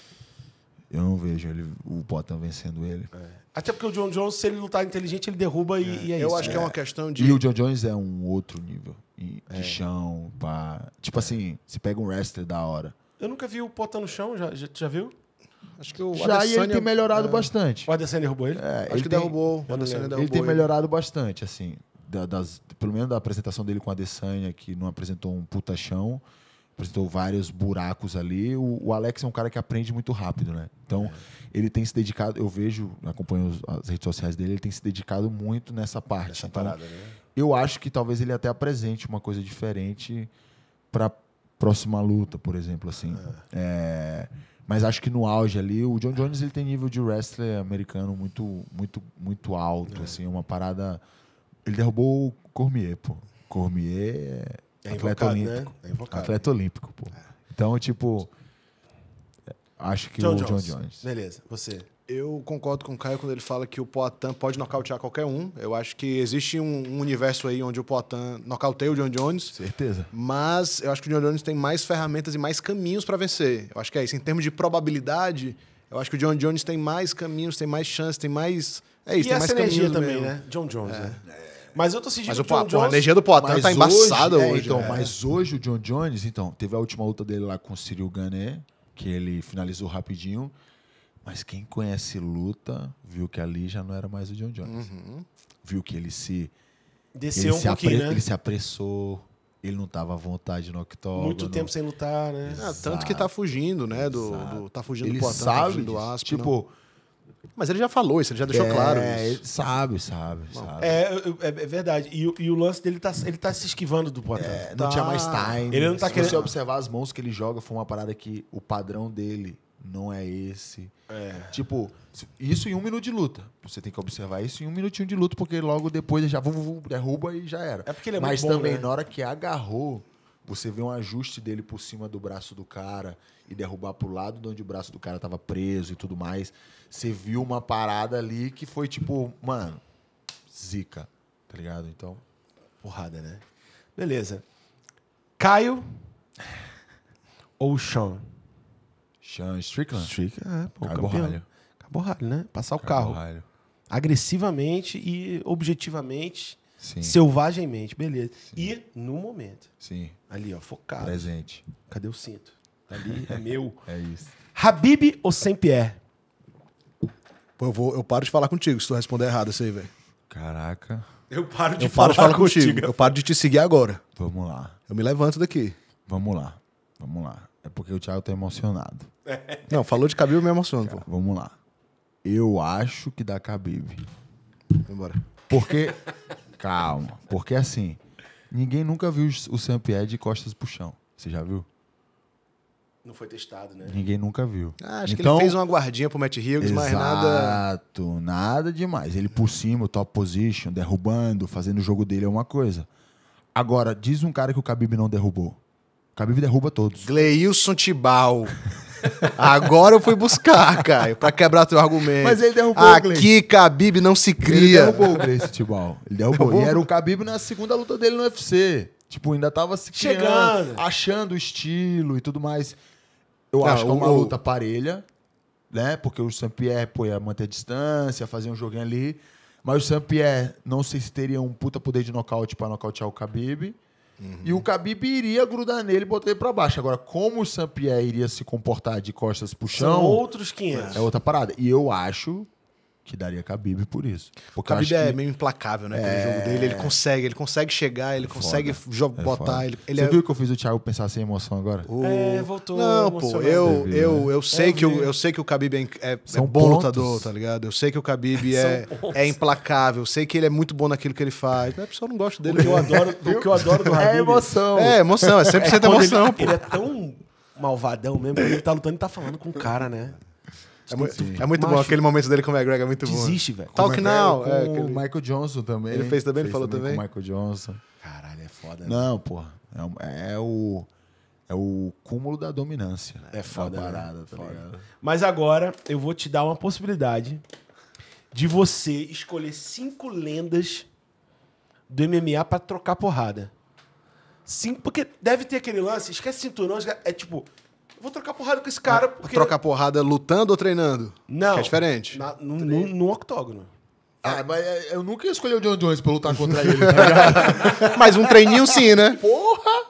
C: Eu não vejo ele, o Potan vencendo ele. É.
A: Até porque o John Jones, se ele não tá inteligente, ele derruba e é, e é Eu isso. acho que é. uma é. questão de.
C: E o John Jones é um outro nível. De é. chão, pá. Tipo é. assim, se pega um wrestler da hora.
A: Eu nunca vi o Potan no chão, já, já, já viu? Acho que o Já Adesanya, ele tem melhorado é. bastante. O Adesanya derrubou ele? É,
C: acho ele que tem... derrubou. O Adesanya derrubou ele tem ele. melhorado bastante, assim. das, pelo menos da apresentação dele com a Adesanya, que não apresentou um puta chão apresentou vários buracos ali. O, o, Alex é um cara que aprende muito rápido, né? Então, é. ele tem se dedicado, eu vejo, acompanho as redes sociais dele, ele tem se dedicado muito nessa parte. Nessa então, parada, né? Eu acho que talvez ele até apresente uma coisa diferente para próxima luta, por exemplo, assim. É. É, mas acho que no auge ali, o John Jones ele tem nível de wrestler americano muito, muito, muito alto, é. assim, uma parada. Ele derrubou o Cormier, pô. Cormier é é atleta né? olímpico. Né? É invocado, atleta olímpico, pô. É. Então, tipo, acho
A: que John o Jones. John Jones. Beleza, você.
B: Eu concordo com o Caio quando ele fala que o Poatan pode nocautear qualquer um. Eu acho que existe um, universo aí onde o Poatan nocauteia o John Jones. Certeza. Mas eu acho que o John Jones tem mais ferramentas e mais caminhos para vencer. Eu acho que é isso. Em termos de probabilidade, eu acho que o John Jones tem mais caminhos, tem mais chances tem mais. É isso, e tem mais energia caminhos também, mesmo. né?
A: John Jones, é. né? É. Mas eu tô sentindo mas o, John Jones... a energia do Potter, tá embaçada hoje. É, então, é. Mas
C: hoje o John Jones, então, teve a última luta dele lá com o Cyril Gané, que ele finalizou rapidinho. Mas quem conhece luta viu que ali já não era mais o John Jones. Uhum. Viu que ele se. Desceu ele um se apre... né? Ele se apressou. Ele não estava à vontade no octógono. Muito tempo
B: sem lutar, né? Ah, tanto que tá fugindo, né? Do, do tá fugindo ele tá do Potter, sabe tá do Aspen. Tipo, não né? Mas ele já falou isso, ele já deixou é, claro isso. Sabe, sabe, Bom, sabe.
A: É, é, é verdade. E, e, o lance dele tá, ele tá se esquivando do ponto. É, não tá. tinha mais time. Ele não tá Se querendo... você observar
C: as mãos que ele joga, foi uma parada que o padrão dele não é esse. É. Tipo, isso em um minuto de luta. Você tem que observar isso em um minutinho de luta, porque logo depois ele já derruba e já era. É porque ele é Mas muito bom, também, né? na hora que agarrou, você vê um ajuste dele por cima do braço do cara e derrubar pro lado de onde o braço do cara tava preso e tudo mais. Você viu uma parada ali que foi tipo, mano,
A: zica, tá ligado? Então, porrada, né? Beleza. Caio ou Sean? Sean Strickland? Strickland, é, pô, Caio campeão. Borralho. ralho, né? Passar o Caio carro. Borralho. Agressivamente e objetivamente. Sim. Selvagemmente, beleza. Sim. E no momento. Sim. Ali, ó, focado. Presente. Cadê o cinto? Ali é meu. é isso. Habib
B: ou Saint-Pierre? É? Pô, eu, vou, eu paro de falar contigo se tu responder errado isso aí, velho.
C: Caraca. Eu paro de, eu falar, paro de falar contigo. contigo. Eu paro
B: de te seguir agora.
C: Vamos lá. Eu me levanto daqui. Vamos lá. Vamos lá. É porque o Thiago tá emocionado. É. Não, falou de Khabib, eu me emociono, Cara, pô. Vamos lá. Eu acho que dá Khabib. Vambora. Porque... Calma. Porque assim, ninguém nunca viu o Sem pierre de costas pro chão. Você já viu?
A: Não foi testado, né? Ninguém nunca viu. Ah, acho então, que ele então, fez uma
B: guardinha pro Matt Higgs,
A: exato, mas nada.
C: Exato, nada demais. Ele por cima, top position, derrubando, fazendo o jogo dele é uma coisa. Agora, diz um cara que o Khabib
B: não derrubou. O Khabib derruba todos. Gleilson Tibal. Agora eu fui buscar, Caio, pra quebrar teu argumento. Mas ele derrubou Aqui, o Aqui, Khabib não se cria. Ele derrubou o Gleilson Tibal. Ele derrubou. derrubou. E era
C: o Khabib na segunda luta dele no UFC. Tipo, ainda tava se criando, Chegando. achando o estilo e tudo mais. Eu acho que é uma luta parelha, né? Porque o Saint-Pierre, pô, ia é manter a distância, fazer um joguinho ali. Mas o Saint-Pierre, não sei se teria um puta poder de nocaute para nocautear o Khabib. Uhum. E o Khabib iria grudar nele e botar ele pra baixo. Agora, como o Saint-Pierre iria se comportar de costas pro chão... São outros 500. É outra parada. E eu acho que daria Khabib por isso. Porque Khabib é meio implacável, né? É... jogo dele, ele
B: consegue, ele consegue chegar, ele é consegue foda. É botar. É ele, ele Você é- viu
C: que eu fiz o Thiago pensar sem emoção agora?
B: É, voltou. Não, pô, eu, eu, né? eu, sei é, que o, eu sei que o Khabib é, bom lutador, tá ligado? Eu sei que o Khabib é, é implacável, eu sei que ele é muito bom naquilo que ele faz. A pessoa não gosta dele. O que eu adoro, o que eu adoro do Khabib. É emoção. É emoção, é 100% emoção, ele, pô. Ele é
A: tão malvadão mesmo, ele tá lutando e tá falando com o cara, né? É, é, muito, é muito Macho. bom, aquele
B: momento dele com o McGregor é muito Desiste, bom. Desiste, velho. Talk é Now.
A: É? Com é, aquele... o
C: Michael Johnson também. Ele fez também, fez ele falou também. também. Michael Johnson.
A: Caralho, é foda. Né? Não,
C: porra. É,
A: é, o... É o cúmulo da
C: dominância. Né? É foda. Né? Parada, né? tá foda.
A: Tá Mas agora eu vou te dar uma possibilidade de você escolher cinco lendas do MMA para trocar porrada. Cinco, porque deve ter aquele lance, esquece cinturão, é tipo, vou trocar porrada com esse cara. Porque... Trocar porrada
B: lutando ou treinando? Não. Que é diferente.
A: Na, no, no, no octógono. Ah, ah, mas é,
B: eu nunca escolhi o John Jones pra lutar contra ele, tá ligado? mas um treininho sim, né? Porra!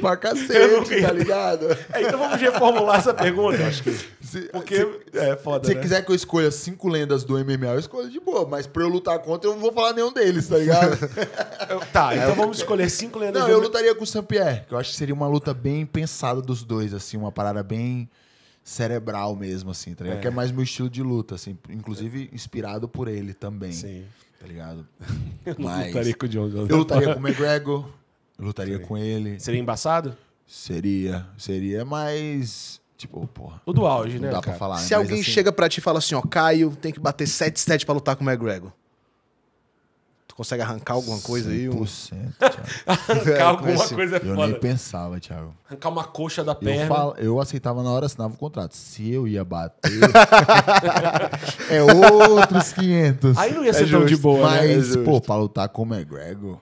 B: Pra
A: cacete, tá ligado? É, então vamos reformular essa pergunta, acho que. Se,
C: Porque se, é foda. Se né? quiser que eu escolha cinco lendas do MMA, eu escolho de boa, mas pra eu lutar contra, eu não vou falar nenhum deles, tá ligado? eu, tá, então é, eu... vamos escolher cinco lendas Não, do... eu lutaria com o Saint Pierre, que eu acho que seria uma luta bem pensada dos dois, assim, uma parada bem cerebral mesmo, assim, tá ligado? É. Que é mais meu estilo de luta, assim, inclusive inspirado por ele também. Sim. Tá ligado? Eu Mas... lutaria com o John Jones. Eu lutaria com o McGregor, eu lutaria com ele. Seria embaçado? Seria, seria, mas. Tipo, porra. O do auge, né? dá cara? pra
B: falar. Se alguém assim... chega pra ti e fala assim, ó, Caio, tem que bater 7-7 pra lutar com o McGregor consegue arrancar alguma coisa aí? Um...
A: arrancar é, alguma coisa é foda. Eu nem pensava, Thiago. Arrancar uma coxa da eu perna. Fal...
C: Eu, aceitava na hora, assinava o contrato. Se eu ia bater... é outros 500. Aí não ia ser é tão justo, de boa, né? Mas, né? pô, pra lutar com o McGregor...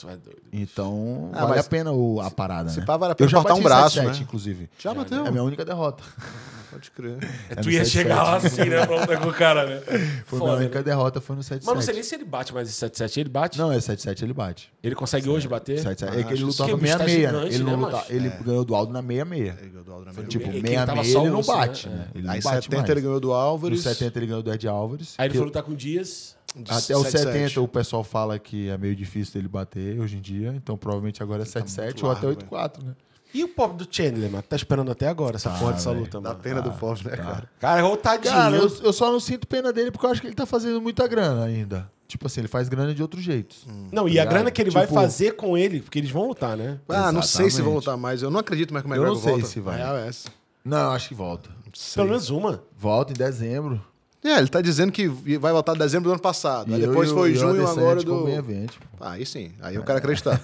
C: Tu é doido. Então, ah, vale a pena o, a parada. Se, né? pá, vale a pena. Eu já bati um braço, 7, né? inclusive. Já é, bateu. É a minha única derrota. Pode crer. É, é tu ia 7, chegar 7. lá assim, né? Pra lutar com o cara, né? Foi Foda, minha única né? derrota, foi no 7-7. Mas não sei nem
A: se ele bate mais esse 7-7. Ele bate? Não, é 7-7 ele bate. Ele consegue hoje bater? 7-7. Ah, é que ah, ele lutava 6-6, tá né?
C: Ele, né, luta, é. ele ganhou do Aldo na 6-6. Tipo, ele ganhou do Aldo na 6-6. Tipo, 6-6 ele não bate, né? Aí 70 ele ganhou do Álvares. No 70 ele ganhou do Ed Álvares. Aí ele foi lutar
A: com o Dias. Até os 70
C: o pessoal fala que é meio difícil dele bater hoje em dia, então provavelmente agora é 77 tá ou até
A: 84, né?
C: E o pobre do Chandler, mano? Tá
A: esperando até agora essa tá, porra dessa luta, tá mano. Dá pena tá, do
B: pobre, né, tá. cara?
C: Cara, voltadinho. Cara, eu, eu, só não sinto pena dele porque eu acho que ele tá fazendo muita grana ainda. Tipo assim, ele faz grana de outros jeitos. Hum, não, e tá ligado? a grana que ele tipo... vai fazer
B: com ele, porque eles vão lutar, né? Ah, Exatamente. não sei se vão lutar mais. Eu não acredito mais é que o McGregor volta. Eu não sei volta. se vai. É, é Não, acho que volta. Pelo menos uma. Volta em dezembro. É, ele tá dizendo que vai voltar em dezembro do ano passado. E aí depois eu, foi eu, junho, eu agora do. Evento, ah, aí sim, aí eu quero acreditar.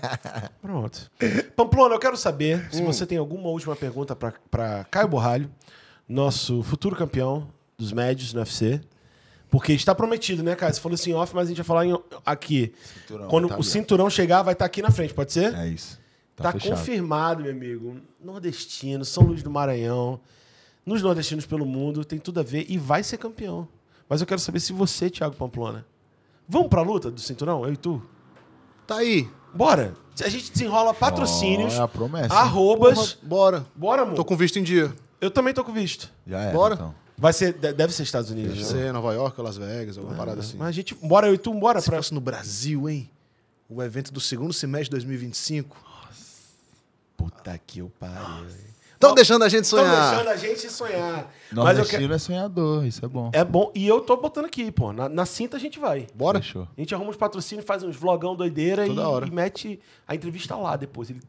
A: Pronto. Pamplona, eu quero saber se hum. você tem alguma última pergunta para Caio Borralho, nosso futuro campeão dos médios no UFC. Porque está prometido, né, cara? Você falou assim off, mas a gente vai falar em, aqui. Cinturão, Quando tá o cinturão chegar, vai estar tá aqui na frente, pode ser? É isso. Tá, tá confirmado, meu amigo. Nordestino, São Luís do Maranhão nos nordestinos pelo mundo, tem tudo a ver e vai ser campeão. Mas eu quero saber se você, Thiago Pamplona. Vamos pra luta do cinturão? Eu e tu? Tá aí. Bora. A gente desenrola patrocínios. Oh, é a promessa. Arrobas. Porra, bora. Bora, amor. Tô com visto em dia. Eu também tô com visto. Já é. Bora. Então. Vai ser, deve ser Estados Unidos. Deve né? ser Nova York, Las Vegas, alguma é, parada assim.
B: Mas a gente, bora eu e tu, bora Se pra... fosse no Brasil, hein? O evento do segundo semestre de 2025. Nossa.
A: Puta que eu pariu. Estão deixando a gente sonhar. Estão deixando a gente sonhar. Nordestino Mas eu... é
C: sonhador, isso é bom. É
A: bom. E eu tô botando aqui, pô. Na, na cinta a gente vai. Bora? Fechou. A gente arruma os patrocínios, faz uns vlogão doideira e, e, mete a entrevista lá depois. Ele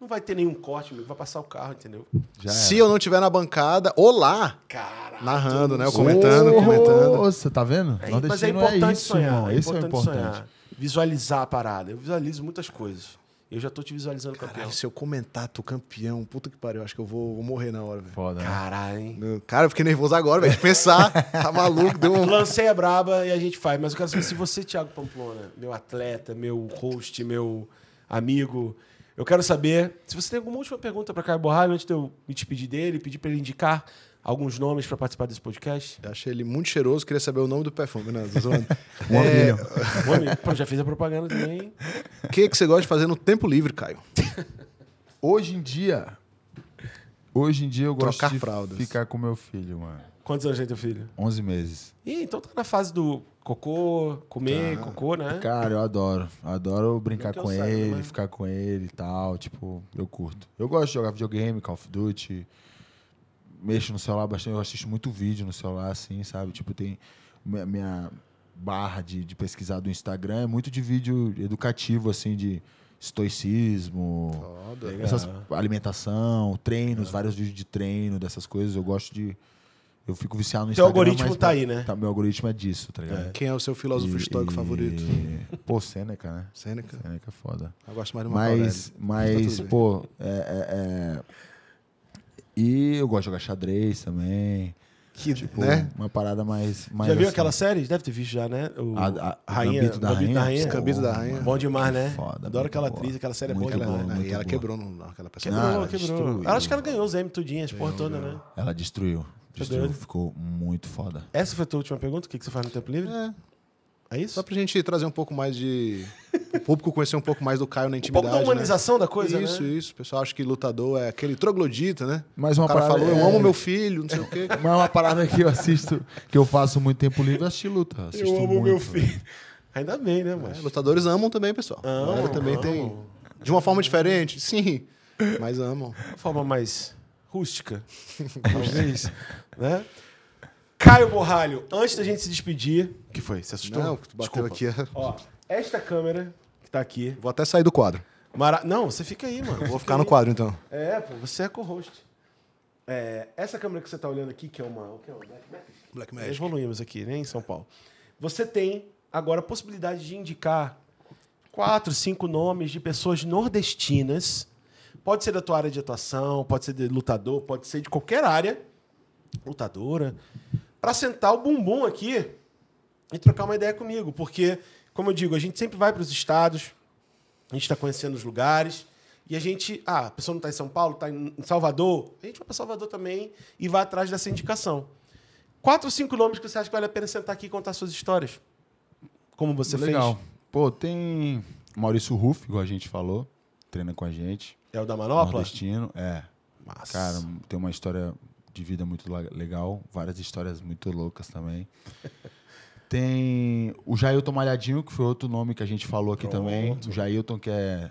A: não vai ter nenhum corte, amigo. vai passar o carro, entendeu?
B: Já Se eu não tiver na bancada, ou lá, Caraca, narrando, né? Ou
A: comentando, oh, comentando. Você tá vendo? É, mas é, é importante é isso, sonhar. É importante, é importante sonhar. Visualizar a parada. Eu visualizo muitas coisas. Eu já tô te visualizando Caralho, campeão.
B: Se eu comentar, tô campeão, puta que pariu, acho que eu vou, vou morrer na hora, velho. Foda. Né? Caralho, hein? Meu,
A: cara, eu fiquei nervoso agora, velho. De pensar, tá maluco, deu um. Lancei a braba e a gente faz. Mas eu quero saber se você, Thiago Pamplona, meu atleta, meu host, meu amigo, eu quero saber se você tem alguma última pergunta para Caio Borralho antes de eu me despedir dele, pedir para ele indicar alguns nomes para participar desse podcast? Eu achei ele muito cheiroso, queria saber o nome do perfume, né? um
B: é... Pô, já fiz a propaganda também. O que, é que você gosta de fazer no tempo livre, Caio?
C: Hoje em dia. Hoje em dia eu Trocar gosto de fraldas. ficar com meu filho, mano. Quantos anos tem teu filho? 11 meses.
A: Ih, então tá na fase do
C: cocô, comer, tá. cocô, né? Cara, eu adoro. Adoro brincar com ele, né? ficar com ele e tal. Tipo, eu curto. Eu gosto de jogar videogame, Call of Duty mexo no celular bastante, eu assisto muito vídeo no celular, assim, sabe? Tipo, tem minha, minha barra de, de pesquisar do Instagram é muito de vídeo educativo, assim, de estoicismo,
B: Foda, essas,
C: alimentação, treinos, é. vários vídeos de treino, dessas coisas. Eu gosto de. Eu fico viciado no Instagram. Teu algoritmo mas, tá, tá aí, né? Tá, meu algoritmo é disso, tá ligado? É. Quem é o seu filósofo e, estoico e... favorito? Pô, Seneca, né? Seneca. Seneca é foda. Eu gosto mais de uma Mas, mas tá pô, é, é, é e eu gosto de jogar xadrez também. Que, tipo, né? uma parada mais. mais já viu assim. aquela
A: série? Deve ter visto já, né? O a, a, Rainha, Gambito da, Gambito da Rainha. Gambito da Rainha. Bom demais, né? Foda, Adoro aquela boa. atriz, aquela série muito é boa demais. Boa, e ela
B: boa. quebrou no, aquela pessoa. Quebrou, ela quebrou. Destruiu, ela, acho que ela ganhou os
A: M tudinhas, porra toda, né? Ela destruiu. Tá destruiu. Ficou muito foda. Essa foi a tua última pergunta? O que, que você faz no tempo livre? É. É isso? Só
B: pra gente trazer um pouco mais de. O público conhecer um pouco mais do Caio na intimidade. Um pouco da né? humanização né? da coisa, isso, né? Isso, isso. O pessoal acha que lutador é aquele troglodita, né? Mais uma o cara parada, falou, é... eu amo meu filho, não sei o quê.
C: Mas uma parada que eu assisto, que eu faço muito tempo livre, é assistir luta. Assisto eu amo muito, meu filho.
B: Né? Ainda bem, né, mano? É, lutadores amam também, pessoal. Amam, também amam. tem. De uma forma diferente,
A: sim. Mas amam. Uma forma mais rústica, talvez, né? Caio Borralho, antes da gente se despedir. O que foi? Você assustou? Não, bateu Desculpa. aqui. Ó, esta câmera que tá aqui. Vou até sair do quadro. Mara... Não, você fica aí, mano. Vou ficar no quadro, então. É, pô, você é co-host. É, essa câmera que você tá olhando aqui, que é uma. O que é uma Black Magic? Black é, Magic. Evoluímos aqui, né, em São Paulo. Você tem agora a possibilidade de indicar quatro, cinco nomes de pessoas nordestinas. Pode ser da tua área de atuação, pode ser de lutador, pode ser de qualquer área. Lutadora para sentar o bumbum aqui e trocar uma ideia comigo, porque, como eu digo, a gente sempre vai para os estados, a gente está conhecendo os lugares. E a gente, ah, a pessoa não está em São Paulo, está em Salvador, a gente vai para Salvador também e vai atrás dessa indicação. Quatro ou cinco nomes que você acha que vale a pena sentar aqui e contar suas histórias?
C: Como você Legal. fez? Legal. Pô, tem Maurício Ruff, igual a gente falou, treina com a gente.
A: É o da Manopla?
C: Nordestino, é. Massa. Cara, tem uma história de vida muito legal, várias histórias muito loucas também. Tem o Jailton Malhadinho, que foi outro nome que a gente falou aqui Pronto. também. O Jailton, que é.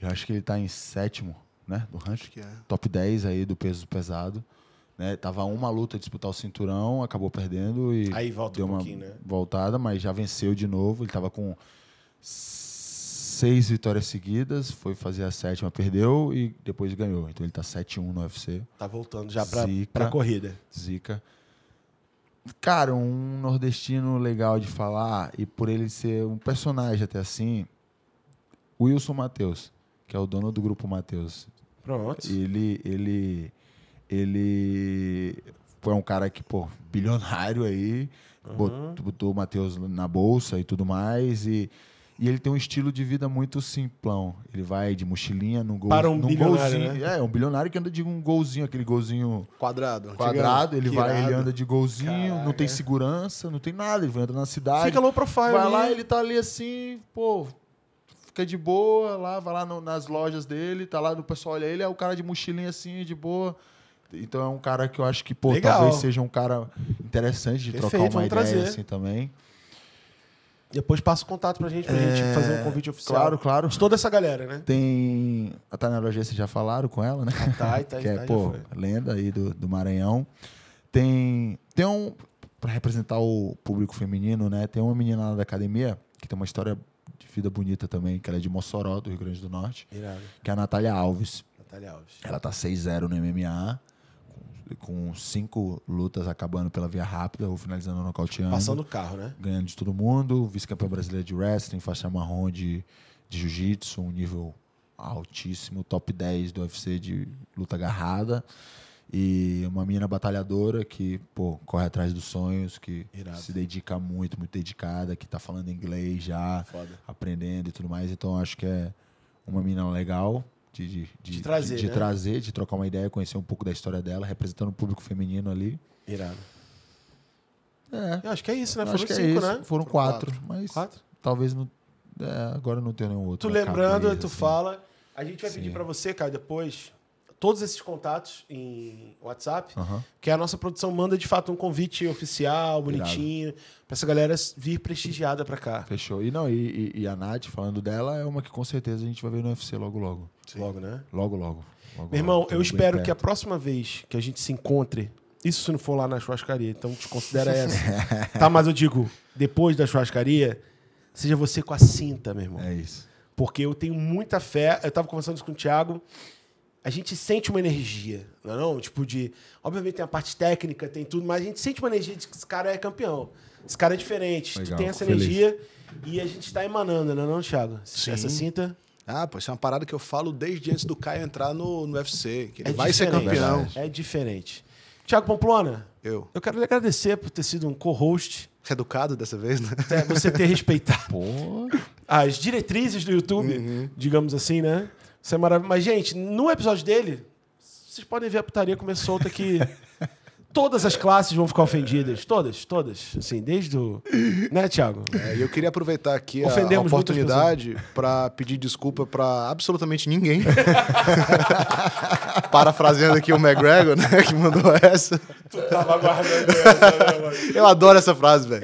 C: Eu acho que ele está em sétimo, né? Do rancho. É. Top 10 aí do peso pesado. Né? Tava uma luta disputar o cinturão, acabou perdendo e. Aí volta deu um uma né? voltada, mas já venceu de novo. Ele tava com seis vitórias seguidas, foi fazer a sétima, perdeu e depois ganhou. Então ele tá 7-1 no UFC. Tá voltando já pra, Zica, pra corrida. Zica. Cara, um nordestino legal de falar, e por ele ser um personagem até assim, Wilson Matheus, que é o dono do grupo Matheus. Pronto. Ele, ele, ele foi um cara que, pô, bilionário aí, uhum. botou, botou o Matheus na bolsa e tudo mais, e e ele tem um estilo de vida muito simplão. Ele vai de mochilinha num gol. Para um bilionário, golzinho. Né? É, um bilionário que anda de um golzinho, aquele golzinho.
B: Quadrado. Quadrado. Ele Quirado. vai, ele anda
C: de golzinho, Caraca. não tem segurança, não tem nada. Ele vai andando na cidade. Fica low
B: profile, Vai né? lá,
C: ele tá ali assim, pô, fica de boa lá, vai lá no, nas lojas dele, tá lá, o pessoal olha ele, é o cara de mochilinha assim, de boa. Então é um cara que eu acho que, pô, Legal. talvez seja um cara interessante de Perfeito, trocar uma ideia trazer. assim também.
A: Depois passa o contato pra gente, pra é... gente fazer um convite oficial. Claro, claro. De toda essa galera, né?
C: Tem a Tainara G, vocês já falaram com ela, né? A Thay, Thay, que é, Thay, tá, pô, lenda aí do, do Maranhão. Tem, tem um... Pra representar o público feminino, né? Tem uma menina lá da academia que tem uma história de vida bonita também, que ela é de Mossoró, do Rio Grande do Norte. Que é a Natália Alves.
A: Natália Alves. Ela
C: tá 6-0 no MMA com cinco lutas acabando pela via rápida ou finalizando no nocauteando. Passando o carro, né? Ganhando de todo mundo, vice-campeão brasileiro de wrestling, faixa marrom de, de jiu-jitsu, um nível altíssimo, top 10 do UFC de luta agarrada. E uma menina batalhadora que, pô, corre atrás dos sonhos, que se dedica muito, muito dedicada, que tá falando inglês já, Foda. aprendendo e tudo mais. Então acho que é uma menina legal de, de, de, trazer, de, né? trazer, de trocar uma ideia, conhecer um pouco da história dela, representando o público feminino ali.
B: Irado.
A: É. Eu acho que é isso, né? Foram é cinco, é né? Foram, quatro, quatro, Mas quatro?
C: talvez não. É, agora não tenho nenhum outro. Tu lembrando, cabeça, tu assim. fala.
A: A gente vai Sim. pedir para você, cara, depois todos esses contatos em WhatsApp, uhum. que a nossa produção manda de fato um convite oficial, bonitinho, para essa galera vir prestigiada para cá.
C: Fechou. E não, e, e, a Nath, falando dela, é uma que com certeza a gente vai ver no UFC logo, logo. Sim. Logo, né?
A: Logo, logo. logo Meu irmão, logo, eu espero que a próxima vez que a gente se encontre, isso se não for lá na churrascaria, então considera essa. tá, mas eu digo, depois da churrascaria, seja você com a cinta, meu irmão. É isso. Porque eu tenho muita fé. Eu estava conversando isso com o Thiago a gente sente uma energia, não é não? Tipo de... Obviamente tem a parte técnica, tem tudo, mas a gente sente uma energia de que esse cara é campeão. Esse cara é diferente. Legal, tu tem essa feliz. energia e a gente está emanando, não é não, Thiago? Sim. Essa cinta... Ah, pô, isso é uma parada que eu falo desde antes do Caio entrar no, no UFC. Que ele é vai ser campeão. Né? É diferente. Tiago Pamplona. Eu. Eu quero lhe agradecer por ter sido um co-host. É educado dessa vez, né? É, você ter respeitado Pô. as diretrizes do YouTube, uhum. digamos assim, né? Isso é maravilhoso. Mas, gente, no episódio dele, vocês podem ver a putaria comer solta aqui. todas as classes vão ficar ofendidas. Todas, todas. Assim, desde o. Né, Thiago? É, eu queria
B: aproveitar aqui a, a oportunidade para pedir desculpa para absolutamente ninguém. Parafraseando aqui o McGregor, né, que mandou essa. Tu tava aguardando essa, né, mano? Eu adoro essa frase, velho.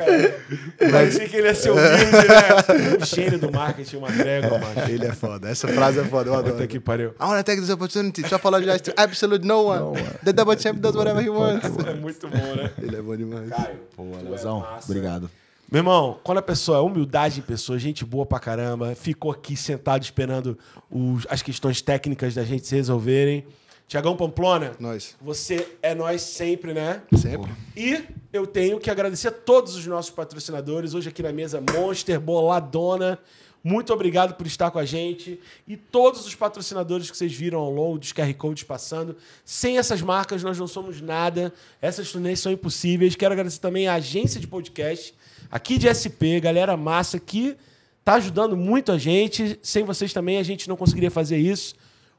B: Parecia que ele ia ser humilde, né? O cheiro do marketing, o McGregor, mano. É, ele é foda. Essa frase é foda. Eu adoro. Puta que pariu. I wanna take this opportunity to apologize to absolutely no one. No one. The double champ does whatever he wants é muito bom, né? Ele é bom demais. Caio, Pô, é Leozão, é obrigado.
A: Meu irmão, quando é a pessoa é humildade em pessoa, gente boa pra caramba, ficou aqui sentado esperando os, as questões técnicas da gente se resolverem. Tiagão Pamplona, nós. você é nós sempre, né? Sempre. E eu tenho que agradecer a todos os nossos patrocinadores. Hoje aqui na mesa, Monster, Boladona, muito obrigado por estar com a gente e todos os patrocinadores que vocês viram ao longo dos QR Codes passando. Sem essas marcas, nós não somos nada. Essas turnês são impossíveis. Quero agradecer também a agência de podcast aqui de SP, galera massa que está ajudando muito a gente. Sem vocês também, a gente não conseguiria fazer isso.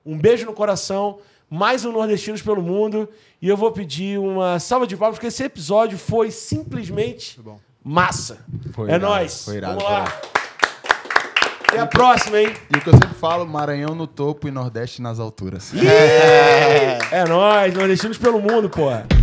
A: Um beijo no coração. Mais um Nordestinos pelo Mundo. E eu vou pedir uma salva de palmas, porque esse episódio foi simplesmente massa. Foi é irado, nóis. Foi irado, Vamos lá. Foi
C: até a próxima, hein? E o que eu sempre falo, Maranhão no topo e Nordeste nas
A: alturas. Yeah! É, é nóis, nordestinos pelo mundo, porra.